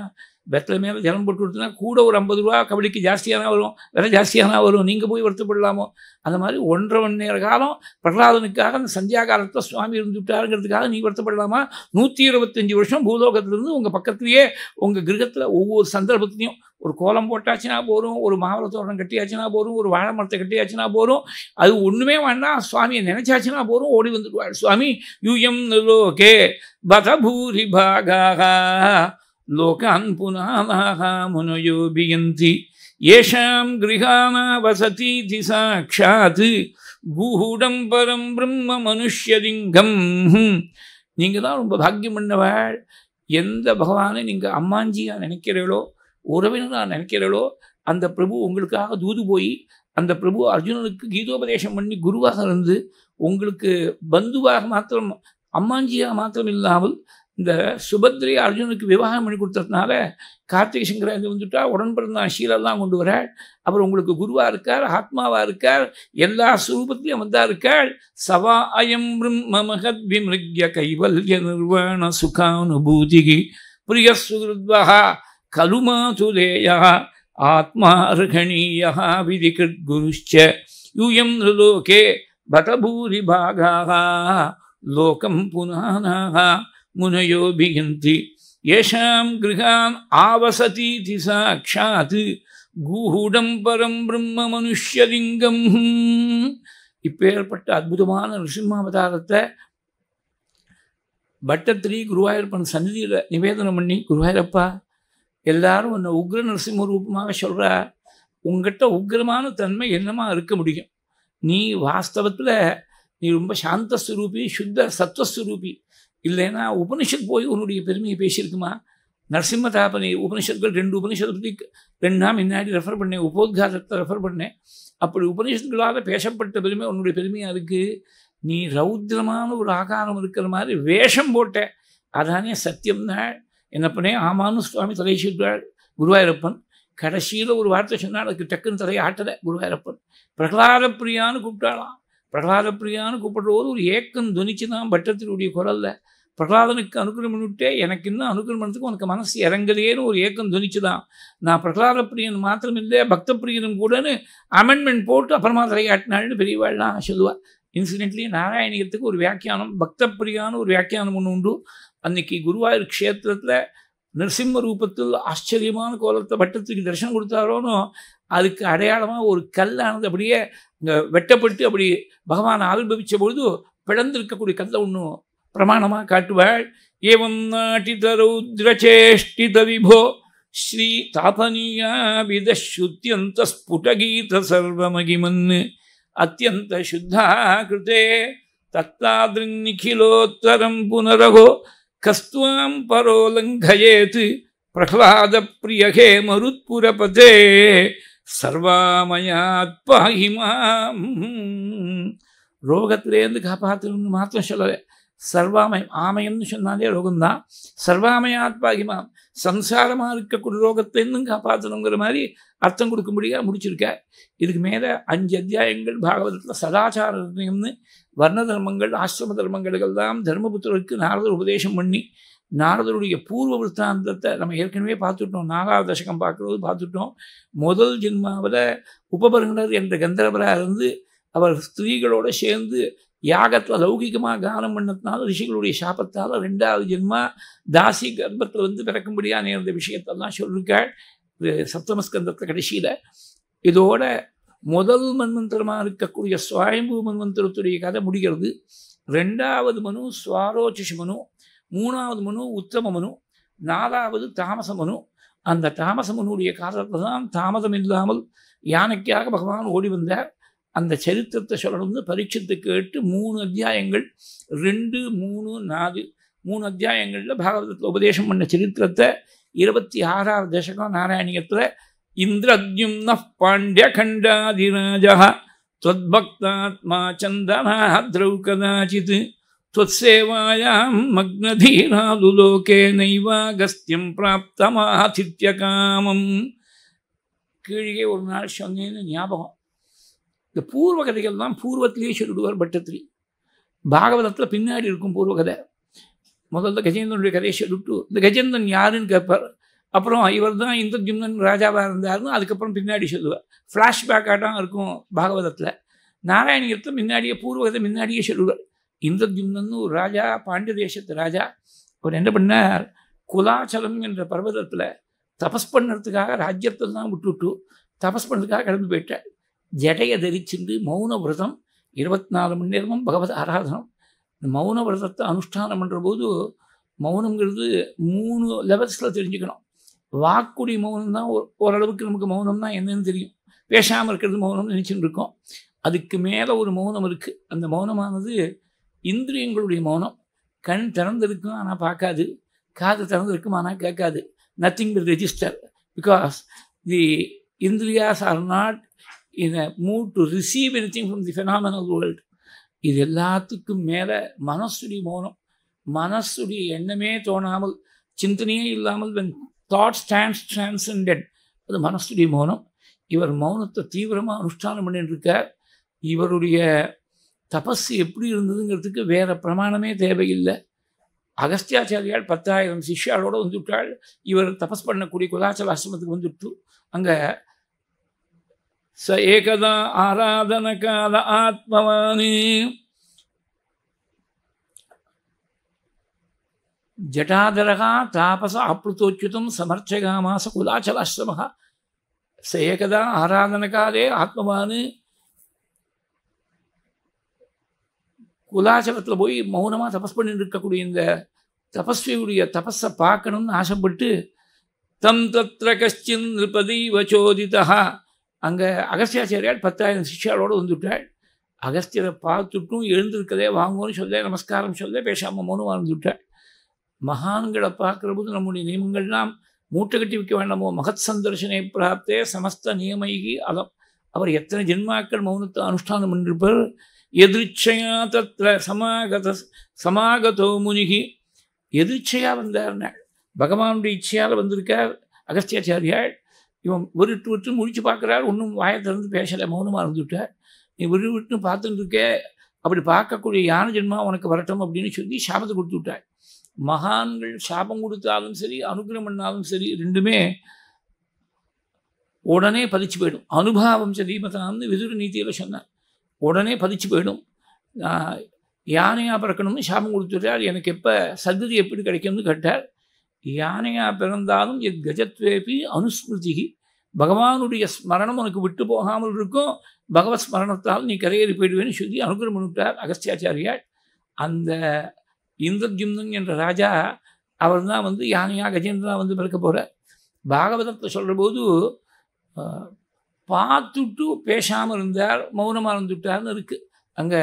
வெத்தலை மேலே ஜலம் போட்டு கொடுத்தனா கூட ஒரு ஐம்பது ரூபா கபடிக்கு ஜாஸ்தியாக தான் வரும் விலை ஜாஸ்தியாக தான் வரும் நீங்கள் போய் வருத்தப்படலாமோ அந்த மாதிரி ஒன்றரை மணி நேர காலம் பிரகலாதனுக்காக அந்த சந்தியா காலத்தில் சுவாமி இருந்துவிட்டாருங்கிறதுக்காக நீ வருத்தப்படலாமா நூற்றி இருபத்தஞ்சி வருஷம் பூலோகத்திலிருந்து உங்கள் பக்கத்துலேயே உங்கள் கிரகத்தில் ஒவ்வொரு சந்தர்ப்பத்திலையும் ஒரு கோலம் போட்டாச்சுன்னா போகிறோம் ஒரு மாவட்ட தோட்டம் கட்டியாச்சுன்னா போகிறோம் ஒரு வாழை மரத்தை கட்டியாச்சுன்னா போகிறோம் அது ஒன்றுமே வேண்டாம் சுவாமியை நினச்சாச்சுன்னா போகிறோம் ஓடி வந்துடுவார் சுவாமி யூஎம் லோகே பதபூரி பூரி பாகா லோகான் புனானாக முனுயோபியந்தி ஏஷாம் கிரகானா வசதி திசாட்சாத் பூகூடம் பரம் பிரம்ம மனுஷ்யலிங்கம் நீங்கள் தான் ரொம்ப பாக்கியம் பண்ணவாள் எந்த பகவானை நீங்கள் அம்மாஞ்சியாக நினைக்கிறீர்களோ உறவினராக நினைக்கிறீர்களோ அந்த பிரபு உங்களுக்காக தூது போய் அந்த பிரபு அர்ஜுனனுக்கு கீதோபதேசம் பண்ணி குருவாக இருந்து உங்களுக்கு பந்துவாக மாத்திரம் அம்மாஞ்சியாக மாத்திரம் இல்லாமல் இந்த சுபத்ரி அர்ஜுனுக்கு விவாகம் பண்ணி கொடுத்ததுனால கார்த்திகை சங்கராஜ் வந்துட்டா உடன் பிறந்தான் ஷீலெல்லாம் கொண்டு வர அப்புறம் உங்களுக்கு குருவாக இருக்கார் ஆத்மாவாக இருக்கார் எல்லா சுரூபத்திலையும் வந்தா இருக்காள் சவா அயம் மகத் விமிருக்ய கைவல்ய நிர்வாண சுகானுபூதி பிரிய கலுமா துலேயா ஆத்மா விதி கிருத் குருஷ்ச யூயம் பதபூரி பாகா லோகம் புனானாகா முனையோபியந்தி ஏஷாம் கிரகான் ஆவசதீதி சாட்சாத் கூடம் பரம் பிரம்ம மனுஷலிங்கம் இப்பேற்பட்ட அற்புதமான நரசிம்மாவதாரத்தை பட்டத்திரி குருவாயூரப்பன் சந்நிதியில் நிவேதனம் பண்ணி குருவாயூரப்பா எல்லாரும் உன்னை உக்ர நரசிம்ம ரூபமாக சொல்கிற உங்ககிட்ட உக்ரமான தன்மை என்னமா இருக்க முடியும் நீ வாஸ்தவத்தில் நீ ரொம்ப சாந்தஸ்வரூபி சுத்த சத்வஸ்வரூபி இல்லைன்னா உபனிஷத் போய் உன்னுடைய பெருமையை பேசியிருக்குமா நரசிம்ம தாபனை உபனிஷத்துகள் ரெண்டு உபனிஷத்தை பற்றி ரெண்டு நாள் முன்னாடி ரெஃபர் பண்ணேன் உபோத்காதத்தை ரெஃபர் பண்ணேன் அப்படி உபனிஷத்துகளால் பேசப்பட்ட பெருமை உன்னுடைய பெருமையாக இருக்குது நீ ரௌத்ரமான ஒரு ஆகாரம் இருக்கிற மாதிரி வேஷம் போட்ட அதானே சத்தியம்னா என்ன பண்ணேன் ஆமானு சுவாமி தலைச்சிருக்கிறாள் குருவாயூரப்பன் கடைசியில் ஒரு வார்த்தை சொன்னால் அதுக்கு டக்குன்னு தலையை ஆட்டலை குருவாயூரப்பன் பிரகலாத பிரியான்னு கூப்பிட்டாலாம் பிரகலாத பிரியான்னு கூப்பிடுற ஒரு ஏக்கம் துணிச்சு தான் பட்டத்தினுடைய குரலில் பிரகலாதனுக்கு அனுகிரகம் பண்ணிவிட்டே எனக்கு இன்னும் அனுகிரகம் பண்ணதுக்கு உனக்கு மனசு இறங்கலையேன்னு ஒரு ஏக்கம் துணிச்சு தான் நான் பிரகலாத பிரியன் மாத்திரம் இல்லை பக்த பிரியனும் கூடன்னு அமெண்ட்மெண்ட் போட்டு அப்புறமா தலையாட்டினாள்னு பெரியவாள்லாம் சொல்லுவாள் இன்சிடென்ட்லி நாராயணியத்துக்கு ஒரு வியாக்கியானம் பக்த பிரியான்னு ஒரு வியாக்கியானம் ஒன்று உண்டு அன்னைக்கு குருவாயூர் க்ஷேத்திரத்தில் நரசிம்ம ரூபத்தில் ஆச்சரியமான கோலத்தை பட்டத்துக்கு தரிசனம் கொடுத்தாரோன்னு அதுக்கு அடையாளமாக ஒரு கல்லானது அப்படியே இங்கே வெட்டப்பட்டு அப்படி பகவான் ஆல்பவிச்ச பொழுது பிளந்திருக்கக்கூடிய கல்லை ஒன்றும் பிரமாணமாக காட்டுவாள் ஏவம் தரௌத்ரச்சேஷ்டி தவிபோ ஸ்ரீ வித சுத்தியந்த ஸ்புடகீத மகிமன்னு அத்தியந்த சுத்தா கிருதே தத்தாதிருநிகிலோத்தரம் புனரகோ கஸ்துவாம் பரோலங்கயேத் பிரகலாத பிரியகே மருத்புரபதே சர்வாமயாத் பாகிமாம் ரோகத்திலேருந்து காப்பாற்றணும்னு மாத்திரம் சொல்லவே சர்வாமயம் ஆமயம்னு சொன்னாலே ரோகம்தான் சர்வாமயாத் பாகிமாம் சம்சாரமாக இருக்கக்கூடிய ரோகத்திலேருந்தும் காப்பாற்றணுங்கிற மாதிரி அர்த்தம் கொடுக்க முடியாது முடிச்சிருக்க இதுக்கு மேலே அஞ்சு அத்தியாயங்கள் பாகவதத்தில் சதாச்சார நிர்ணயம்னு வர்ண தர்மங்கள் ஆசிரம தர்மங்களுக்கெல்லாம் தர்மபுத்திரருக்கு நாரதர் உபதேசம் பண்ணி நாரதருடைய பூர்வ விருத்தாந்தத்தை நம்ம ஏற்கனவே பார்த்துட்டோம் நாலாவது தசகம் பார்க்குறது பார்த்துட்டோம் முதல் ஜென்மாவில் உபபருங்கர் என்ற கந்தரவராக இருந்து அவர் ஸ்திரீகளோடு சேர்ந்து யாகத்தில் லௌகிகமாக கானம் பண்ணதுனால ரிஷிகளுடைய சாபத்தால் ரெண்டாவது ஜென்மா தாசி கர்ப்பத்தில் வந்து பிறக்கும்படியாக நேர்ந்த விஷயத்தெல்லாம் சொல்லியிருக்காள் சப்தமஸ்கந்தத்தை கடைசியில் இதோட முதல் மன்மந்திரமாக இருக்கக்கூடிய சுவாயம்பு மன்மந்திரத்துடைய கதை முடிகிறது ரெண்டாவது மனு சுவாரோச்சிஷ் மனு மூணாவது மனு உத்தம மனு நாலாவது தாமச மனு அந்த தாமச மனுடைய காலத்தில் தான் தாமதம் இல்லாமல் யானைக்காக பகவான் ஓடி வந்தார் அந்த சரித்திரத்தை சொல்லணும்னு பரீட்சத்தை கேட்டு மூணு அத்தியாயங்கள் ரெண்டு மூணு நாலு மூணு அத்தியாயங்களில் பாகவதத்தில் உபதேசம் பண்ண சரித்திரத்தை இருபத்தி ஆறாவது தசகம் நாராயணியத்தில் இந்திரத்யும்ன பாண்டிய கண்டாதிராஜா त्वद्भक्तात्मा சந்தனா द्रौ त्वत्सेवायां मग्नधीरादुलोके नैवागस्त्यं காமம் கீழே ஒரு நாள் சொன்னேன்னு ஞாபகம் இந்த பூர்வ கதைகள் தான் பூர்வத்திலேயே சொல்லிடுவார் பட்டத்திரி பாகவதத்தில் பின்னாடி இருக்கும் பூர்வ கதை முதல்ல கஜேந்திரனுடைய கதையை சொல்லிட்டு இந்த கஜேந்திரன் யாருன்னு கேட்பார் அப்புறம் இவர் தான் இந்த ஜிம்னன் ராஜாவாக இருந்தார்னு அதுக்கப்புறம் பின்னாடி சொல்லுவார் ஃப்ளாஷ்பேக்காக தான் இருக்கும் பாகவதத்தில் நாராயணியத்தை முன்னாடியே பூர்வகத்தை முன்னாடியே சொல்லுவார் இந்திரஜிம்னு ஒரு ராஜா பாண்டிய தேசத்து ராஜா அவர் என்ன பண்ணார் குலாச்சலம் என்ற பர்வதத்தில் தபஸ் பண்ணுறதுக்காக ராஜ்யத்தெல்லாம் விட்டுவிட்டு தபஸ் பண்ணுறதுக்காக கிளம்பி போயிட்டார் ஜடையை தரிச்சுண்டு மௌன விரதம் இருபத்தி நாலு மணி நேரமும் பகவத ஆராதனம் இந்த மௌன விரதத்தை அனுஷ்டானம் பண்ணுற போது மௌனங்கிறது மூணு லெவல்ஸில் தெரிஞ்சுக்கணும் வாக்குடி மௌனம் தான் ஓரளவுக்கு நமக்கு மௌனம்னா என்னன்னு தெரியும் பேசாமல் இருக்கிறது மௌனம்னு நினச்சிட்டு இருக்கோம் அதுக்கு மேலே ஒரு மௌனம் இருக்குது அந்த மௌனமானது இந்திரியங்களுடைய மௌனம் கண் திறந்திருக்கும் ஆனால் பார்க்காது காது திறந்திருக்கும் ஆனால் கேட்காது nothing will register because the இந்திரியாஸ் are not in a mood to receive anything from the phenomenal world இது எல்லாத்துக்கும் மேலே மனசுடைய மௌனம் மனசுடைய எண்ணமே தோணாமல் சிந்தனையே இல்லாமல் வென் தாட் ஸ்டாண்ட்ஸ் டிரான்சண்டட் அது மனசுடைய மௌனம் இவர் மௌனத்தை தீவிரமாக அனுஷ்டானம் பண்ணிட்டுருக்கார் இவருடைய தபஸ் எப்படி இருந்ததுங்கிறதுக்கு வேறு பிரமாணமே தேவையில்லை அகஸ்தியாச்சாரியால் பத்தாயிரம் சிஷ்யாலோடு வந்துவிட்டாள் இவர் தபஸ் பண்ணக்கூடிய குலாச்சல ஆசிரமத்துக்கு வந்துட்டு அங்கே ச ஏகதா ஆராதன கால ஆத்மவானே ஜட்டாதரகா தாபச அப்ளுதோச்சுதம் சமர்ச்சகாமாச குலாச்சலாசிரம ச ஏகதா ஆராதனகாலே ஆத்மவானு குலாச்சலத்தில் போய் மௌனமாக தபஸ் பண்ணிட்டு இருக்கக்கூடிய இந்த தபஸ்வியுடைய தபஸை பார்க்கணும்னு ஆசைப்பட்டு தம் தத்ர கஷ்டின் வச்சோதிதா அங்கே அகஸ்தியாச்சாரியால் பத்தாயிரம் சிஷ்யாலோடு வந்துவிட்டாள் அகஸ்தியரை பார்த்துட்டும் எழுந்திருக்கதே வாங்கன்னு சொல்ல நமஸ்காரம் சொல்ல பேசாமல் மௌனமாக இருந்துவிட்டாள் மகான்களை பார்க்குற போது நம்முடைய நியமங்கள்லாம் மூட்டை கட்டி வைக்க வேண்டாமோ மகத் சந்தர்ஷனை பிராப்தே சமஸ்த நியமைகி அலம் அவர் எத்தனை ஜென்மாக்கள் மௌனத்தை அனுஷ்டானம் பண்ணிருப்பார் எதிர்ச்சையா தத்திர சமாகத சமாகதோ முனிகி எதிர்ச்சையாக வந்தார்னாள் பகவானுடைய இச்சையால் வந்திருக்கார் அகஸ்தியாச்சாரியாள் இவன் ஒரு விட்டு விட்டு முடிச்சு பார்க்குறாள் ஒன்றும் வாயை திறந்து பேசலை மௌனமாக இருந்துவிட்டார் நீ ஒரு விட்டு பார்த்துட்டு இருக்கே அப்படி பார்க்கக்கூடிய யானை ஜென்மா உனக்கு வரட்டும் அப்படின்னு சொல்லி சாபத்தை கொடுத்து விட்டாள் மகான்கள் சாபம் கொடுத்தாலும் சரி அனுகிரகம் பண்ணாலும் சரி ரெண்டுமே உடனே பதிச்சு போயிடும் அனுபாவம் மதான்னு விதுர நீதியில் சொன்னார் உடனே பதிச்சு போயிடும் யானையாக பிறக்கணும்னு சாபம் கொடுத்துட்டார் எனக்கு எப்போ சந்ததி எப்படி கிடைக்கும்னு கேட்டார் யானையாக பிறந்தாலும் எத் கஜத்வேபி அனுஸ்மிருதி பகவானுடைய ஸ்மரணம் உனக்கு விட்டு போகாமல் இருக்கும் பகவத் ஸ்மரணத்தால் நீ கரையேறி போயிடுவேன்னு சொல்லி அனுகிரம் பண்ணிவிட்டார் அகஸ்தியாச்சாரியார் அந்த இந்திரஜிம்னன் என்ற ராஜா அவர் தான் வந்து யானையாக கஜேந்திரா வந்து பிறக்க போகிறார் பாகவதத்தை சொல்கிற போது பார்த்துட்டு பேசாமல் இருந்தார் மௌனமாக இருந்துட்டார்னு இருக்குது அங்கே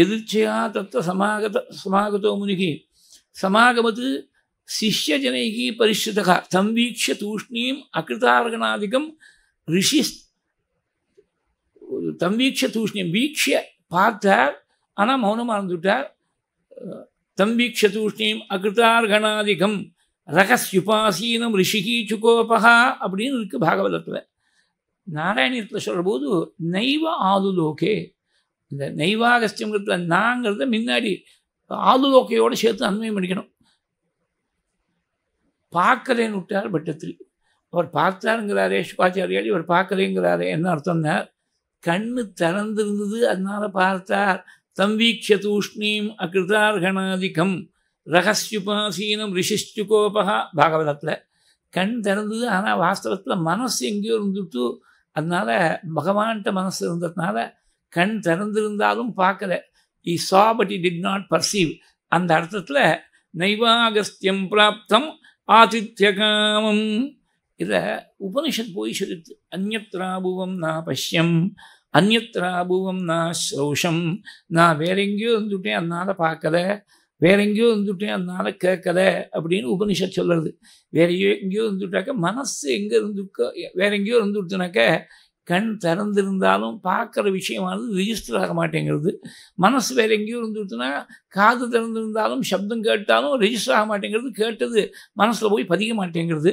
எதிர்ச்சியா தத்த சமாகத சமாகதோ முனிகி சமாகமத்து சிஷ்யஜனைகி பரிசுதகா தம்பீக்ஷ தூஷ்ணீம் அகிருதார்கணாதிகம் ரிஷி தம்பீட்ச தூஷ்ணியம் வீக்ஷிய பார்த்தார் ஆனால் மௌனமாக இருந்துட்டார் தம்பீட்ச தூஷ்ணீம் அகிருதார்கணாதிகம் ரகஸ்யுபாசீனம் ரிஷிகி சுகோபகா அப்படின்னு இருக்குது பாகவதத்தில் நாராயணியத்தில் சொல்கிற போது நைவ ஆதுலோகே இந்த நைவாகஸ்தியங்கிறதுல நாங்கிறத முன்னாடி ஆதுலோக்கையோடு சேர்த்து அன்மையம் பண்ணிக்கணும் பார்க்கலேன்னு விட்டார் பட்டத்தில் அவர் பார்த்தாருங்கிறாரே சுபாச்சாரியால் இவர் பார்க்கலேங்கிறாரே என்ன அர்த்தம்னா கண்ணு திறந்திருந்தது அதனால் பார்த்தார் தம்பீக்ஷ தூஷ்ணீம் அகிருதார்கணாதிகம் ரகசியுபாசீனம் ரிஷிஷ்டுகோபகா பாகவதத்தில் கண் திறந்தது ஆனால் வாஸ்தவத்தில் மனசு எங்கேயோ இருந்துட்டு அதனால் பகவான்கிட்ட மனசு இருந்ததுனால கண் திறந்திருந்தாலும் பார்க்கல I saw but I did not perceive அந்த அர்த்தத்தில் நைவாகஸ்தியம் பிராப்தம் ஆதித்யகாமம் இதை உபனிஷத் போய் சொல்லிட்டு அந்நத்ராபுவம் நான் பஷ்யம் அந்நத்ராபுவம் நான் ஸ்ரௌஷம் நான் வேற எங்கேயோ இருந்துட்டேன் அதனால் பார்க்கலை வேற எங்கேயோ இருந்துட்டேன் அதனால் கேட்கல அப்படின்னு உபனிஷத் சொல்கிறது வேற எங்கேயோ இருந்துட்டாக்க மனசு எங்கே இருந்துக்க வேற எங்கேயோ இருந்துட்டுனாக்க கண் திறந்திருந்தாலும் பார்க்குற விஷயமானது ரிஜிஸ்டர் ஆக மாட்டேங்கிறது மனசு வேறு எங்கேயோ இருந்துட்டுனா காது திறந்திருந்தாலும் சப்தம் கேட்டாலும் ரிஜிஸ்டர் ஆக மாட்டேங்கிறது கேட்டது மனசில் போய் பதிக்க மாட்டேங்கிறது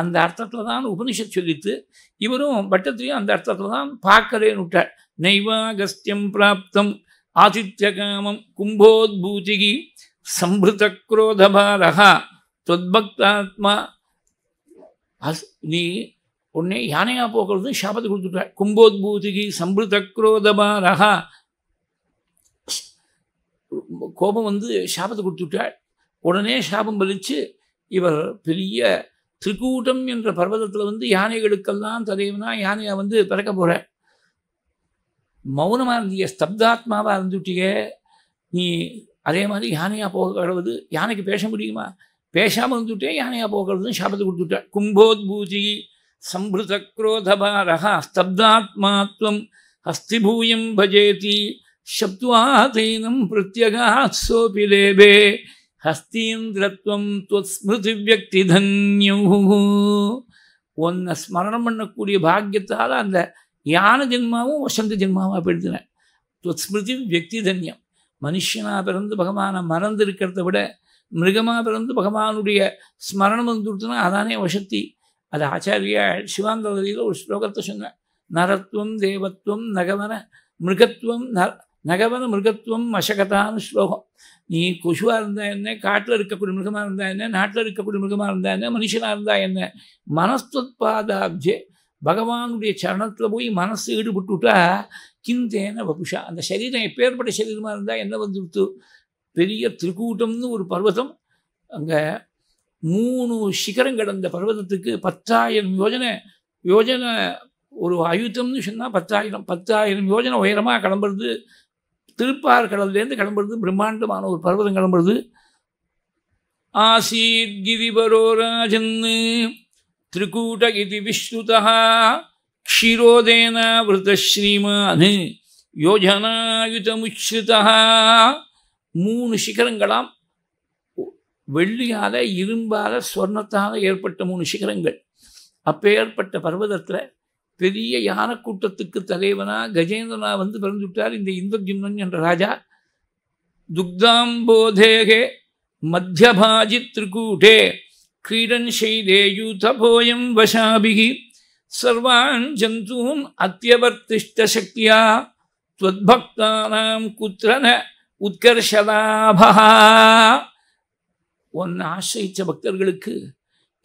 அந்த அர்த்தத்தில் தான் உபனிஷத் சொல்லித்து இவரும் பட்டத்திலையும் அந்த அர்த்தத்தில் தான் பார்க்கறேன்னு விட்டார் நெய்வாகஸ்தியம் பிராப்தம் ஆதித்யகாமம் கும்போத்பூதிகி சம்பிருதக்ரோதபாரகா தொத்பக்தாத்மா அஸ் நீ உன்னை யானையாக போக்குறது சாபத்தை கொடுத்துட்ட கும்போத்பூதிகி சம்பிருதக்ரோதபாரகா கோபம் வந்து சாபத்தை கொடுத்துட்டாள் உடனே சாபம் பலித்து இவர் பெரிய திரிகூட்டம் என்ற பர்வதத்தில் வந்து யானைகளுக்கெல்லாம் தலைவனா யானையாக வந்து பிறக்க போகிறார் மௌனமாக இருந்தீங்க ஸ்தப்தாத்மாவாக இருந்துட்டியே நீ அதே மாதிரி யானையாக போகிறது யானைக்கு பேச முடியுமா பேசாமல் இருந்துட்டே யானையாக போகிறதுன்னு சாபத்தை கொடுத்துட்டார் கும்போத்பூதி சம்பிருத குரோதபாரஹ ஸ்தப்தாத்மாத்வம் ஹஸ்திபூயம் பஜேதி சப்துவாதீனம் பிரத்யகா சோபி லேபே ஹஸ்தீந்திரத்வம் துவஸ்மிருதி வியக்தி தன்யூ உன்னை ஸ்மரணம் பண்ணக்கூடிய பாக்கியத்தால் அந்த யான ஜென்மாவும் வசந்த ஜென்மாவும் அப்படி எடுத்துனேன் ஸ்மிருதி வியக்தி தன்யம் மனுஷனாக பிறந்து பகவானை மறந்து இருக்கிறத விட மிருகமாக பிறந்து பகவானுடைய ஸ்மரணம் வந்து கொடுத்தனா அதானே வசத்தி அது ஆச்சாரியா சிவாந்ததியில் ஒரு ஸ்லோகத்தை சொன்னேன் நரத்துவம் தேவத்துவம் நகவன மிருகத்துவம் ந நகவன மிருகத்துவம் மசகதான்னு ஸ்லோகம் நீ கொசுவாக இருந்தால் என்ன காட்டில் இருக்கக்கூடிய மிருகமாக இருந்தால் என்ன நாட்டில் இருக்கக்கூடிய மிருகமாக இருந்தால் என்ன மனுஷனாக இருந்தால் என்ன மனஸ்துத்பாதாப்ஜே பகவானுடைய சரணத்தில் போய் மனசு ஈடுபட்டுவிட்டா கிந்தேன வபுஷா அந்த சரீரம் எப்பேற்பட்ட சரீரமாக இருந்தால் என்ன வந்துடுத்து பெரிய திருக்கூட்டம்னு ஒரு பர்வதம் அங்கே மூணு சிகரம் கிடந்த பர்வதத்துக்கு பத்தாயிரம் யோஜனை யோஜனை ஒரு ஆயுத்தம்னு சொன்னால் பத்தாயிரம் பத்தாயிரம் யோஜனை உயரமாக கிளம்புறது திருப்பார் கடல்லேருந்து கிளம்புறது பிரம்மாண்டமான ஒரு பர்வதம் கிளம்புறது ஆசீத் கிரிபரோராஜன்னு திரிகூட இது விஷ்ணுதா க்ஷீரோதேனாவிரதஸ்ரீமான் யோஜனாயுதமுச்சிருதா மூணு சிகரங்களாம் வெள்ளியால் இரும்பால் ஸ்வர்ணத்தால் ஏற்பட்ட மூணு சிகரங்கள் அப்போ ஏற்பட்ட பர்வதத்தில் பெரிய யானை கூட்டத்துக்கு தலைவனா கஜேந்திரனா வந்து பிறந்துவிட்டார் இந்த இந்திரஜிம்னன் என்ற ராஜா துக்தாம்போதேகே மத்தியபாஜி திரிகூட்டே கிரீடன் செய்தேயு வசாபிகி சர்வான் ஜந்தூன் அத்தியவர்த்திஷ்ட சக்தியா துவத்பக்தானாம் குத்திரன உத்கர்ஷதாபா உன்னை ஆசிரித்த பக்தர்களுக்கு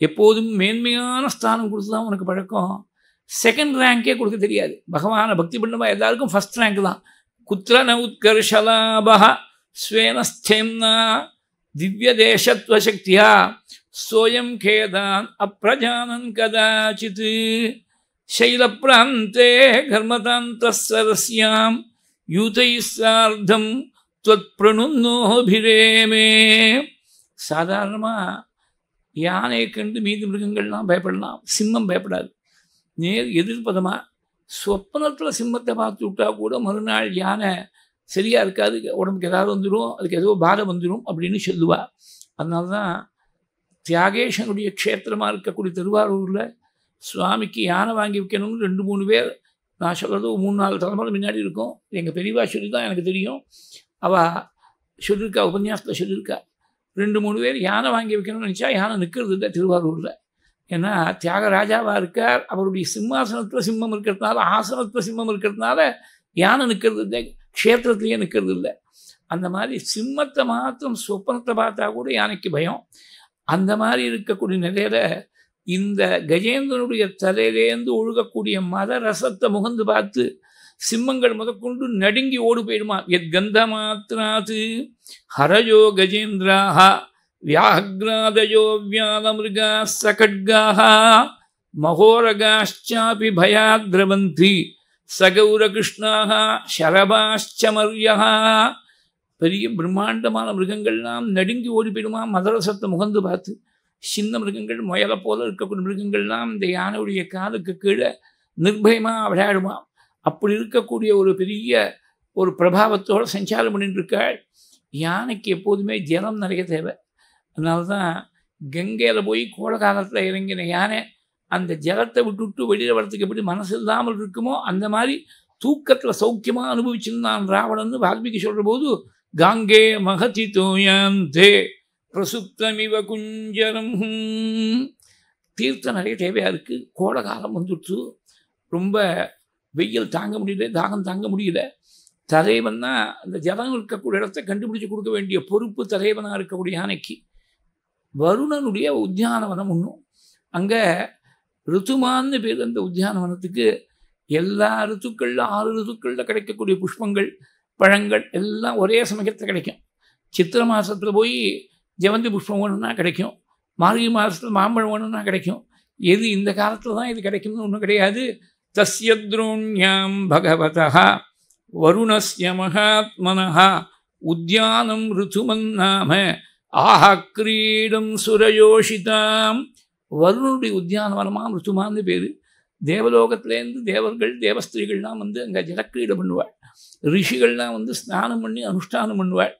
எப்போதும் மேன்மையான ஸ்தானம் கொடுத்து தான் உனக்கு பழக்கம் செகண்ட் ரேங்கே கொடுக்க தெரியாது பகவானை பக்தி பண்ணுமா எல்லாருக்கும் ஃபஸ்ட் ரேங்க் தான் குத்திரன உத்கர்ஷலாபா ஸ்வேனஸ்தேம்னா திவ்ய தேசத்துவசக்தியா சோயம் கேதான் அப்பிரஜானன் கதாச்சித் சைலப்பிராந்தே கர்மதாந்த சரஸ்யாம் யூதை சார்த்தம் त्वत्प्रणुन्नोभिरेमे சாதாரணமாக யானை கண்டு மீதி மிருகங்கள்லாம் பயப்படலாம் சிம்மம் பயப்படாது நேர் எதிர்ப்பதமாக சொப்பனத்தில் சிம்மத்தை பார்த்து விட்டா கூட மறுநாள் யானை சரியாக இருக்காது உடம்புக்கு ஏதாவது வந்துடும் அதுக்கு ஏதோ பாதை வந்துடும் அப்படின்னு சொல்லுவாள் அதனால தான் தியாகேஷனுடைய க்ஷேத்திரமாக இருக்கக்கூடிய திருவாரூரில் சுவாமிக்கு யானை வாங்கி வைக்கணும்னு ரெண்டு மூணு பேர் நான் சொல்கிறது மூணு நாலு தலைமுறை முன்னாடி இருக்கும் எங்கள் பெரியவா சொல்லி தான் எனக்கு தெரியும் அவள் சொல்லியிருக்கா உபன்யாசத்தில் சொல்லியிருக்கா ரெண்டு மூணு பேர் யானை வாங்கி வைக்கணும்னு நினச்சா யானை நிற்கிறது இல்லை திருவாரூரில் ஏன்னா தியாகராஜாவாக இருக்கார் அவருடைய சிம்மாசனத்தில் சிம்மம் இருக்கிறதுனால ஆசனத்தில் சிம்மம் இருக்கிறதுனால யானை நிற்கிறது இல்லை க்ஷேத்திரத்துலேயே நிற்கிறது இல்லை அந்த மாதிரி சிம்மத்தை மாத்திரம் சொப்பனத்தை பார்த்தா கூட யானைக்கு பயம் அந்த மாதிரி இருக்கக்கூடிய நிலையில இந்த கஜேந்திரனுடைய தலையிலேருந்து ஒழுகக்கூடிய மத ரசத்தை முகந்து பார்த்து சிம்மங்கள் முதற்கொண்டு நடுங்கி ஓடு போயிடுமா எத் கந்த மாத்ராது ஹரஜோ கஜேந்திராக வியாகிராதயோ மிருகா சகட்காக மகோரகாஷ்சாபி பயாத்ரவந்தி சகௌரகிருஷ்ணாக ஷரபாஷ்சமர்யா பெரிய பிரம்மாண்டமான மிருகங்கள்லாம் நடுங்கி ஓடி போயிடுமா மதரசத்தை முகந்து பார்த்து சின்ன மிருகங்கள் முயலை போல இருக்கக்கூடிய மிருகங்கள்லாம் இந்த யானையுடைய காலுக்கு கீழே நிர்பயமாக விளையாடுமா அப்படி இருக்கக்கூடிய ஒரு பெரிய ஒரு பிரபாவத்தோடு சஞ்சாரம் பண்ணிட்டுருக்காள் யானைக்கு எப்போதுமே ஜலம் நிறைய தேவை அதனால தான் கங்கையில் போய் கோல காலத்தில் இறங்கின யானை அந்த ஜலத்தை விட்டுவிட்டு வெளியில் வரத்துக்கு எப்படி மனசு இல்லாமல் இருக்குமோ அந்த மாதிரி தூக்கத்தில் சௌக்கியமாக அனுபவிச்சிருந்தான் ராவணன்னு வால்மீகி சொல்கிற போது காங்கே மகதி தூயாம் தே பிரசுப்தமிவ குஞ்சரம் தீர்த்தம் நிறைய தேவையாக இருக்குது கோடை காலம் வந்துடுச்சு ரொம்ப வெயில் தாங்க முடியல தாகம் தாங்க முடியல தலைவன்னா அந்த ஜலம் இருக்கக்கூடிய இடத்த கண்டுபிடிச்சு கொடுக்க வேண்டிய பொறுப்பு தலைவனாக இருக்கக்கூடிய யானைக்கு வருணனுடைய உத்தியானவனம் ஒன்றும் அங்கே ரித்துமான்னு பேர் அந்த உத்தியானவனத்துக்கு எல்லா ரித்துக்களில் ஆறு ரித்துக்களில் கிடைக்கக்கூடிய புஷ்பங்கள் பழங்கள் எல்லாம் ஒரே சமயத்தில் கிடைக்கும் சித்திர மாதத்தில் போய் ஜெவந்தி புஷ்பம் வேணும்னா கிடைக்கும் மார்கி மாதத்தில் மாம்பழம் வேணும்னா கிடைக்கும் எது இந்த காலத்தில் தான் இது கிடைக்கும்னு ஒன்றும் கிடையாது தஸ்யத்ரோண்யாம் பகவதா வருணஸ்ய மகாத்மனஹா உத்தியானம் ருத்துமன்னாம ஆஹா கிரீடம் சுரயோஷிதாம் வருணனுடைய உத்தியானவனமாக ருத்துமான்னு பேர் தேவலோகத்திலேருந்து தேவர்கள் தேவஸ்திரீகள்லாம் வந்து அங்கே ஜலக்கிரீடம் பண்ணுவாள் ரிஷிகள்லாம் வந்து ஸ்நானம் பண்ணி அனுஷ்டானம் பண்ணுவாள்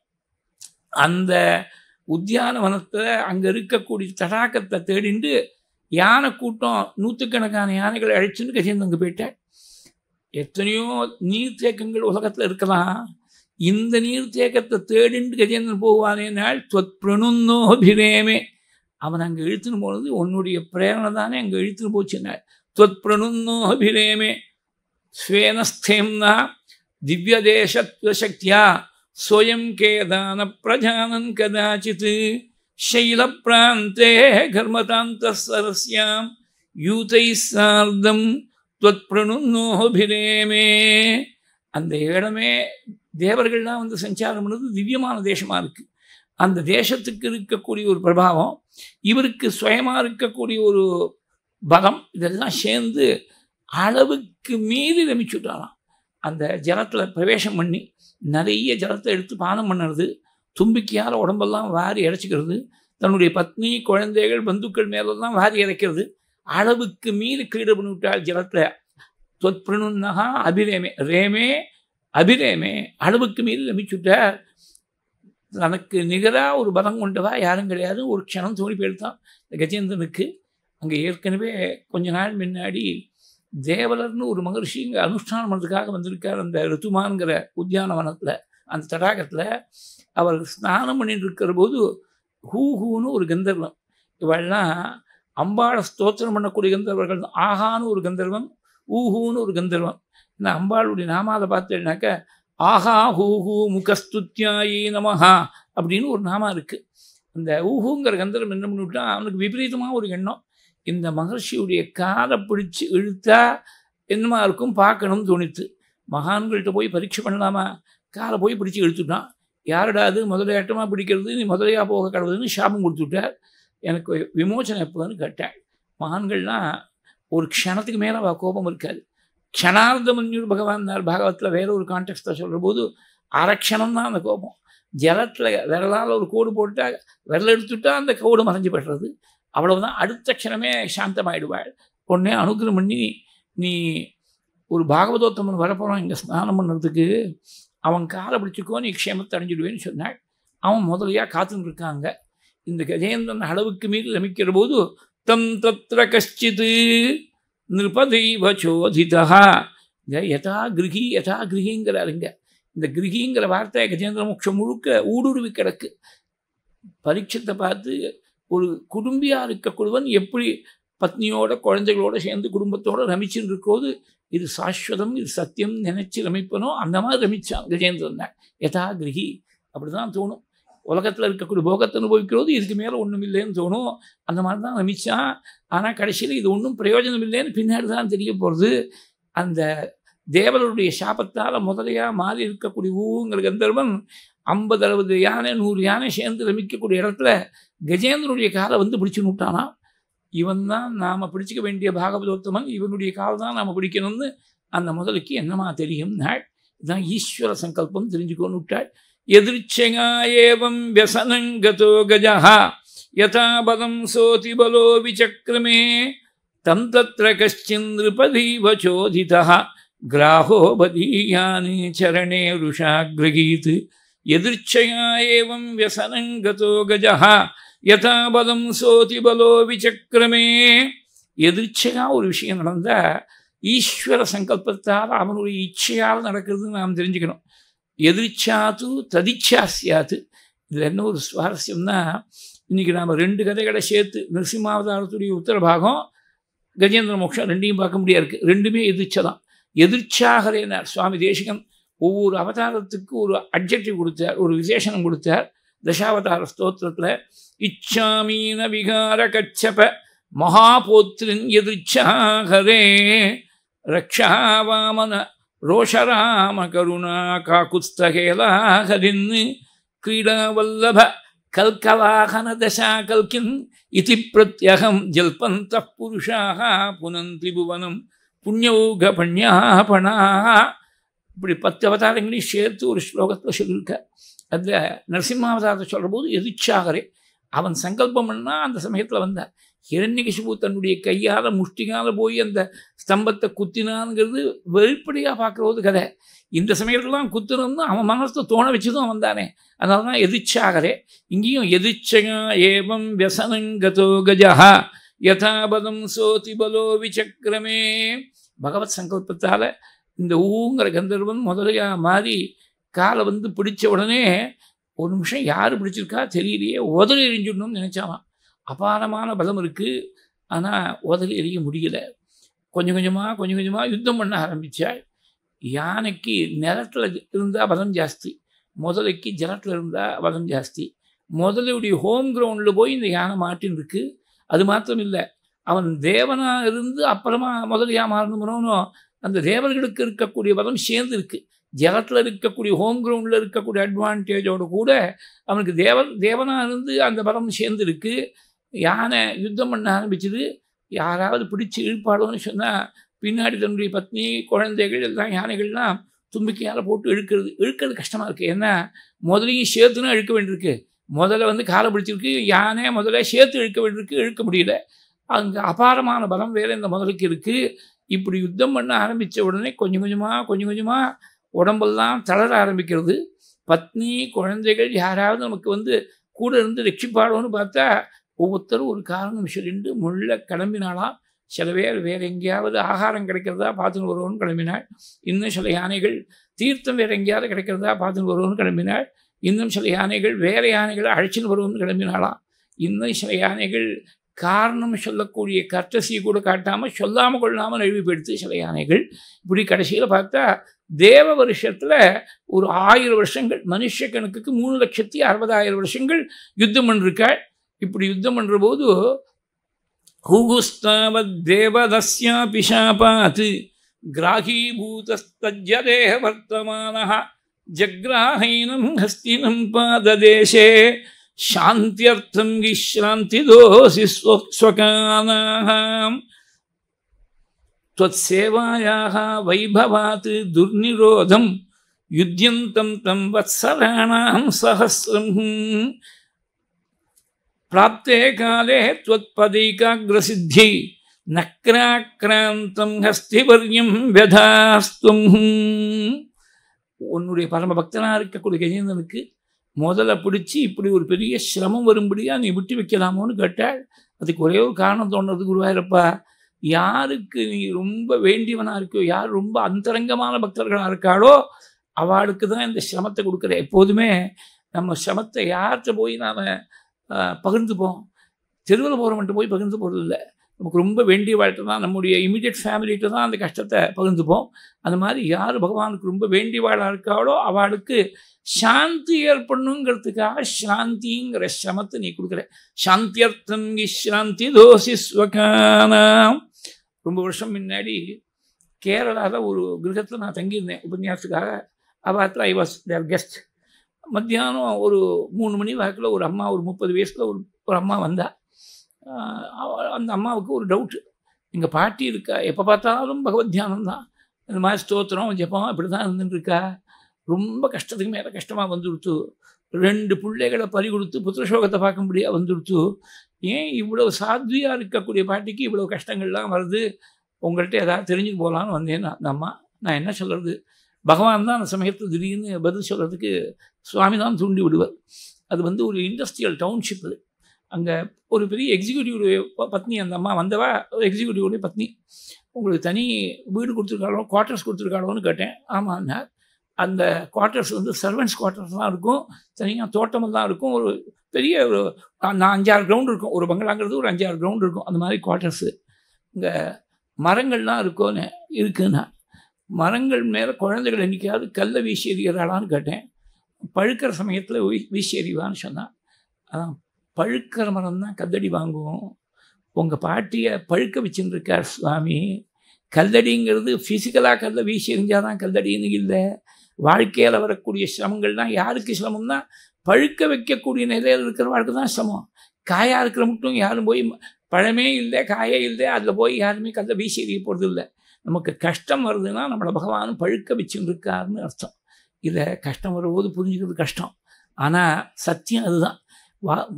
அந்த உத்தியானவனத்தில் அங்கே இருக்கக்கூடிய தடாக்கத்தை தேடிண்டு யானை கூட்டம் நூற்றுக்கணக்கான யானைகளை அழைச்சின்னு கசேந்து அங்கே போயிட்டேன் எத்தனையோ நீர்த்தேக்கங்கள் உலகத்தில் இருக்கலாம் இந்த நீர்த்தேக்கத்தை தேடிண்டு கஜேந்திரன் போவானே நாள் தொத் அபிரேமே அவன் அங்கே இழுத்துன்னு போனது உன்னுடைய பிரேரணை தானே அங்கே இழுத்துன்னு போச்சுன்னாள் தொத் பிரணுன்னோபிரேமே ஸ்வேனஸ்தேம்னா திவ்ய திவ்யதேசத்வசக்தியா ஸ்வயம் கேதான பிரஜானன் கதாச்சித் கர்மதாந்த घर्मतान्तःसरस्यां யூதை சார்தம் துவத் பிரணுன்னோபிரேமே அந்த இடமே தேவர்கள்லாம் வந்து சஞ்சாரம் பண்ணது திவ்யமான தேசமாக இருக்குது அந்த தேசத்துக்கு இருக்கக்கூடிய ஒரு பிரபாவம் இவருக்கு சுயமாக இருக்கக்கூடிய ஒரு பலம் இதெல்லாம் சேர்ந்து அளவுக்கு மீறி ரமிச்சுட்டாராம் அந்த ஜலத்தில் பிரவேசம் பண்ணி நிறைய ஜலத்தை எடுத்து பானம் பண்ணுறது தும்பிக்கையால் உடம்பெல்லாம் வாரி இறைச்சிக்கிறது தன்னுடைய பத்னி குழந்தைகள் பந்துக்கள் மேலெல்லாம் வாரி இறைக்கிறது அளவுக்கு மீறி பண்ணி விட்டால் ஜலத்தில் தொற்பிணுன்னகா அபிரேமே ரேமே அபிரேமே அளவுக்கு மீறி லமிச்சுட்டார் தனக்கு நிகராக ஒரு பலம் கொண்டவா யாரும் கிடையாது ஒரு க்ஷணம் தோணி போயிடுதான் இந்த கஜேந்திரனுக்கு அங்கே ஏற்கனவே கொஞ்ச நாள் முன்னாடி தேவலர்னு ஒரு மகர்ஷி இங்கே அனுஷ்டானம் பண்ணுறதுக்காக வந்திருக்கார் அந்த ரித்துமான்கிற உத்தியானவனத்தில் அந்த தடாகத்தில் அவர் ஸ்நானம் பண்ணிட்டு இருக்கிற போது ஹூ ஒரு கந்தர்வம் இவெல்லாம் அம்பாளை ஸ்தோத்திரம் பண்ணக்கூடிய கந்தர்வர்கள் ஆஹான்னு ஒரு கந்தர்வம் ஊஹூன்னு ஒரு கந்தர்வம் இந்த அம்பாளுடைய நாமாவை பார்த்தேன்னாக்க ஆஹா ஹூஹூ முகஸ்துத்யாயி நமஹா அப்படின்னு ஒரு நாமா இருக்குது அந்த ஊஹூங்கிற கந்தரம் என்ன பண்ணிவிட்டா அவனுக்கு விபரீதமாக ஒரு எண்ணம் இந்த மகர்ஷியுடைய காலை பிடிச்சி இழுத்தா என்னமா இருக்கும் பார்க்கணும்னு தோணித்து மகான்கள்கிட்ட போய் பரீட்சை பண்ணலாமா காலை போய் பிடிச்சி இழுத்துட்டான் யாரிடாது அது முதலையாட்டமாக பிடிக்கிறது நீ முதலையாக போக கடவுதுன்னு ஷாபம் கொடுத்துட்டார் எனக்கு விமோச்சனை எப்போதுன்னு கேட்டாள் மகான்கள்லாம் ஒரு க்ஷணத்துக்கு மேலே கோபம் இருக்காது மஞ்சூர் பகவான் பாகவத்தில் வேற ஒரு கான்டெக்ட்டில் சொல்கிற போது அரக்ஷணம் தான் அந்த கோபம் ஜலத்தில் விரலால் ஒரு கோடு போட்டால் விரல் எடுத்துட்டால் அந்த கோடு மறைஞ்சு பெறுறது அவ்வளவுதான் அடுத்த க்ஷணமே சாந்தமாயிடுவாள் உடனே அனுகிரம் பண்ணி நீ ஒரு பாகவதோத்தமன் வரப்போகிறான் இங்கே ஸ்நானம் பண்ணுறதுக்கு அவன் காலை பிடிச்சிக்கோ நீ க்ஷேமத்தை அடைஞ்சிடுவேன்னு சொன்னாள் அவன் முதலியாக காத்துன்னு இருக்காங்க இந்த கஜேந்திரன் அளவுக்கு மீது ரமிக்கிற போது தம் தத்திர கஷ்டித்து நிருபதெய்வ சோதிதா யதா கிருகி யதா கிருகிங்கிறாருங்க இந்த கிருகிங்கிற வார்த்தை கஜேந்திர மோட்சம் முழுக்க ஊடுருவி கிடக்கு பரீட்சத்தை பார்த்து ஒரு குடும்பியாக இருக்கக்கூடியவன் எப்படி பத்னியோட குழந்தைகளோட சேர்ந்து குடும்பத்தோடு ரமிச்சுன்னு இருக்கோது இது சாஸ்வதம் இது சத்தியம் நினச்சி ரமிப்பனோ அந்த மாதிரி ரமித்தான் கஜேந்திரன் யதா கிரகி அப்படி தான் தோணும் உலகத்தில் இருக்கக்கூடிய போகத்தை அனுபவிக்கிறது இதுக்கு மேலே ஒன்றும் இல்லைன்னு தோணும் அந்த மாதிரி தான் ரமிச்சான் ஆனால் கடைசியில் இது ஒன்றும் பிரயோஜனம் இல்லைன்னு பின்னாடி தான் தெரிய போகிறது அந்த தேவருடைய சாபத்தால் முதலையாக மாறி இருக்கக்கூடிய ஊங்கிற கந்தர்வன் ஐம்பது அறுபது யானை நூறு யானை சேர்ந்து ரமிக்கக்கூடிய இடத்துல கஜேந்திரனுடைய காலை வந்து பிடிச்சு நூட்டானா இவன் தான் நாம் பிடிச்சிக்க வேண்டிய பாகவதோத்தமன் இவனுடைய கால் தான் நாம் பிடிக்கணும்னு அந்த முதலுக்கு என்னமா தெரியும் நாள் இதுதான் ஈஸ்வர சங்கல்பம் தெரிஞ்சுக்கோன்னு விட்டாள் எதிர்ச்சங்காயேவம் வியசனங்கதோ கஜா யதாபதம் சோதி பலோ விசக்ரமே தம் தத்திர கஷ்டின் நிருபதீவச்சோதிதா சரணே ருஷா கிரகீத் எதிர்ச்சயாவம் வியசனங்கதோ கஜா யதாபதம் சோதி பலோ விசக்கிரமே எதிர்ச்சையா ஒரு விஷயம் நடந்தால் ஈஸ்வர சங்கல்பத்தால் அவனுடைய இச்சையால் நடக்கிறதுன்னு நாம் தெரிஞ்சுக்கணும் எதிர்ச்சாத்து ததிச்சா சியாத்து இதில் என்ன ஒரு சுவாரஸ்யம்னா இன்றைக்கி நாம் ரெண்டு கதைகளை சேர்த்து நிருசிம்மாவதாரத்துடைய உத்தரபாகம் கஜேந்திர மோக்ஷம் ரெண்டையும் பார்க்க முடியாது இருக்குது ரெண்டுமே எதிர்ச்சை தான் சுவாமி தேசிகன் ஒவ்வொரு அவதாரத்துக்கு ஒரு அப்ஜெக்டிவ் கொடுத்தார் ஒரு விசேஷனம் கொடுத்தார் தசாவதார ஸ்தோத்திரத்தில் இச்சாமீன விகார கச்சப மகாபோத்ரின் எதிர்ச்சாகரே ரக்ஷாவாமன ரோஷராம கருணா காக்குஸ்தகேலாகரின் क्रीडावल्लभ कल्कवाहन दशा कल्किन् इति प्रत्यहं जल्पन्तः पुरुषाः पुनन्ति भुवनं पुण्यौघपण्यापणाः இப்படி பத்து அவதாரங்களையும் சேர்த்து ஒரு ஸ்லோகத்தில் சொல்லியிருக்க அந்த நரசிம்மாவதாரத்தை சொல்கிற போது எதிர்ச்சாகரே அவன் சங்கல்பம் பண்ணால் அந்த சமயத்தில் வந்தார் இரண்யகிசுபு தன்னுடைய கையால் முஷ்டிகால போய் அந்த ஸ்தம்பத்தை குத்தினான்ங்கிறது வெளிப்படையாக பார்க்குற கதை இந்த சமயத்துலாம் குத்துனோம்னு அவன் மனசை தோண வச்சதும் அவன் வந்தானே அதனால தான் எதிர்ச்சாகரே இங்கேயும் எதிர்ச்சகா ஏவம் வியசனங்கதோ கஜா யதாபதம் சோதி விசக்கிரமே பகவத் சங்கல்பத்தால் இந்த ஊங்கிற கந்தர்வன் முதலையாக மாறி காலை வந்து பிடிச்ச உடனே ஒரு நிமிஷம் யார் பிடிச்சிருக்கா தெரியலையே உதவி எரிஞ்சிடணும்னு நினச்சாலாம் அபாரமான பலம் இருக்குது ஆனால் உதறி எரிய முடியலை கொஞ்சம் கொஞ்சமாக கொஞ்சம் கொஞ்சமாக யுத்தம் பண்ண ஆரம்பித்தாள் யானைக்கு நிலத்தில் இருந்தால் பலம் ஜாஸ்தி முதலைக்கு ஜலத்தில் இருந்தால் பலம் ஜாஸ்தி முதலையுடைய ஹோம் கிரவுண்டில் போய் இந்த யானை மாட்டின்னு இருக்குது அது மாத்திரம் இல்லை அவன் தேவனாக இருந்து அப்புறமா முதலியாக மாறணும்னு அந்த தேவர்களுக்கு இருக்கக்கூடிய வரம் சேர்ந்து இருக்குது ஜலத்தில் இருக்கக்கூடிய ஹோம் கிரவுண்டில் இருக்கக்கூடிய அட்வான்டேஜோடு கூட அவனுக்கு தேவ தேவனாக இருந்து அந்த வரம் சேர்ந்து இருக்குது யானை யுத்தம் பண்ண ஆரம்பிச்சது யாராவது பிடிச்சி இழுப்பாடுன்னு சொன்னால் பின்னாடி தன்னுடைய பத்னி குழந்தைகள் எல்லாம் யானைகள்லாம் தும்பிக்கையால் போட்டு இழுக்கிறது இழுக்கிறது கஷ்டமாக இருக்குது ஏன்னா முதலையும் சேர்த்துனா இழுக்க வேண்டியிருக்கு முதல்ல வந்து காலை பிடிச்சிருக்கு யானை முதல்ல சேர்த்து இழுக்க வேண்டியிருக்கு இழுக்க முடியல அங்கே அபாரமான பலம் வேறு இந்த முதலுக்கு இருக்குது இப்படி யுத்தம் பண்ண ஆரம்பித்த உடனே கொஞ்சம் கொஞ்சமாக கொஞ்சம் கொஞ்சமாக உடம்பெல்லாம் தளர ஆரம்பிக்கிறது பத்னி குழந்தைகள் யாராவது நமக்கு வந்து கூட இருந்து ரட்சிப்பாடோன்னு பார்த்தா ஒவ்வொருத்தரும் ஒரு காரணம் சொல்லிண்டு முள்ள கிளம்பினாலாம் சில பேர் வேறு எங்கேயாவது ஆகாரம் கிடைக்கிறதா பார்த்துன்னு வருவோன்னு கிளம்பினாள் இன்னும் சில யானைகள் தீர்த்தம் வேறு எங்கேயாவது கிடைக்கிறதா பார்த்துன்னு வருவோன்னு கிளம்பினாள் இன்னும் சில யானைகள் வேறு யானைகளை அழைச்சின்னு வருவோம்னு கிளம்பினாலாம் இன்னும் சில யானைகள் காரணம் சொல்லக்கூடிய கர்த்தசியை கூட காட்டாமல் சொல்லாமல் கொள்ளாமல் அழிவுபடுத்து சில யானைகள் இப்படி கடைசியில் பார்த்தா தேவ வருஷத்தில் ஒரு ஆயிரம் வருஷங்கள் மனுஷ கணக்குக்கு மூணு லட்சத்தி அறுபதாயிரம் வருஷங்கள் யுத்தம் பண்ணிருக்காள் இப்படி யுத்தம் பண்ணுறபோது போது ஹுகுஸ்தாவத் தேவதஸ்யா பிஷாபாத் கிராகீபூதஸ்தேக வர்த்தமான ஜக்ராஹைனம் ஹஸ்தினம் பாததேசே சாந்தியர்த்தம் கிஷாந்திதோசி ஸ்வகானாம் त्वत्सेवायाः वैभवात् दुर्निरोधं युध्यन्तं तं वत्सराणां सहस्रम् प्राप्ते काले त्वत्पदैकाग्रसिद्ध्यै நக்ராக்ராந்தம் ஹஸ்திவர்யம் வெதாஸ்தும் உன்னுடைய பரம பக்தனாக இருக்கக்கூடிய கஜேந்திரனுக்கு முதல்ல பிடிச்சி இப்படி ஒரு பெரிய சிரமம் வரும்படியாக நீ விட்டு வைக்கலாமோன்னு கேட்டாள் அதுக்கு ஒரே ஒரு காரணம் தோணுறது குருவாயிருப்பா யாருக்கு நீ ரொம்ப வேண்டியவனாக இருக்கோ யார் ரொம்ப அந்தரங்கமான பக்தர்களாக இருக்காளோ அவளுக்கு தான் இந்த சிரமத்தை கொடுக்குற எப்போதுமே நம்ம சிரமத்தை யார்கிட்ட போய் நாம் பகிர்ந்துப்போம் தெருவில் போகிறவன்ட்டு போய் பகிர்ந்து போகிறது இல்லை நமக்கு ரொம்ப வேண்டிய வாழ்க்கை தான் நம்முடைய இமீடியட் ஃபேமிலிகிட்ட தான் அந்த கஷ்டத்தை பகிர்ந்துப்போம் அந்த மாதிரி யார் பகவானுக்கு ரொம்ப வாழாக இருக்காளோ அவளுக்கு சாந்தி ஏற்படணுங்கிறதுக்காக சாந்திங்கிற சமத்தை நீ கொடுக்குற சாந்தியர்த்தம் இஷாந்தி தோசி ஸ்வகானாம் ரொம்ப வருஷம் முன்னாடி கேரளாவில் ஒரு கிரகத்தில் நான் தங்கியிருந்தேன் உபன்யாசத்துக்காக அவாத்தில் ஐ வாஸ் தேர் கெஸ்ட் மத்தியானம் ஒரு மூணு மணி வாக்கில் ஒரு அம்மா ஒரு முப்பது வயசில் ஒரு ஒரு அம்மா வந்தாள் அந்த அம்மாவுக்கு ஒரு டவுட்டு எங்கள் பாட்டி இருக்கா எப்போ பார்த்தாலும் பகவத் தியானம் தான் இந்த மாதிரி ஸ்தோத்திரம் ஜெபம் இப்படி தான் இருந்துட்டுருக்கா ரொம்ப கஷ்டத்துக்கு மேலே கஷ்டமாக வந்துடுத்து ரெண்டு பிள்ளைகளை பறி கொடுத்து புத்திரசோகத்தை பார்க்க முடியாது வந்துடுத்து ஏன் இவ்வளோ சாத்வியாக இருக்கக்கூடிய பாட்டிக்கு இவ்வளோ கஷ்டங்கள்லாம் வருது உங்கள்கிட்ட ஏதாவது தெரிஞ்சு போகலான்னு வந்தேன் நான் அம்மா நான் என்ன சொல்கிறது பகவான் தான் அந்த சமயத்தில் திடீர்னு பதில் சொல்கிறதுக்கு சுவாமி தான் தூண்டி விடுவார் அது வந்து ஒரு இண்டஸ்ட்ரியல் டவுன்ஷிப் அது அங்கே ஒரு பெரிய எக்ஸிக்யூட்டிவ் பத்னி அந்த அம்மா வந்தவா எக்ஸிக்யூட்டிவ் பத்னி உங்களுக்கு தனி வீடு கொடுத்துருக்காளோ குவார்ட்டர்ஸ் கொடுத்துருக்காளோன்னு கேட்டேன் ஆமாம்னார் அந்த குவார்ட்டர்ஸ் வந்து சர்வன்ஸ் குவார்ட்டர்ஸ்லாம் இருக்கும் தனியாக தோட்டமெல்லாம் இருக்கும் ஒரு பெரிய ஒரு நான் அஞ்சாறு கிரவுண்டு இருக்கும் ஒரு பங்களாங்கிறது ஒரு அஞ்சாறு கிரவுண்டு இருக்கும் அந்த மாதிரி குவார்ட்டர்ஸு இங்கே மரங்கள்லாம் இருக்கும்னு இருக்குன்னா மரங்கள் மேலே குழந்தைகள் என்றைக்காவது கல்லை வீசி எறிகிறாளான்னு கேட்டேன் பழுக்கிற சமயத்தில் வீசி எறிவான்னு சொன்னான் பழுக்கிற மரம் தான் கல்லடி வாங்குவோம் உங்கள் பாட்டியை பழுக்க வச்சுருக்கார் சுவாமி கல்லடிங்கிறது ஃபிசிக்கலாக கல்லை வீசி எறிஞ்சால் தான் கல்லடின்னு இல்லை வாழ்க்கையில் வரக்கூடிய தான் யாருக்கு சிரமம்னா பழுக்க வைக்கக்கூடிய நிலையில் இருக்கிற வாழ்க்கை தான் சிரமம் காயாக இருக்கிற மட்டும் யாரும் போய் பழமே இல்லை காயே இல்லை அதில் போய் யாருமே கல்ல வீசி எறிய போகிறது இல்லை நமக்கு கஷ்டம் வருதுன்னா நம்மளை பகவானும் பழுக்க வச்சுன்னு இருக்காருன்னு அர்த்தம் இதை கஷ்டம் வரும்போது புரிஞ்சுக்கிறது கஷ்டம் ஆனால் சத்தியம் அதுதான்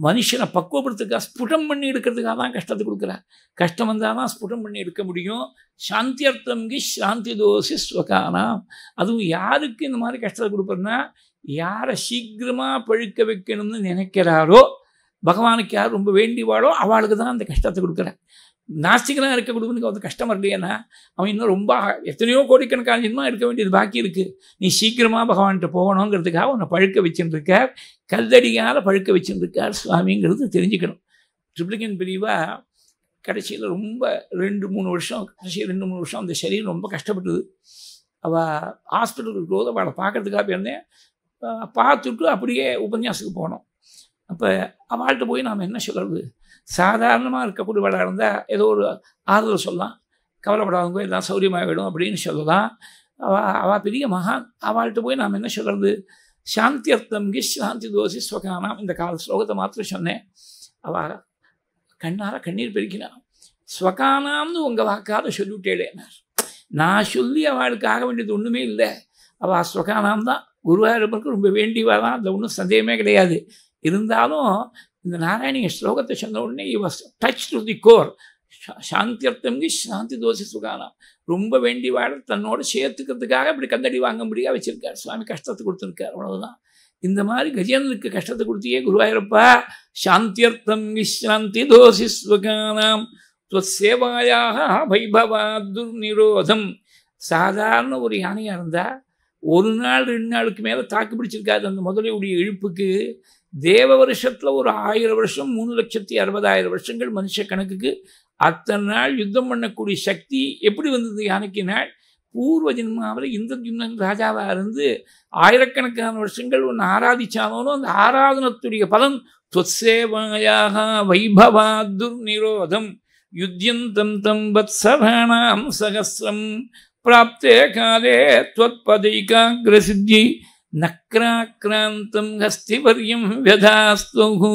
மனுஷனை பக்குவப்படுத்துக்காக ஸ்புடம் பண்ணி எடுக்கிறதுக்காக தான் கஷ்டத்தை கொடுக்குறார் கஷ்டம் வந்தால் தான் ஸ்புடம் பண்ணி எடுக்க முடியும் சாந்தியர்த்தம்கி சாந்தி தோசி ஸ்வகானம் அதுவும் யாருக்கு இந்த மாதிரி கஷ்டத்தை கொடுப்பாருன்னா யாரை சீக்கிரமாக பழுக்க வைக்கணும்னு நினைக்கிறாரோ பகவானுக்கு யார் ரொம்ப வேண்டி வாழோ அவளுக்கு தான் அந்த கஷ்டத்தை கொடுக்குறேன் நாஸ்திகனாக இருக்க குடும்பத்துக்கு வந்து கஷ்டமாக இருக்கு ஏன்னா அவன் இன்னும் ரொம்ப எத்தனையோ கோடிக்கணக்கான ஜென்மா இருக்க வேண்டியது பாக்கி இருக்குது நீ சீக்கிரமாக பகவான்கிட்ட போகணுங்கிறதுக்காக உன்னை பழுக்க வச்சுருக்கார் கல்லடியால் பழுக்க வச்சுருக்கார் சுவாமிங்கிறது தெரிஞ்சுக்கணும் ட்ரிப்ளிகன் பிரிவாக கடைசியில் ரொம்ப ரெண்டு மூணு வருஷம் கடைசியில் ரெண்டு மூணு வருஷம் அந்த சரீரம் ரொம்ப கஷ்டப்பட்டது அவள் ஹாஸ்பிட்டலுக்கு போது அவளை பார்க்கறதுக்காக போயிருந்தேன் பார்த்துட்டு அப்படியே உபன்யாசத்துக்கு போனோம் அப்போ அவள்கிட்ட போய் நாம் என்ன சொல்கிறது சாதாரணமாக வேலை இருந்தால் ஏதோ ஒரு ஆறுதல் சொல்லலாம் கவலைப்படாதவங்க எல்லாம் விடும் அப்படின்னு சொல்லலாம் அவள் அவள் பெரிய மகான் அவள்கிட்ட போய் நாம் என்ன சொல்கிறது சாந்தி கி சாந்தி தோசி ஸ்வகானாம் இந்த கால ஸ்லோகத்தை மாத்திரம் சொன்னேன் அவள் கண்ணார கண்ணீர் பெருக்கினான் ஸ்வகானாம்னு உங்கள் வாக்காத சொல்லிவிட்டேடேனார் நான் சொல்லி ஆக வேண்டியது ஒன்றுமே இல்லை அவள் ஸ்வகானாம் தான் குருவாயூரப்பருக்கு ரொம்ப வேண்டியவா தான் அதில் ஒன்றும் சந்தேகமே கிடையாது இருந்தாலும் இந்த நாராயணிய ஸ்லோகத்தை சொன்ன உடனே இவ டச் டு தி கோர் சாந்தியர்த்தம்கி சாந்தி தோசி சுகானா ரொம்ப வேண்டி வாழ தன்னோடு சேர்த்துக்கிறதுக்காக இப்படி கந்தடி வாங்க முடியாது வச்சுருக்கார் சுவாமி கஷ்டத்தை கொடுத்துருக்கார் அவ்வளோதான் இந்த மாதிரி கஜேந்திரனுக்கு கஷ்டத்தை கொடுத்தியே குருவாயிருப்பா சாந்தியர்த்தம் விஸ்ராந்தி தோசி ஸ்வகானாம் சேவாயாக வைபவா துர்நிரோதம் சாதாரண ஒரு யானையாக இருந்தால் ஒரு நாள் ரெண்டு நாளுக்கு மேலே தாக்கு பிடிச்சிருக்காது அந்த முதலையுடைய இழுப்புக்கு தேவ வருஷத்தில் ஒரு ஆயிரம் வருஷம் மூணு லட்சத்தி அறுபதாயிரம் வருஷங்கள் மனுஷ கணக்குக்கு அத்தனை நாள் யுத்தம் பண்ணக்கூடிய சக்தி எப்படி வந்தது யானைக்கு நாள் பூர்வ ஜென்மாவில் இந்த ஜென்மன் ராஜாவாக இருந்து ஆயிரக்கணக்கான வருஷங்கள் ஒன்று ஆராதிச்சாலும் அந்த ஆராதனத்துடைய பலன் தொசேவாயாக வைபவா துர்நிரோதம் யுத்தியந்தம் தம் வத்சராணாம் சகசிரம் பிராப்தே காலே துவத்பதைகாகிரசித்தியை நக்ராக்ராந்தம் ஹஸ்திபரியம் வெதாஸ்தகு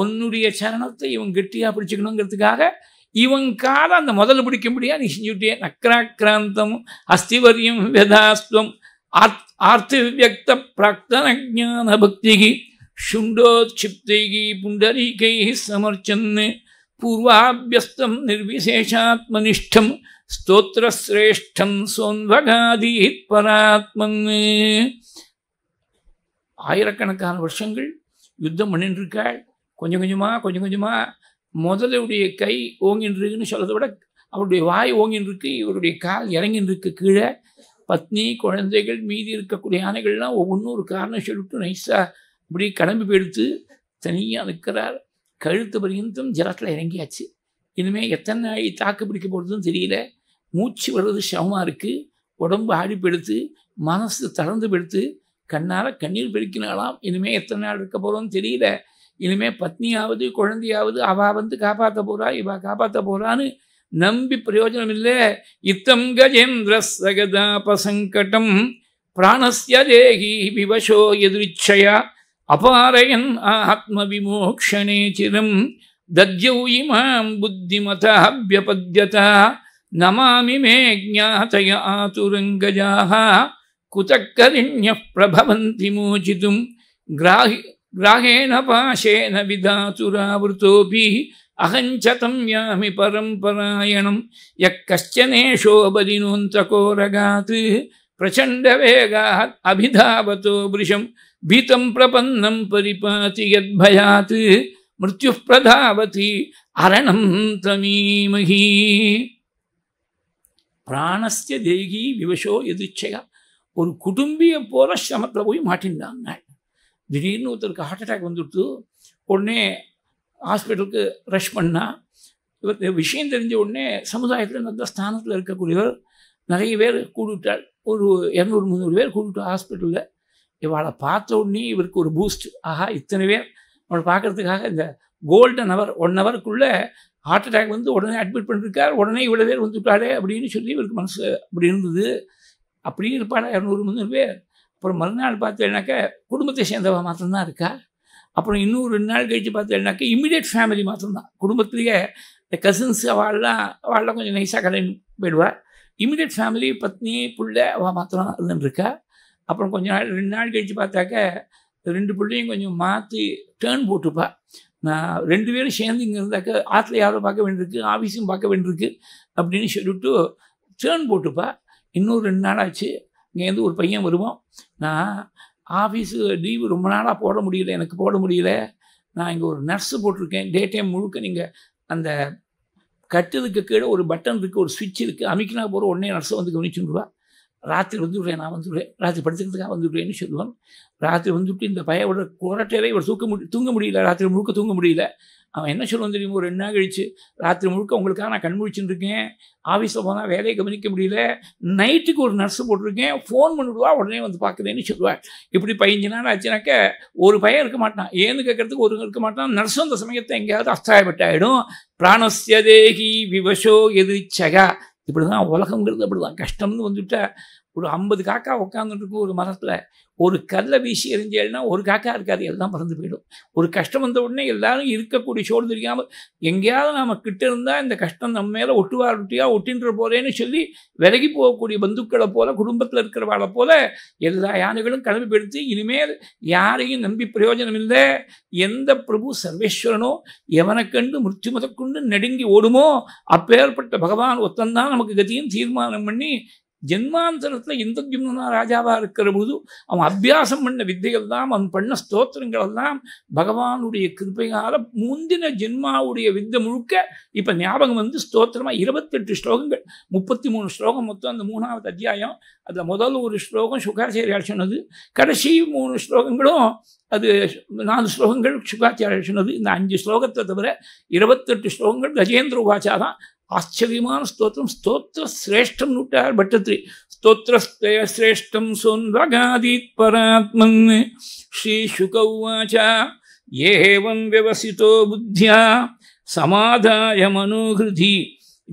உன்னுடைய சரணத்தை இவன் கெட்டியாக பிடிச்சிக்கணுங்கிறதுக்காக இவன் கால அந்த முதல்ல பிடிக்க முடியாது நீ செஞ்சுட்டே நக்ராக்ராந்தம் அஸ்திவரியம் வெதாஸ்துவம் ஆர்த் ஆர்த்திவியக்த பிராக்தனஜான பக்திகி ஷுண்டோத்ஷிப்தைகி புண்டரீகை சமர்ச்சன்னு பூர்வாபியஸ்தம் நிர்விசேஷாத்மனிஷ்டம் ஸ்தோத்திரஸ்ரேஷ்டம் சோன்வகாதீத் பராத்மன் ஆயிரக்கணக்கான வருஷங்கள் யுத்தம் பண்ணின்றிருக்காள் கொஞ்சம் கொஞ்சமாக கொஞ்சம் கொஞ்சமாக முதலுடைய கை ஓங்கின்றிருக்குன்னு சொல்கிறத விட அவருடைய வாய் ஓங்கின்றிருக்கு இவருடைய கால் இறங்கின்றிருக்கு கீழே பத்னி குழந்தைகள் மீதி இருக்கக்கூடிய யானைகள்லாம் ஒவ்வொன்றும் ஒரு காரணம் சொல்லிட்டு நைஸாக இப்படி கிளம்பி போயிடுத்து தனியாக நிற்கிறார் கழுத்து பரியந்தும் ஜலத்தில் இறங்கியாச்சு இனிமேல் எத்தனை நாள் தாக்கு பிடிக்க போகிறதுன்னு தெரியல மூச்சு வர்றது சிரமமாக இருக்குது உடம்பு ஆடிப்பெடுத்து மனசு தளர்ந்து பெடுத்து கண்ணால் கண்ணீர் பெருக்கினாலாம் இனிமேல் எத்தனை நாள் இருக்க போகிறோன்னு தெரியல இனிமேல் பத்னியாவது குழந்தையாவது அவா வந்து காப்பாற்ற போகிறா இவா காப்பாற்ற போகிறான்னு நம்பி பிரயோஜனம் இல்லை இத்தம் கஜேந்திர சகதாபசங்கடம் பிராணஸ்ய தேகி விவசோ எதிர்ச்சயா அபாரயன் ஆத்ம விமோக்ஷனே சிரம் దద్యౌ ఇమాం బుద్ధిమత అభ్యపద్యత నమామి మే జ్ఞాతయ ఆతురంగజా కుతకరిణ్య ప్రభవంతి మోచితుం గ్రాహి గ్రాహేణ పాశేన విధాతురావృతోపి అహంచతం యామి పరంపరాయణం యక్కశ్చనేషో ప్రచండ వేగా అభిధావతో వృషం భీతం ప్రపన్నం పరిపాతి యద్భయాత్ மிருத்யு பிரதாவதி அரணம் தமீமகி பிராணஸ்ய தேகி விவசோ எதிர்ச்சையா ஒரு குடும்பியை போல சிரமத்தில் போய் மாட்டின்றாங்க திடீர்னு ஒருத்தருக்கு ஹார்ட் அட்டாக் வந்துடுத்து உடனே ஹாஸ்பிட்டலுக்கு ரஷ் பண்ணா இவர் விஷயம் தெரிஞ்ச உடனே சமுதாயத்தில் நல்ல ஸ்தானத்தில் இருக்கக்கூடியவர் நிறைய பேர் கூடுவிட்டார் ஒரு இரநூறு முந்நூறு பேர் கூடுவிட்டார் ஹாஸ்பிட்டலில் இவளை பார்த்த உடனே இவருக்கு ஒரு பூஸ்ட் ஆஹா இத்தனை பேர் அவனை பார்க்குறதுக்காக இந்த கோல்டன் ஹவர் ஒன் ஹவருக்குள்ளே ஹார்ட் அட்டாக் வந்து உடனே அட்மிட் பண்ணிருக்கார் உடனே இவ்வளோ பேர் வந்துட்டாரு அப்படின்னு சொல்லி இவருக்கு மனசு அப்படி இருந்தது அப்படியே இருப்பாடா இரநூறு முந்நூறு பேர் அப்புறம் மறுநாள் பார்த்தேன்னாக்கா குடும்பத்தை சேர்ந்தவ மாத்திரம்தான் இருக்கா அப்புறம் இன்னும் ரெண்டு நாள் கழித்து பார்த்தேன்னாக்கா இம்மிடியட் ஃபேமிலி மாத்திரம்தான் குடும்பத்திலேயே இந்த கசின்ஸ் அவள்லாம் அவள்லாம் கொஞ்சம் நைஸாக கல்யாணம் போயிடுவாள் இம்மிடியட் ஃபேமிலி பத்னி பிள்ளை அவள் மாத்திரம் இருந்துருக்கா அப்புறம் கொஞ்ச நாள் ரெண்டு நாள் கழித்து பார்த்தாக்க ரெண்டு பிள்ளையும் கொஞ்சம் மாற்றி டேர்ன் போட்டுப்பா நான் ரெண்டு பேரும் சேர்ந்து இங்கே இருந்தாக்க ஆற்றுல யாரோ பார்க்க வேண்டியிருக்கு ஆஃபீஸும் பார்க்க வேண்டியிருக்கு அப்படின்னு சொல்லிவிட்டு டேர்ன் போட்டுப்பா இன்னும் ரெண்டு நாள் ஆச்சு இங்கேருந்து ஒரு பையன் வருவோம் நான் ஆஃபீஸு லீவு ரொம்ப நாளாக போட முடியல எனக்கு போட முடியல நான் இங்கே ஒரு நர்ஸு போட்டிருக்கேன் டே டைம் முழுக்க நீங்கள் அந்த கட்டுறதுக்கு கீழே ஒரு பட்டன் இருக்குது ஒரு சுவிட்ச் இருக்குது அமைக்கினா போகிற உடனே நர்ஸை வந்து கவனிச்சுருவா ராத்திரி வந்துவிடுறேன் நான் வந்துடுவேன் ராத்திரி படுத்துக்கிறதுக்காக வந்துவிடுவேன்னு சொல்லுவான் ராத்திரி வந்துவிட்டு இந்த பையோட குரட்டையவே இவர் தூக்க முடி தூங்க முடியல ராத்திரி முழுக்க தூங்க முடியல அவன் என்ன சொல்லுவான் தெரியுமோ ஒரு ரெண்டு நாள் கழிச்சு ராத்திரி முழுக்க உங்களுக்காக நான் கண்முழிச்சுட்டு இருக்கேன் ஆஃபீஸில் போனால் வேலையை கவனிக்க முடியல நைட்டுக்கு ஒரு நர்ஸு போட்டிருக்கேன் ஃபோன் பண்ணிவிடுவா உடனே வந்து பார்க்குதுன்னு சொல்லுவாள் இப்படி பதினஞ்சு நாள் ஆச்சுனாக்க ஒரு பையன் இருக்க மாட்டான் ஏன்னு கேட்கறதுக்கு ஒரு இருக்க மாட்டான் நர்ஸ் அந்த சமயத்தை எங்கேயாவது அஸ்தாயப்பட்டாயிடும் பிராணஸ்ய தேகி விவசோ எது சகா இப்படி தான் உலகங்கிறது அப்படி தான் கஷ்டம்னு வந்துட்டால் ஒரு ஐம்பது காக்கா உட்காந்துருக்கும் ஒரு மரத்தில் ஒரு கல்லை வீசி எரிஞ்சேன்னா ஒரு காக்கா இருக்காது எல்லாம் பறந்து போயிடும் ஒரு கஷ்டம் வந்த உடனே எல்லாரும் இருக்கக்கூடிய சோழ் தெரியாமல் எங்கேயாவது நாம் கிட்ட இருந்தால் இந்த கஷ்டம் நம்ம மேலே ஒட்டுவா ஒட்டியாக ஒட்டின்ற போகிறேன்னு சொல்லி விலகி போகக்கூடிய பந்துக்களை போல் குடும்பத்தில் இருக்கிறவாளை போல் எல்லா யானைகளும் கிளம்பி போயிடுத்து இனிமேல் யாரையும் நம்பி பிரயோஜனம் இல்லை எந்த பிரபு சர்வேஸ்வரனோ எவனை கண்டு மிருத்து முதற்கொண்டு நெடுங்கி ஓடுமோ அப்பேற்பட்ட பகவான் ஒத்தந்தான் நமக்கு கதியும் தீர்மானம் பண்ணி ஜென்மாந்தரத்தில் இந்த ஜிம்னா ராஜாவாக இருக்கிற போது அவன் அபியாசம் பண்ண வித்தைகள் தான் அவன் பண்ண ஸ்தோத்திரங்கள் எல்லாம் பகவானுடைய கிருப்பையால் முந்தின ஜென்மாவுடைய வித்தை முழுக்க இப்போ ஞாபகம் வந்து ஸ்தோத்திரமாக இருபத்தெட்டு ஸ்லோகங்கள் முப்பத்தி மூணு ஸ்லோகம் மொத்தம் அந்த மூணாவது அத்தியாயம் அதில் முதல் ஒரு ஸ்லோகம் சுகாச்சாரியால் சொன்னது கடைசி மூணு ஸ்லோகங்களும் அது நாலு ஸ்லோகங்கள் சுகாச்சாரியால் சொன்னது இந்த அஞ்சு ஸ்லோகத்தை தவிர இருபத்தெட்டு ஸ்லோகங்கள் கஜேந்திர உபாச்சா ஆச்சரியமான ஸ்தோத்திரம் ஸ்தோத்திர சிரேஷ்டம் நூற்றார் பட்டத்ரி ಸ್ತೋತ್ರಸ್ತಯ ಶ್ರೇಷ್ಠಂ ಸೋನ್ವಗಾದೀತ್ ಪರಾತ್ಮನ್ ಶ್ರೀ ಶುಕೌವಾಚ ಏವಂ ವ್ಯವಸಿತೋ ಬುದ್ಧ್ಯ ಸಮಾಧಾಯ ಮನೋಹೃಧಿ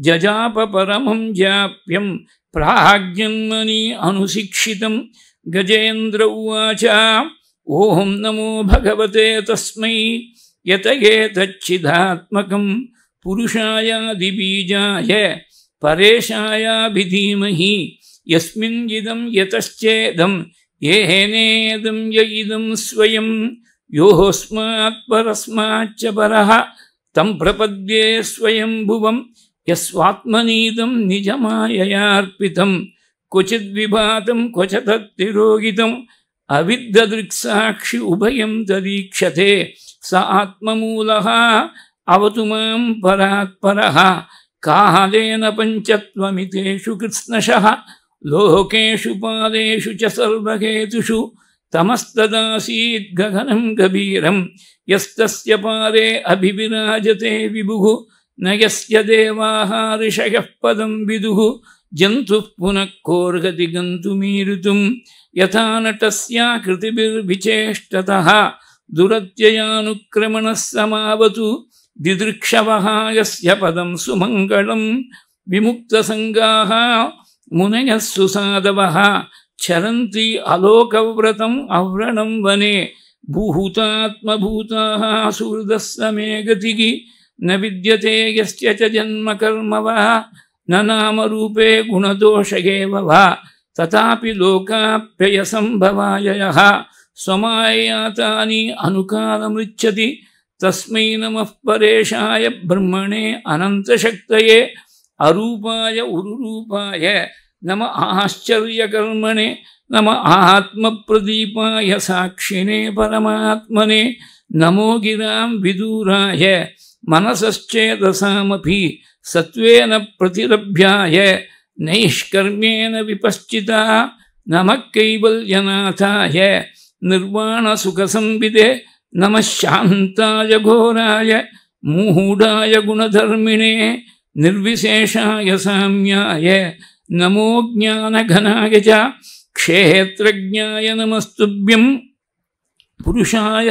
ಜಜಾಪ ಪರಮಂ ಜಾಪ್ಯಂ ಪ್ರಾಜ್ಞನ್ಮನಿ ಅನುಶಿಕ್ಷಿತಂ ಗಜೇಂದ್ರ ಉವಾಚ ಓಂ ನಮೋ ಭಗವತೆ ತಸ್ಮೈ ಯತಯೇತಚ್ಚಿದಾತ್ಮಕಂ पुरुषायादिबीजाय परेशायाभिधीमहि यस्मिन्निदं यतश्चेदं ये हेनेदं य इदं स्वयं योऽस्मात् परस्माच्च परः तं प्रपद्ये स्वयम्भुवं यस्वात्मनीदं निजमाययार्पितं क्वचिद्विभातं क्वचतत्तिरोगितम् अविदृक्साक्षि उभयं तदीक्षते स आत्ममूलः अवतु मां परात्परः कालेन पञ्चत्वमितेषु कृत्स्नशः लोकेषु पादेषु च सर्वहेतुषु तमस्तदासीत् गगनं गभीरं यस्तस्य पादे अभिविराजते विभुः न यस्य देवाः ऋषयः पदं विदुः जन्तुः पुनः कोर्गति गन्तुमीरुतुं यथा नटस्याकृतिभिर्विचेष्टतः दुरत्ययानुक्रमणः समावतु दिदृक्षवः यस्य पदं सुमङ्गलं विमुक्तसङ्गाः मुनयः सुसादवः चरन्ति अलोकव्रतम् अव्रणं वने भूतात्मभूताः सुहृदः समे गतिः न विद्यते यस्य च जन्मकर्म वा न नामरूपे गुणदोष एव वा तथापि लोकाप्ययसम्भवाययः स्वमायातानि अनुकालमृच्छति तस्मै नमः परेशाय ब्रह्मणे अनन्तशक्तये अरूपाय उरुरूपाय नम आश्चर्यकर्मणे नम आत्मप्रदीपाय साक्षिणे परमात्मने नमो गिरां विदूराय मनसश्चेतसामपि सत्वेन प्रतिलभ्याय नैष्कर्म्येण विपश्चिता नमः कैवल्यनाथाय निर्वाणसुखसंविदे நம சாந்தாய கோராய மூடாய குணதர்மிணே நிர்விசேஷாய சாமியாய நமோ ஜானகனாய ச க்ஷேத்திரஜாய நமஸ்துபியம் புருஷாய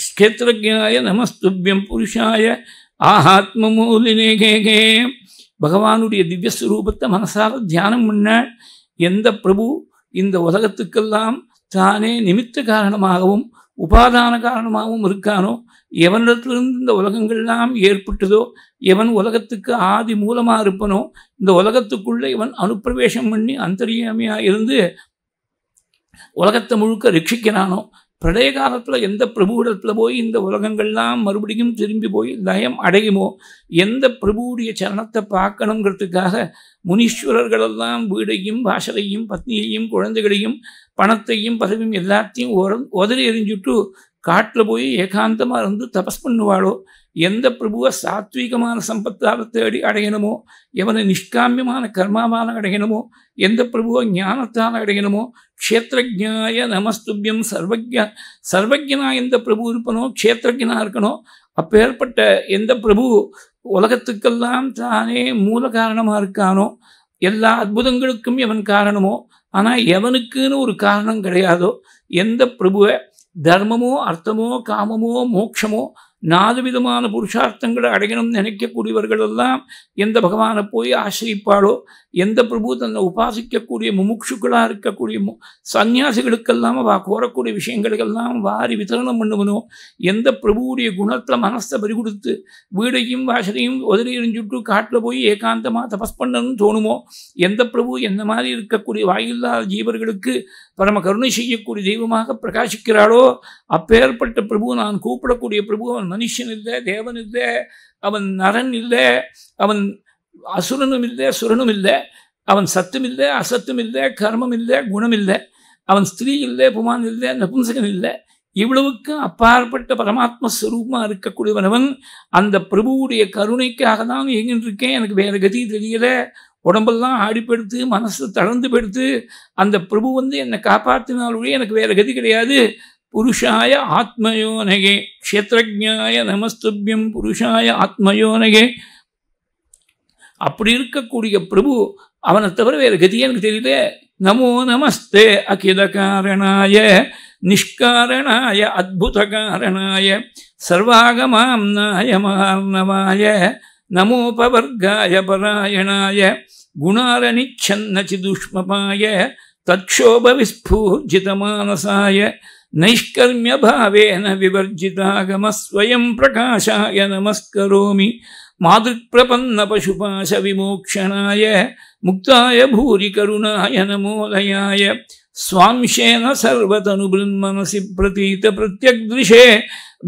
க்ஷேத்திரஜாய நமஸ்துபியம் புருஷாய ஆஹாத்மூலினே கேகே பகவானுடைய திவ்யஸ்வரூபத்தை மனசார தியானம் பண்ண எந்த பிரபு இந்த உலகத்துக்கெல்லாம் தானே நிமித்த காரணமாகவும் உபாதான காரணமாகவும் இருக்கானோ எவனிடத்திலிருந்து இந்த உலகங்கள்லாம் ஏற்பட்டதோ எவன் உலகத்துக்கு ஆதி மூலமாக இருப்பனோ இந்த உலகத்துக்குள்ளே இவன் அனுப்பிரவேசம் பண்ணி அந்தரியாமியாக இருந்து உலகத்தை முழுக்க ரட்சிக்கிறானோ பிரளய காலத்தில் எந்த பிரபுவிடத்தில் போய் இந்த உலகங்கள்லாம் மறுபடியும் திரும்பி போய் லயம் அடையுமோ எந்த பிரபுவுடைய சரணத்தை பார்க்கணுங்கிறதுக்காக முனீஸ்வரர்களெல்லாம் வீடையும் வாசலையும் பத்னியையும் குழந்தைகளையும் பணத்தையும் பதவியும் எல்லாத்தையும் ஒரு உதறி எரிஞ்சுட்டு காட்டில் போய் ஏகாந்தமாக இருந்து தபஸ் பண்ணுவாளோ எந்த பிரபுவை சாத்வீகமான சம்பத்தால் தேடி அடையணுமோ எவனை நிஷ்காமியமான கர்மாவால் அடையணுமோ எந்த பிரபுவை ஞானத்தால் அடையணுமோ க்ஷேத்ரஜாய நமஸ்துபியம் சர்வஜ சர்வஜனா எந்த பிரபு இருப்பனோ க்ஷேத்ரஜனாக இருக்கணும் அப்பேற்பட்ட எந்த பிரபு உலகத்துக்கெல்லாம் தானே மூல காரணமாக இருக்கானோ எல்லா அற்புதங்களுக்கும் எவன் காரணமோ ஆனால் எவனுக்குன்னு ஒரு காரணம் கிடையாதோ எந்த பிரபுவை தர்மமோ அர்த்தமோ காமமோ மோட்சமோ நாலு விதமான புருஷார்த்தங்களை அடையணும்னு நினைக்கக்கூடியவர்கள் எல்லாம் எந்த பகவானை போய் ஆசிரிப்பாளோ எந்த பிரபு தன்னை உபாசிக்கக்கூடிய முமுட்சுக்களாக இருக்கக்கூடிய மு சன்னியாசிகளுக்கெல்லாம் வா கோரக்கூடிய விஷயங்களுக்கெல்லாம் வாரி விதரணம் பண்ணுவனோ எந்த பிரபுவுடைய குணத்தில் மனசை பறி கொடுத்து வீடையும் வாசலையும் உதறி எறிஞ்சுட்டு காட்டில் போய் ஏகாந்தமாக தபஸ் பண்ணணும்னு தோணுமோ எந்த பிரபு எந்த மாதிரி இருக்கக்கூடிய வாயில்லாத ஜீவர்களுக்கு பரம கருணை செய்யக்கூடிய தெய்வமாக பிரகாசிக்கிறாளோ அப்பேற்பட்ட பிரபு நான் கூப்பிடக்கூடிய பிரபு அவன் மனுஷன் இல்லை தேவன் இல்லை அவன் நரன் இல்லை அவன் அசுரனும் இல்லை சுரனும் இல்லை அவன் சத்தும் இல்லை அசத்தும் இல்லை கர்மம் இல்லை குணம் இல்லை அவன் ஸ்திரீ இல்லை புமான் இல்லை நபும்சகன் இல்லை இவ்வளவுக்கு அப்பாற்பட்ட பரமாத்ம ஸ்வரூபமாக இருக்கக்கூடியவனவன் அந்த பிரபுவுடைய கருணைக்காக தான் எங்கின்னு இருக்கேன் எனக்கு வேறு கதி தெரியலை உடம்பெல்லாம் ஆடிப்படுத்து மனசு தளர்ந்து படுத்து அந்த பிரபு வந்து என்னை காப்பாற்றினாலுடைய எனக்கு வேறு கதி கிடையாது புருஷாய ஆத்மயோனகே க்ஷேத்திரஜாய நமஸ்துபியம் புருஷாய ஆத்மயோனகே அப்படி இருக்கக்கூடிய பிரபு அவனை தவிர வேறு கதியே எனக்கு தெரியல நமோ நமஸ்தே அகில காரணாய நிஷ்காரணாய அத்புத காரணாய சர்வாகமாம் நாய नमोपवर्गाय परायणाय गुणारनिच्छन्नचिदुष्मपाय तक्षोभविस्फूर्जितमानसाय नैष्कर्म्यभावेन विवर्जितागमस्वयं प्रकाशाय नमस्करोमि मातृप्रपन्नपशुपाशविमोक्षणाय मुक्ताय भूरिकरुणाय नमोदयाय स्वांशेन सर्वतनुबृन्मनसि प्रतीतप्रत्यग्दृशे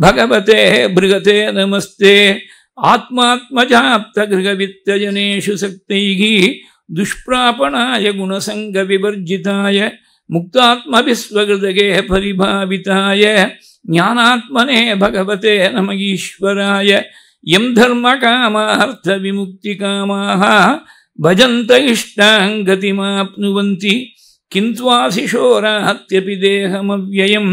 भगवते भृगते नमस्ते आत्मात्मजाप्तगृहवित्तजनेषु शक्तैः दुष्प्रापणाय गुणसङ्गविवर्जिताय मुक्तात्मभिस्वकृतगे परिभाविताय ज्ञानात्मने भगवते नम नमगीश्वराय यं धर्मकामार्थविमुक्तिकामाः भजन्त इष्टाङ्गतिमाप्नुवन्ति किन्त्वाशिशोराहत्यपि देहमव्ययम्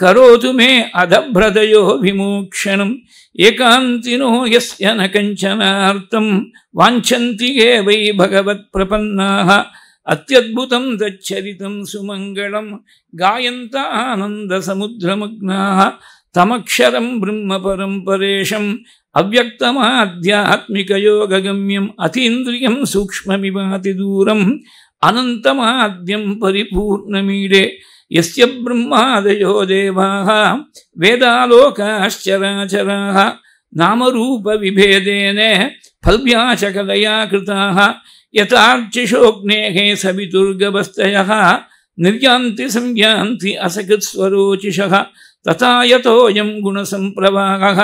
கரோது மே அதபிரதையோ விமூக்ஷனம் ஏகாந்தினோ எஸ்ய ந கஞ்சனார்த்தம் வாஞ்சந்தி ஏ வை பகவத் பிரபன்னாக அத்தியுதம் தச்சரிதம் சுமங்கலம் காயந்த ஆனந்த சமுத்திரமக்னாக தமக்ஷரம் பிரம்ம பரம்பரேஷம் அவ்வக்தமாத்தியாத்மிகயோககமியம் அதீந்திரியம் சூக்மமிவாதி தூரம் அனந்தமாத்யம் பரிபூர்ணமீடே यस्य ब्रह्मादयो देवाः वेदालोकाश्चराचराः नामरूपविभेदेन फल्व्याचकलया कृताः यथार्चिषोऽग्नेः सवितुर्गवस्तयः निर्यान्ति संयान्ति असकृत्स्वरोचिषः तथा यतोऽयं गुणसम्प्रवाहः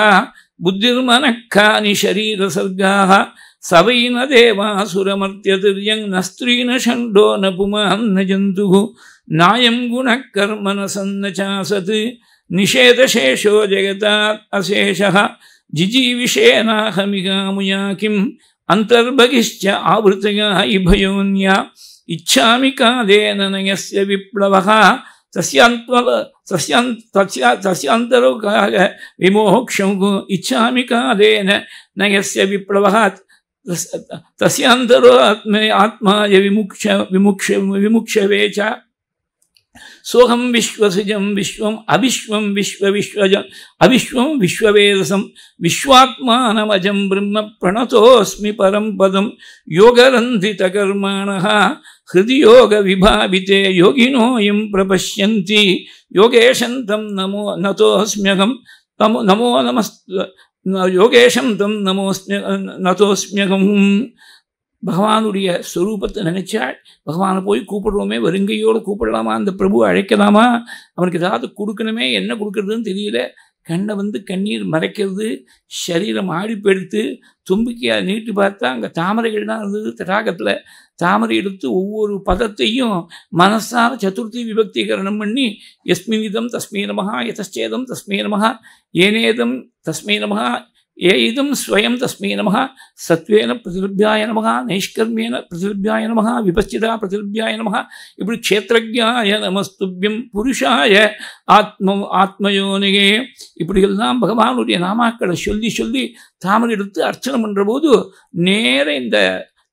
बुद्धिर्मनःखानि शरीरसर्गाः சவைன தேவாசுரமர்த்தியதிரியங் ஸ்திரீன ஷண்டோ ந புமாம் ந ஜந்து நாயம் குணக்கர்ம ந சன்னச்சாசத் நிஷேதசேஷோ ஜெகதாத் அசேஷ ஜிஜீவிஷேனாஹமிகாமுயா கிம் அந்தர்பகிஷ்ச ஆவృతயா இபயோன்யா இச்சாமி காதேன நயஸ்ய விப்ளவः தஸ்யாந்தல தஸ்யாந் தஸ்யா தஸ்யாந்தரோகாக விமோக்ஷம் இச்சாமி காதேன நயஸ்ய விப்ளவாத் तस्य आत्मा ये विमुक्ष विमुक्ष विमुक्षवे सोहम सोऽहं विश्व अविश्व विश्व विश्वज अविश्व विश्ववेदसं विश्वात्मानमजं ब्रह्म प्रणतोऽस्मि परं पदं योगरन्धितकर्माणः हृदि योगिनो योगिनोऽयं प्रपश्यन्ति योगेशन्तं नमो नतोऽस्म्यहं नमो नमस् யோகேஷம் தம் நமோஸ் நதோஸ்மியகம் பகவானுடைய ஸ்வரூபத்தை நினைச்சாள் பகவானை போய் கூப்பிடுறோமே வருங்கையோடு கூப்பிடலாமா அந்த பிரபு அழைக்கலாமா அவனுக்கு ஏதாவது கொடுக்கணுமே என்ன கொடுக்கறதுன்னு தெரியல கண்ணை வந்து கண்ணீர் மறைக்கிறது சரீரம் ஆடிப்பெடுத்து தும்பிக்கையாக நீட்டி பார்த்தா அங்கே தாமரைகள் தான் இருந்தது தடாகத்தில் தாமரை எடுத்து ஒவ்வொரு பதத்தையும் மனசார சதுர்த்தி விபக்தீகரணம் பண்ணி எஸ்மினிதம் தஸ்மீனமகா யதச்சேதம் தஸ்மீனமகா ஏனேதம் தஸ்மீனமகா ஏ இதும் ஸ்வயம் தஸ்மை நம சத்வேன பிரதிபியாய நம நைஷ்கர்மியன பிரதிபியாய நம விபச்சிதா பிரதிபியாய நம இப்படி க்ஷேத்திரஜாய நமஸ்துபியம் புருஷாய ஆத்ம ஆத்மயோனிகே இப்படியெல்லாம் பகவானுடைய நாமாக்களை சொல்லி சொல்லி தாமரை எடுத்து அர்ச்சனை பண்ணுறபோது நேர இந்த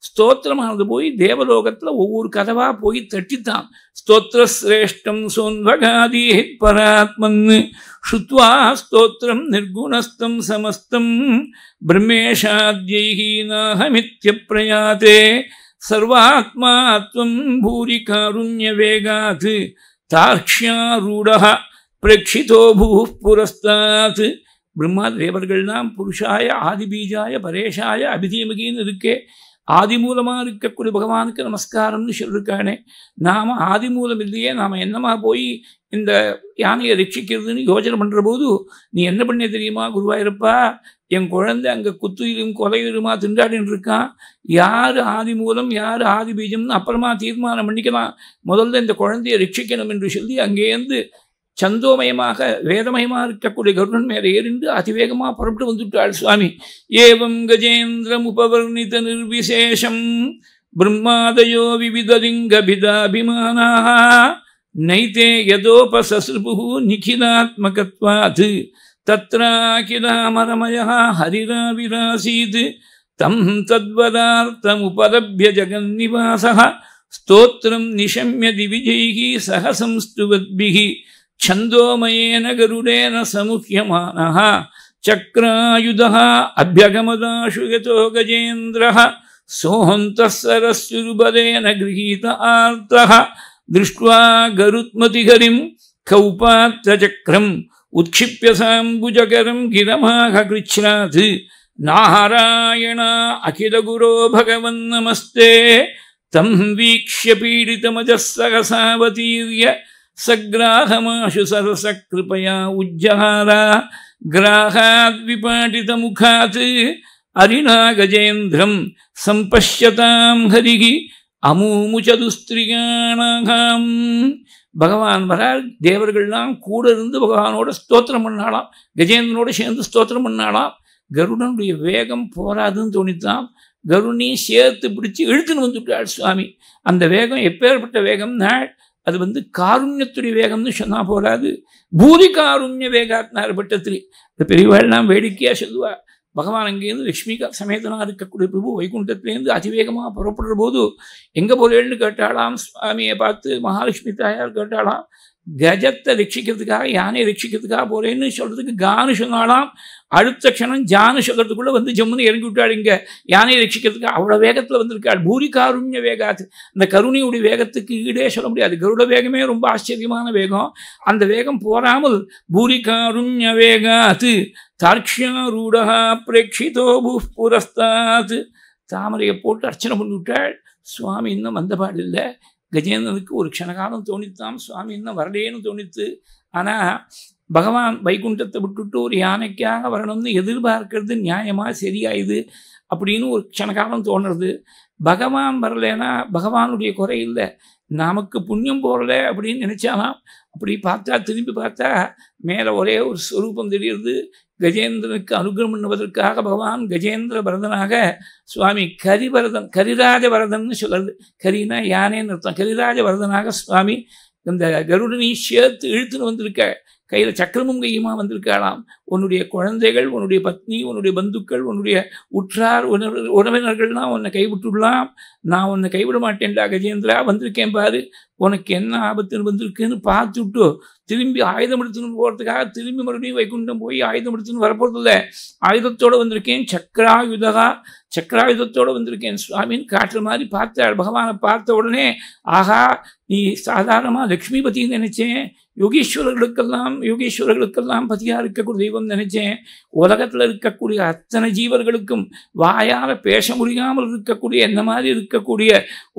ஸ்தோத்திரமானது போய் தேவலோகத்தில் ஒவ்வொரு கதவாக போய் தட்டித்தான் ஸ்தோத்திர சிரேஷ்டம் சோன்வகாதி பராத்மன்னு श्रुत्वा स्तोत्रं निर्गुणस्तं समस्तं ब्रह्मेशाद्यैः नाहमित्यप्रयाते सर्वात्मा त्वं भूरिकारुण्यवेगात् தாட்சியாரூடக பிரக்ஷிதோ பூஹ் புரஸ்தாத் பிரம்மா தேவர்கள்லாம் புருஷாய ஆதிபீஜாய பரேஷாய அபிதீமகின்னு இருக்கே ஆதி மூலமாக இருக்கக்கூடிய பகவானுக்கு நமஸ்காரம்னு சொல்லியிருக்கானே நாம் ஆதி மூலம் இல்லையே நாம் என்னமா போய் இந்த யானையை ரட்சிக்கிறதுன்னு யோஜனை பண்ணுற போது நீ என்ன பண்ண தெரியுமா குருவாயிருப்பா என் குழந்தை அங்கே குத்துயிலும் கொலையிலுமா திண்டாடின்னு இருக்கான் யார் ஆதி மூலம் யார் ஆதி பீஜம்னு அப்புறமா தீர்மானம் பண்ணிக்கலாம் முதல்ல இந்த குழந்தையை ரட்சிக்கணும் என்று சொல்லி அங்கேருந்து சந்தோமயமாக வேதமயமாக இருக்கக்கூடிய கருடன் மேலே ஏறிந்து அதிவேகமாக புறப்பட்டு வந்துவிட்டாள் சுவாமி ஏவம் கஜேந்திரம் உபவர்ணித நிர்விசேஷம் பிரம்மாதயோ விவிதலிங்கபிதாபிமானாக நைத்தே யதோபசஸ்ருபு நிகிலாத்மகத்வாத் तत्राखिलामरमयः हरिराविरासीत् तं तद्वदार्थमुपलभ्य जगन्निवासः स्तोत्रं निशम्य दिविजैः सह संस्तुवद्भिः छन्दोमयेन गरुडेन समुह्यमानः चक्रायुधः अभ्यगमदाशु यतो गजेन्द्रः सोऽहन्तः सरस्युरुबलेन गृहीत आर्तः दृष्ट्वा गरुत्मतिहरिम् कौपात्रचक्रम् उत्क्षिप्य साम्बुजकरम् गिरमाघकृच्छ्रात् नारायण अखिलगुरो भगवन् नमस्ते तम् वीक्ष्य पीडितमजः सहसावतीर्य सग्राहमाशु सरसकृपया उज्जहारा ग्राहाद्विपाटितमुखात् अरिणागजेन्द्रं சம்பஷ்யதாம் ஹரிகி அமூமுச்சதுஸ்திரியானாகாம் பகவான் வரால் தேவர்கள்லாம் கூட இருந்து பகவானோட ஸ்தோத்திரம் பண்ணாலாம் கஜேந்திரனோட சேர்ந்து ஸ்தோத்திரம் பண்ணாலாம் கருடனுடைய வேகம் போராதுன்னு தோணித்தான் கருணையும் சேர்த்து பிடிச்சி இழுத்துன்னு வந்துவிட்டாள் சுவாமி அந்த வேகம் எப்பேற்பட்ட வேகம்னாள் அது வந்து காருண்யத்துடைய வேகம்னு சொன்னால் போகாது பூதி காருண்ய வேகாத்னார் பட்டத்தில் இந்த பெரியவாள்லாம் வேடிக்கையாக சொல்லுவா பகவான் அங்கேருந்து லக்ஷ்மி சமேதனாக இருக்கக்கூடிய பிரபு வைகுண்டத்திலேருந்து அதிவேகமாக புறப்படுற போது எங்கே போலேன்னு கேட்டாலாம் சுவாமியை பார்த்து மகாலட்சுமி தாயார் கேட்டாலாம் கஜத்தை ரட்சிக்கிறதுக்காக யானையை ரட்சிக்கிறதுக்காக போகிறேன்னு சொல்கிறதுக்கு கானு சொன்னாலாம் அடுத்த க்ஷணம் ஜான சொல்கிறதுக்குள்ளே வந்து ஜம்முன்னு இறங்கி விட்டாள் இங்கே யானையை ரட்சிக்கிறதுக்கு அவ்வளோ வேகத்தில் வந்திருக்காள் பூரி காருண்ய வேகாத்து அந்த கருணையுடைய வேகத்துக்கு ஈடே சொல்ல முடியாது கருட வேகமே ரொம்ப ஆச்சரியமான வேகம் அந்த வேகம் போராமல் பூரி காருண்ய வேகாத்து தாட்சியாரூடா பிரேட்சிதோ புரஸ்தாது தாமரையை போட்டு அர்ச்சனை பண்ணிவிட்டாள் சுவாமி இன்னும் வந்த பாடில்லை கஜேந்திரனுக்கு ஒரு க்ஷணகாலம் தோணித்தான் சுவாமி இன்னும் வரலேன்னு தோணித்து ஆனால் பகவான் வைகுண்டத்தை விட்டுட்டு ஒரு யானைக்காக வரணும்னு எதிர்பார்க்கறது நியாயமாக சரியாயுது அப்படின்னு ஒரு க்ஷணகாலம் தோணுறது பகவான் வரலைன்னா பகவானுடைய குறை இல்லை நமக்கு புண்ணியம் போகல அப்படின்னு நினச்சாலாம் அப்படி பார்த்தா திரும்பி பார்த்தா மேலே ஒரே ஒரு ஸ்வரூபம் தெரியுது கஜேந்திரனுக்கு அனுகிரகம் பண்ணுவதற்காக பகவான் கஜேந்திர பரதனாக சுவாமி கரிவரதன் கரிராஜ வரதன் சொல்கிறது கரினா யானேன்னு அர்த்தம் கரிராஜ வரதனாக சுவாமி இந்த கருடனை சேர்த்து இழுத்துன்னு வந்திருக்க கையில் சக்கரமும் கையுமா வந்திருக்கலாம் உன்னுடைய குழந்தைகள் உன்னுடைய பத்னி உன்னுடைய பந்துக்கள் உன்னுடைய உற்றார் உறவினர்கள்லாம் உன்னை கைவிட்டுடலாம் நான் உன்னை கைவிட மாட்டேன்டா கஜேந்திரா வந்திருக்கேன் பாரு உனக்கு என்ன ஆபத்துன்னு வந்திருக்குன்னு பார்த்துட்டு திரும்பி ஆயுதம் எடுத்துன்னு போகிறதுக்காக திரும்பி மறுபடியும் வைகுண்டம் போய் ஆயுதம் எடுத்துன்னு வரப்போகிறதில்ல ஆயுதத்தோடு வந்திருக்கேன் சக்கராயுதகா சக்கராயுதத்தோடு வந்திருக்கேன் சுவாமின்னு காட்டுற மாதிரி பார்த்தாள் பகவானை பார்த்த உடனே ஆகா நீ சாதாரணமாக லக்ஷ்மிபதின்னு நினச்சேன் யோகீஸ்வரர்களுக்கெல்லாம் யோகீஸ்வரர்களுக்கெல்லாம் பதியாக இருக்கக்கூடிய தெய்வம் நினைச்சேன் உலகத்தில் இருக்கக்கூடிய அத்தனை ஜீவர்களுக்கும் வாயால் பேச முடியாமல் இருக்கக்கூடிய இந்த மாதிரி இருக்கக்கூடிய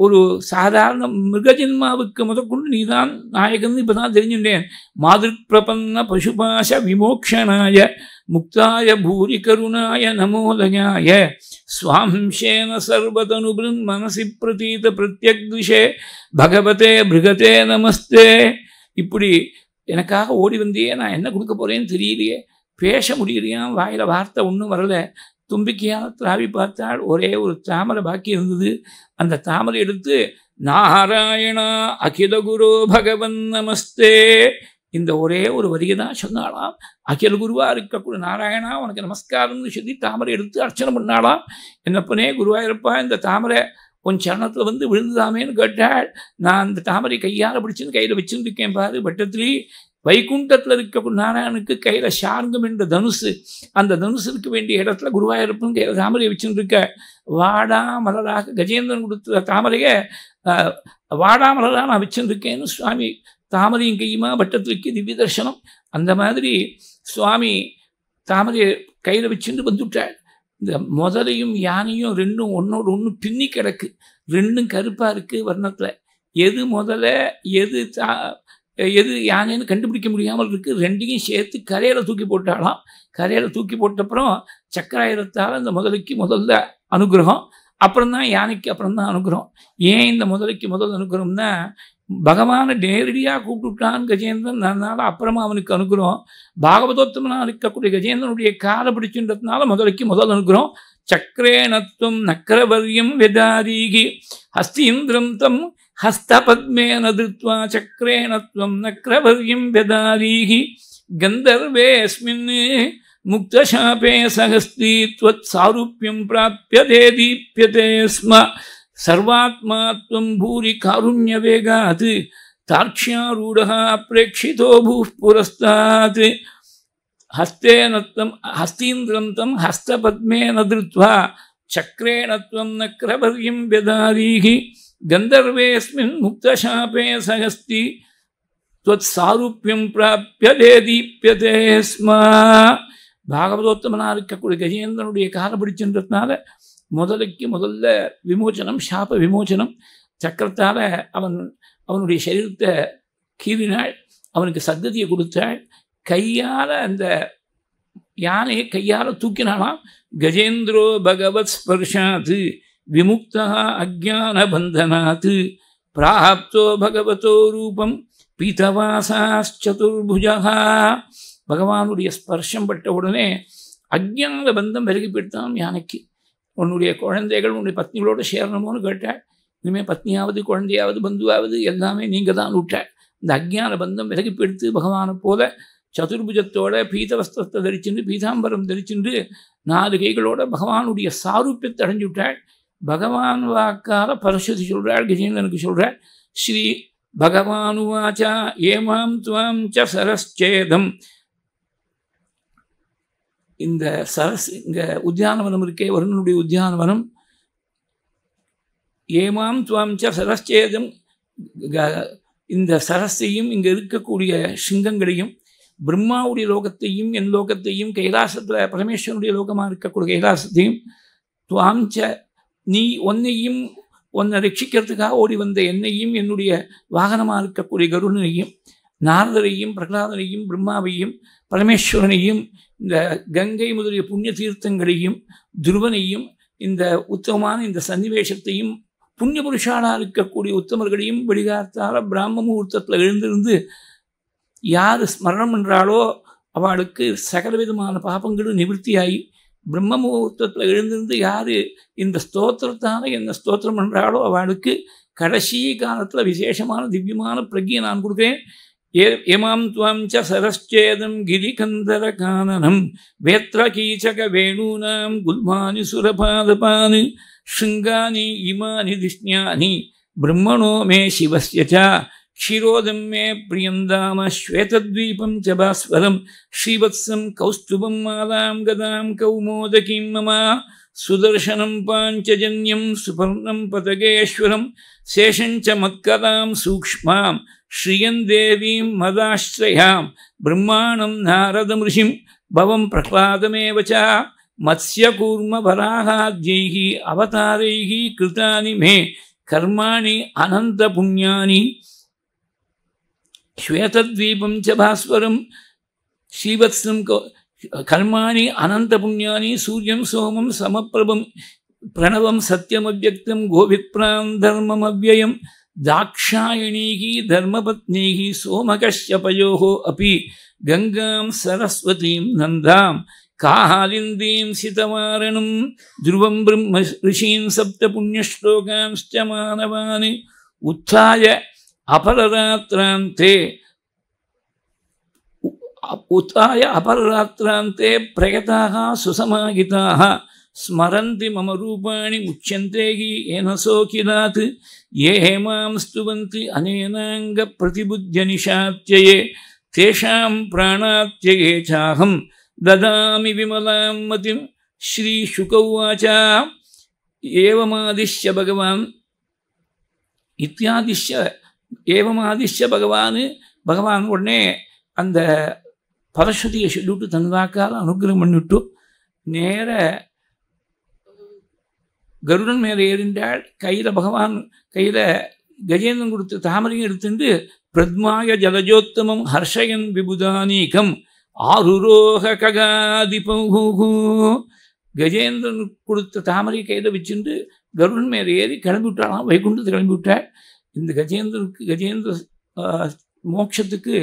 ஒரு சாதாரண மிருகஜென்மாவுக்கு முதற்கொண்டு நீ தான் நாயகன் இப்போ தான் தெரிஞ்சுட்டேன் மாதிரி பிரபன்ன பசுபாஷ விமோக்ஷனாய முக்தாய பூரி கருணாய நமோதயாய स्वांशेन பிரதீத பிரத்யக் प्रत्यग्दिशे பகவதே பிருகதே நமஸ்தே இப்படி எனக்காக ஓடி வந்தியே நான் என்ன கொடுக்க போகிறேன்னு தெரியலையே பேச முடியலையா வாயில் வார்த்தை ஒன்றும் வரலை தும்பிக்கையால் திராவி பார்த்தால் ஒரே ஒரு தாமரை பாக்கி இருந்தது அந்த தாமரை எடுத்து நாராயணா அகில குரு பகவன் நமஸ்தே இந்த ஒரே ஒரு வரியை தான் சொன்னாலாம் அகில குருவாக இருக்கக்கூடிய நாராயணா உனக்கு நமஸ்காரம்னு சொல்லி தாமரை எடுத்து அர்ச்சனை பண்ணாலாம் என்னப்பனே குருவாயிருப்பா இந்த தாமரை உன் சரணத்தில் வந்து விழுந்துதாமேன்னு கேட்டாள் நான் அந்த தாமரை கையால் பிடிச்சின்னு கையில் வச்சுருக்கேன் பாரு பட்டத்திலே வைகுண்டத்தில் இருக்க நாராயணனுக்கு கையில் சார்ங்கம் என்ற தனுசு அந்த தனுசுக்கு வேண்டிய இடத்துல குருவாயிருப்பும் கையில் தாமரையை வச்சுருக்க வாடா மலராக கஜேந்திரன் கொடுத்த தாமரையை வாடா மலராக நான் வச்சுருக்கேன்னு சுவாமி தாமரையும் கையுமா வட்டத்திற்கு திவ்ய தர்சனம் அந்த மாதிரி சுவாமி தாமரையை கையில் வச்சுட்டு வந்துவிட்டாள் இந்த முதலையும் யானையும் ரெண்டும் ஒன்றோடு ஒன்று பின்னி கிடக்கு ரெண்டும் கருப்பாக இருக்குது வர்ணத்தில் எது முதல்ல எது தா எது யானைன்னு கண்டுபிடிக்க முடியாமல் இருக்குது ரெண்டையும் சேர்த்து கரையில் தூக்கி போட்டாலாம் கரையில் தூக்கி போட்டப்புறம் சக்கராயிரத்தால் இந்த முதலைக்கு முதல்ல அனுகிரகம் அப்புறம் தான் யானைக்கு அப்புறம் தான் அனுகிரகம் ஏன் இந்த முதலைக்கு முதல் அனுகிரகம்னா பகவானை நேரடியாக கூப்பிட்டுட்டான் கஜேந்திரன் அதனால் அப்புறமா அவனுக்கு அனுகிரகம் பாகவதோத்தமனாக இருக்கக்கூடிய கஜேந்திரனுடைய காலை பிடிச்சுன்றதுனால முதலைக்கு முதல் அனுகிரகம் சக்கரேணத்துவம் நக்கரவரியம் வெதாரீகி ஹஸ்தீந்திரம் தம் ஹஸ்தபத்மேன திருத்வா சக்கரேணத்துவம் நக்கரவரியம் வெதாரீகி கந்தர்வேஸ்மின் முக்தசாபே சகஸ்தி த்வத் சாரூபியம் பிராப்பியதே தீபியதே ஸ்ம சர்வாத்மாத்வம் பூரி காருண்ய வேகாத் தார்க்ஷ்யாரூடா அப்ரேட்சிதோ பூ புரஸ்தாத் ஹஸ்தேனத்வம் ஹஸ்தீந்திரம் தம் ஹஸ்தபத்மேன திருத்வா சக்ரேணத்வம் நக்ரபர்யம் விதாரீகி கந்தர்வேஸ்மின் முக்தசாபே சகஸ்தி துவத்சாரூப்பியம் பிராப்பிய தேதீப்பியதே ஸ்மா பாகவதோத்தமனாக இருக்கக்கூடிய கஜேந்திரனுடைய காலை பிடிச்சுன்றதுனால முதலுக்கு முதல்ல விமோச்சனம் ஷாப விமோச்சனம் சக்கரத்தால் அவன் அவனுடைய சரீரத்தை கீறினாள் அவனுக்கு சந்ததியை கொடுத்தாள் கையால் அந்த யானையை கையால் தூக்கினாலாம் கஜேந்திரோ பகவத் ஸ்பர்ஷாத்து விமுக்தா அக்ஞான பந்தனாத்து பிராப்தோ பகவதோ ரூபம் பீதவாசாச்சுர்புஜா பகவானுடைய ஸ்பர்ஷம் பட்ட உடனே அக்ஞான பந்தம் விலகி யானைக்கு உன்னுடைய குழந்தைகள் உன்னுடைய பத்னிகளோடு சேரணுமோன்னு கேட்டாள் இனிமேல் பத்னியாவது குழந்தையாவது பந்துவாவது எல்லாமே நீங்கள் தான் விட்டாள் இந்த அக்ஞான பந்தம் விலகி பிடித்து பகவானை போல சதுர்புஜத்தோட பீத வஸ்திரத்தை தரிச்சுண்டு பீதாம்பரம் தரிச்சுண்டு நாலு கைகளோட பகவானுடைய சாரூப்பியத்தை அடைஞ்சு விட்டாள் பகவான் வாக்கார பரஸ்வதி சொல்கிறாள் கஜேந்திரனுக்கு சொல்கிறாள் ஸ்ரீ பகவானுவாச்சா ஏமாம் துவாம் ச சரஸ்சேதம் இந்த சரஸ் இந்த உத்தியானவனம் இருக்கே வருணனுடைய உத்தியானவனம் ஏமாம் துவாம்ச சரஸ்சேதம் இந்த சரஸையும் இங்கே இருக்கக்கூடிய சிங்கங்களையும் பிரம்மாவுடைய லோகத்தையும் என் லோகத்தையும் கைலாசத்தில் பரமேஸ்வரனுடைய லோகமாக இருக்கக்கூடிய கைலாசத்தையும் ச நீ ஒன்னையும் உன்னை ரட்சிக்கிறதுக்காக ஓடி வந்த என்னையும் என்னுடைய வாகனமாக இருக்கக்கூடிய கருடனையும் நாரதரையும் பிரகலாதனையும் பிரம்மாவையும் பரமேஸ்வரனையும் இந்த கங்கை முதலிய புண்ணிய தீர்த்தங்களையும் துருவனையும் இந்த உத்தமமான இந்த சன்னிவேஷத்தையும் புண்ணிய புருஷாலாக இருக்கக்கூடிய உத்தமர்களையும் வெளிகார்த்தால பிராம முகூர்த்தத்தில் எழுந்திருந்து யார் ஸ்மரணம் என்றாலோ அவளுக்கு சகல விதமான பாபங்களும் நிவர்த்தியாகி பிரம்ம முகூர்த்தத்தில் எழுந்திருந்து யார் இந்த ஸ்தோத்திரத்தால் என்ன ஸ்தோத்திரம் என்றாலோ அவளுக்கு கடைசி காலத்தில் விசேஷமான திவ்யமான பிரஜையை நான் கொடுக்குறேன் ஏமாம் துவம் ச சரஸ்ச்சேதம் கிரிகந்தரகானனம் வேத்ரகீச்சகவேணூனாம் குல்மானி சுரபாதபானி ஷிங்கானி இமானி திஷ்ஞானி பிரம்மணோ மே சிவஸ்ய ச क्षीरोदं मे प्रियं दाम श्वेतद्वीपं च भास्वरं श्रीवत्सं कौस्तुभं मालां गदां कौमोदकीं मम सुदर्शनं पाञ्चजन्यं सुपर्णं पतगेश्वरं शेषं च मत्करां सूक्ष्मां ஸ்ரியந்தேவீம் மதாஸ்ரயாம் பிரம்மாணம் நாரத ரிஷிம் பவம் பிரபாதமேவச்சா மத்ஸ்யகூர்ம வராகாத்யைகி அவதாரைகி கிருதானி மே கர்மாணி அனந்த புண்ணியானி ஸ்வேதத்வீபம் ச பாஸ்வரம் ஸ்ரீவத்ஸம் கர்மாணி அனந்த புண்ணியானி சூரியன் சோமம் சமப்பிரபம் பிரணவம் சத்தியமவியக்தம் கோவித்ராம் அவ்வயம் दाक्षायणी धर्मपत्नी सोमकश्यपयो अपि गंगां सरस्वतीं नन्दां काहालिन्दीं सितवारणं ध्रुवं ब्रह्म ऋषीन् सप्तपुण्यश्लोकांश्च मानवान् उत्थाय अपररात्रान्ते उत्थाय अपररात्रान्ते प्रयताः सुसमाहिताः ஸ்மரந்தி மம ரூபாணி முச்சந்தேகி ஏனசோகிலாத் ஏ ஹேமாம் ஸ்துவந்தி அனேனாங்க பிரதிபுத்திய நிஷாத்தியே தேஷாம் பிராணாத்தியகே சாகம் ததாமி விமலாம் மதிம் ஸ்ரீ சுகவாச்சா ஏவமாதிஷ்ய பகவான் இத்தியாதிஷ்ய ஏவமாதிஷ்ய பகவான் பகவான் உடனே அந்த பரஸ்வதியை சொல்லிவிட்டு தன் அனுகிரகம் பண்ணிவிட்டு நேர கருடன் மேலே ஏறின்றாள் கையில் பகவான் கையில் கஜேந்திரன் கொடுத்து தாமரையும் எடுத்துட்டு பிரத்மாய ஜலஜோத்தமம் ஹர்ஷயன் விபுதானீகம் ஆருரோக ககாதிபூ கஜேந்திரன் கொடுத்த தாமரை கையில் வச்சுட்டு கருடன் மேலே ஏறி கிளம்பி விட்டாலாம் வைகுண்டத்தை கிளம்பி விட்டாள் இந்த கஜேந்திரனுக்கு கஜேந்திர மோட்சத்துக்கு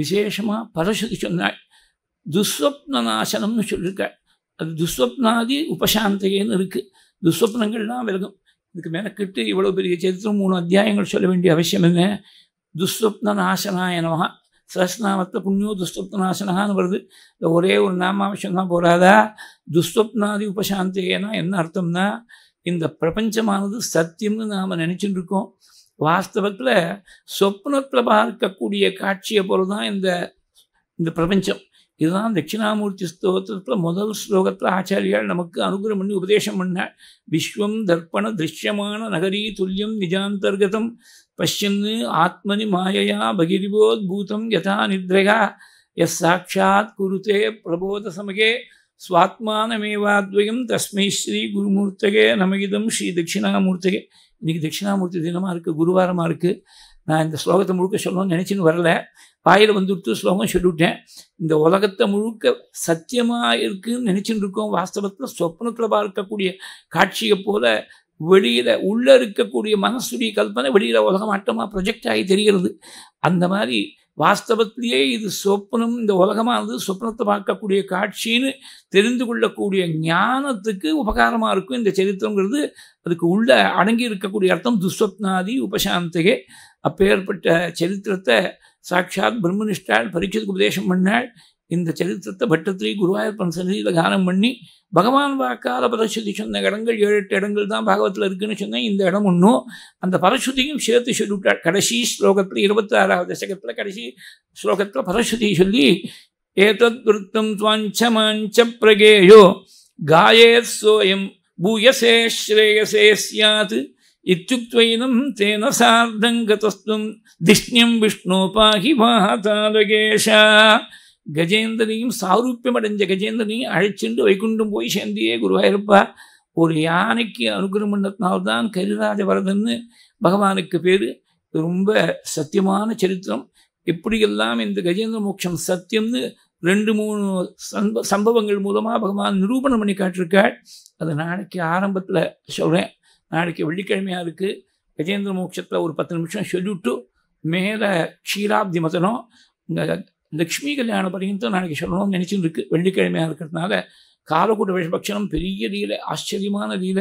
விசேஷமாக பரசுதி சொன்னாள் துஸ்வப்ன நாசனம்னு சொல்லியிருக்காள் அது துஸ்வப்னாதி உபசாந்தையேன்னு இருக்குது துஸ்வப்னங்கள்லாம் விலகும் இதுக்கு மெனக்கிட்டு இவ்வளோ பெரிய சரித்திரம் மூணு அத்தியாயங்கள் சொல்ல வேண்டிய அவசியம் என்ன துஸ்வப்ன நாசனா எனவா சஹஸ்நாமத்தில் புண்ணியோ துஸ்வப்ன நாசனான்னு வருது இந்த ஒரே ஒரு நாமாவசியம் தான் போராதா துஸ்வப்னாதி உபசாந்தியேனா என்ன அர்த்தம்னா இந்த பிரபஞ்சமானது சத்தியம்னு நாம் நினச்சிட்டு இருக்கோம் வாஸ்தவத்தில் சொப்னத்தில் பார்க்கக்கூடிய காட்சியை போல தான் இந்த இந்த பிரபஞ்சம் இதுதான் தட்சிணாமூர்த்தி ஸ்தோத்திரத்தில் முதல் ஸ்லோகத்தில் ஆச்சாரியால் நமக்கு அனுகிரம் பண்ணி உபதேசம் பண்ணார் விஸ்வம் தர்ப்பண திருஷ்யமான நகரி துல்லியம் நிஜாந்தர்கதம் பஷ்யன்னு ஆத்மனி மாயையா பகிரிவோத்பூதம் யதா நித்ரகா எஸ் சாட்சாத் குருதே பிரபோத சமகே சுவாத்மானமேவாத்வயம் தஸ்மை ஸ்ரீ குருமூர்த்தகே நமகிதம் ஸ்ரீ தட்சிணாமூர்த்தகே இன்றைக்கி தட்சிணாமூர்த்தி தினமாக இருக்குது குருவாரமாக இருக்குது நான் இந்த ஸ்லோகத்தை முழுக்க சொல்லணும்னு நினச்சின்னு வரல வாயில் வந்துடுத்து ஸ்லோகம் சொல்லிவிட்டேன் இந்த உலகத்தை முழுக்க சத்தியமாக இருக்குன்னு நினச்சிட்டு இருக்கோம் வாஸ்தவத்தில் சொப்னத்தில் பார்க்கக்கூடிய காட்சியை போல் வெளியில் உள்ளே இருக்கக்கூடிய மனசுடைய கல்பனை வெளியில் உலகம் ஆட்டமாக ப்ரொஜெக்ட் ஆகி தெரிகிறது அந்த மாதிரி வாஸ்தவத்திலேயே இது சொப்பனம் இந்த உலகமானது சொப்னத்தை பார்க்கக்கூடிய காட்சின்னு தெரிந்து கொள்ளக்கூடிய ஞானத்துக்கு உபகாரமாக இருக்கும் இந்த சரித்திரங்கிறது அதுக்கு உள்ள அடங்கி இருக்கக்கூடிய அர்த்தம் துஸ்வப்னாதி உபசாந்தகே அப்பேற்பட்ட சரித்திரத்தை சாட்சாத் பிரம்மனிஷ்டாள் பரீட்சத்துக்கு உபதேசம் பண்ணாள் இந்த சரித்திரத்தை பட்டத்திரி குருவாயூர்ப்பன் சன்னிதியில் கானம் பண்ணி பகவான் வாக்கால பரஸ்வதி சொன்ன இடங்கள் ஏழு எட்டு இடங்கள் தான் பாகவத்தில் இருக்குன்னு சொன்னேன் இந்த இடம் ஒன்றும் அந்த பரஸ்வதியும் சேர்த்து சொல்லிவிட்டாள் கடைசி ஸ்லோகத்தில் இருபத்தாறாவது தசகத்தில் கடைசி ஸ்லோகத்தில் பரஸ்வதி சொல்லி ஏதத் விருத்தம் துவாஞ்சமாஞ்ச பிரகேயோ காயே சோயம் பூயசே ஸ்ரேயசே சியாது இச்சுக்வைனம் தேன சார்தங்கதஸ்தும் திஷ்ணியம் விஷ்ணு பாகி மாதாலகேஷா கஜேந்திரனையும் சாரூப்பியம் அடைஞ்ச கஜேந்திரனையும் அழைச்சிண்டு வைகுண்டம் போய் சேர்ந்தியே குருவாயிருப்பா ஒரு யானைக்கு அனுகிரகம் பண்ணத்தினால்தான் கரிராஜ வரதன்னு பகவானுக்கு பேர் ரொம்ப சத்தியமான சரித்திரம் எப்படியெல்லாம் இந்த கஜேந்திர மோட்சம் சத்தியம்னு ரெண்டு மூணு சம்ப சம்பவங்கள் மூலமாக பகவான் நிரூபணம் பண்ணி காட்டிருக்காள் அது நாளைக்கு ஆரம்பத்தில் சொல்கிறேன் நாளைக்கு வெள்ளிக்கிழமையாக இருக்குது கஜேந்திர மோட்சத்தில் ஒரு பத்து நிமிஷம் சொல்லிவிட்டு மேலே க்ஷீராப்தி மதனம் இந்த லக்ஷ்மி கல்யாணம் பரியந்தம் நாளைக்கு சொல்லணும்னு நினச்சிட்டு இருக்குது வெள்ளிக்கிழமையாக இருக்கிறதுனால காலக்கூட விஷபக்ஷனம் பெரிய ரீல ஆச்சரியமான ரீல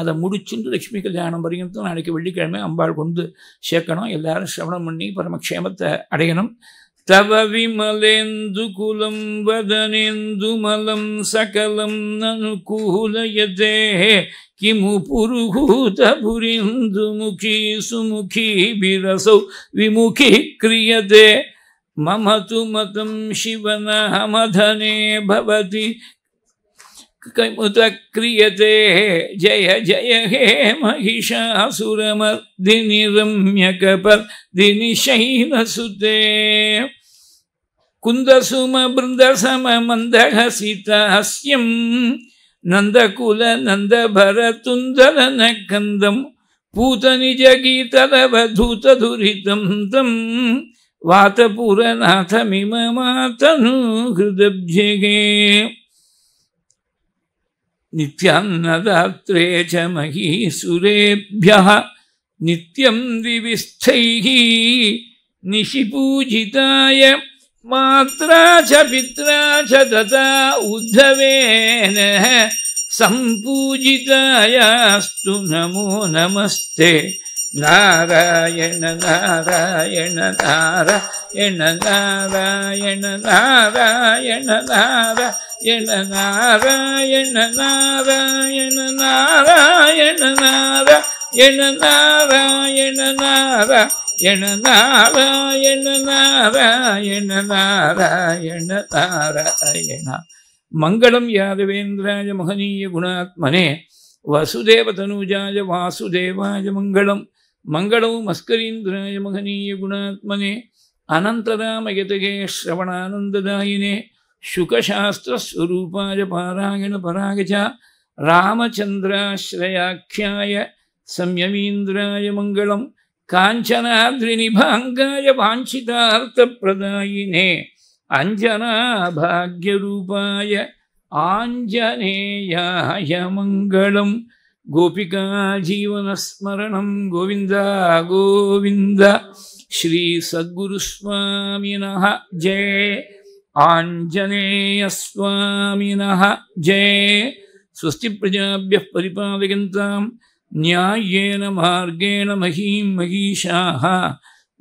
அதை முடிச்சுட்டு லக்ஷ்மி கல்யாணம் பரியந்தம் நாளைக்கு வெள்ளிக்கிழமை அம்பாள் கொண்டு சேர்க்கணும் எல்லாரும் சிரவணம் பண்ணி பரமக்ஷேமத்தை அடையணும் तव विमलेन्दुकुलं वदनेन्दुमलं सकलं ननुकूलयते किमु पुरुहूतपुरीन्दुमुखी सुमुखीभिरसौ विमुखी क्रियते मम तु मतं शिवनहमधने भवति क्रियते जय जय हे महिषासुरमर्दिनि रम्यकपर्दिनि शैनसुते कुंदसुम बृंद सम सीता हस्यम नंद भर तुंदर पूत निज कुन्दसुम बृन्दसम तम सीताहस्यं नन्दकुल नन्दभरतुन्दरनकन्दं मिम तं वातपुरनाथमिममातनुहृदब्जगे नित्यान्नदात्रे च महीसुरेभ्यः नित्यं दिविस्थैः निशिपूजिताय मात्रा च पित्रा च तथा उद्धवेन सम्पूजितायास्तु नमो नमस्ते नारायण नारायण नारायण नारायण नारायण नारायण नारायण नारायण नारायण नारायण என நாராயண நாரா என நாராயண நாராயண நாராயண நாராயணா மங்களம் யாதவேந்திராய மகனீய குணாத்மனே வசுதேவதனுஜாய வாசுதேவாய மங்களம் மங்களம் மஸ்கரீந்திராய மகனீய குணாத்மனே अनन्तरामयतगे श्रवणानन्ददायिने शुकशास्त्रस्वरूपाय पारायणपराय च रामचन्द्राश्रयाख्याय संयमीन्द्राय मङ्गलं काञ्चनाद्रिनिभाङ्गाय वाञ्छितार्थप्रदायिने अञ्जनाभाग्यरूपाय आञ्जनेयाय मङ्गलं गोपिकाजीवनस्मरणं गोविन्द गोविन्द श्रीसद्गुरुस्वामिनः जय आञ्जनेयस्वामिनः जय स्वस्ति प्रजाभ्यः परिपालयन्ताम् न्याय्येन मार्गेण मही महीषाः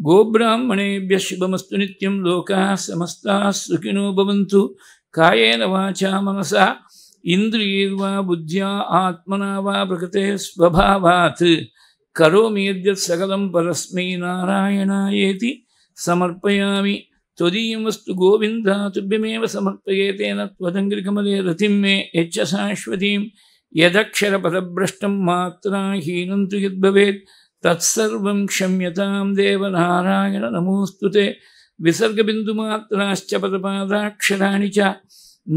गोब्राह्मणेभ्यः शुभमस्तु नित्यं लोकाः समस्ताः सुखिनो कायेन वाचा मनसा इन्द्रियैर्वा बुद्ध्या आत्मना वा प्रकृते स्वभावात् करोमि यद्यत् सकलं परस्मै नारायणायेति समर्पयामि त्वदीयं वस्तु गोविन्दा तुभ्यमेव समर्पये तेन त्वदङ्गिकमले रतिं मे यच्च शाश्वतीं यदक्षरपदभ्रष्टं मात्रा हीनं तु यद्भवेत् तत्सर्वं क्षम्यतां देवनारायण नमोऽस्तु ते विसर्गबिन्दुमात्राश्च पदपादाक्षराणि च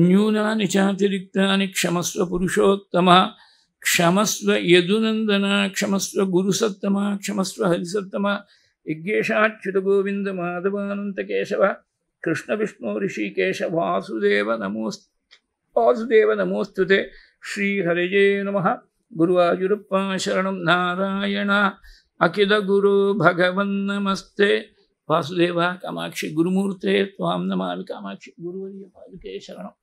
न्यूनानि चातिरिक्तानि क्षमस्व पुरुषोत्तमा क्षमस्व यदुनन्दना क्षमस्व गुरुसत्तमा क्षमस्व हरिसत्तमा यज्ञेशाच्युतगोविन्दमाधवानन्तकेशव कृष्णविष्णो ऋषिकेशवासुदेव नमोस् वासुदेव नमोऽस्तु ते श्रीहरये नम गुरुवायुरप्पा शरण नारायण गुरु भगवन्नमस्ते वासुदेव कामाक्षी गुरुमूर्ते नमा कामाक्षी कामाक्षि गुरुवर्य पादुके शरणम्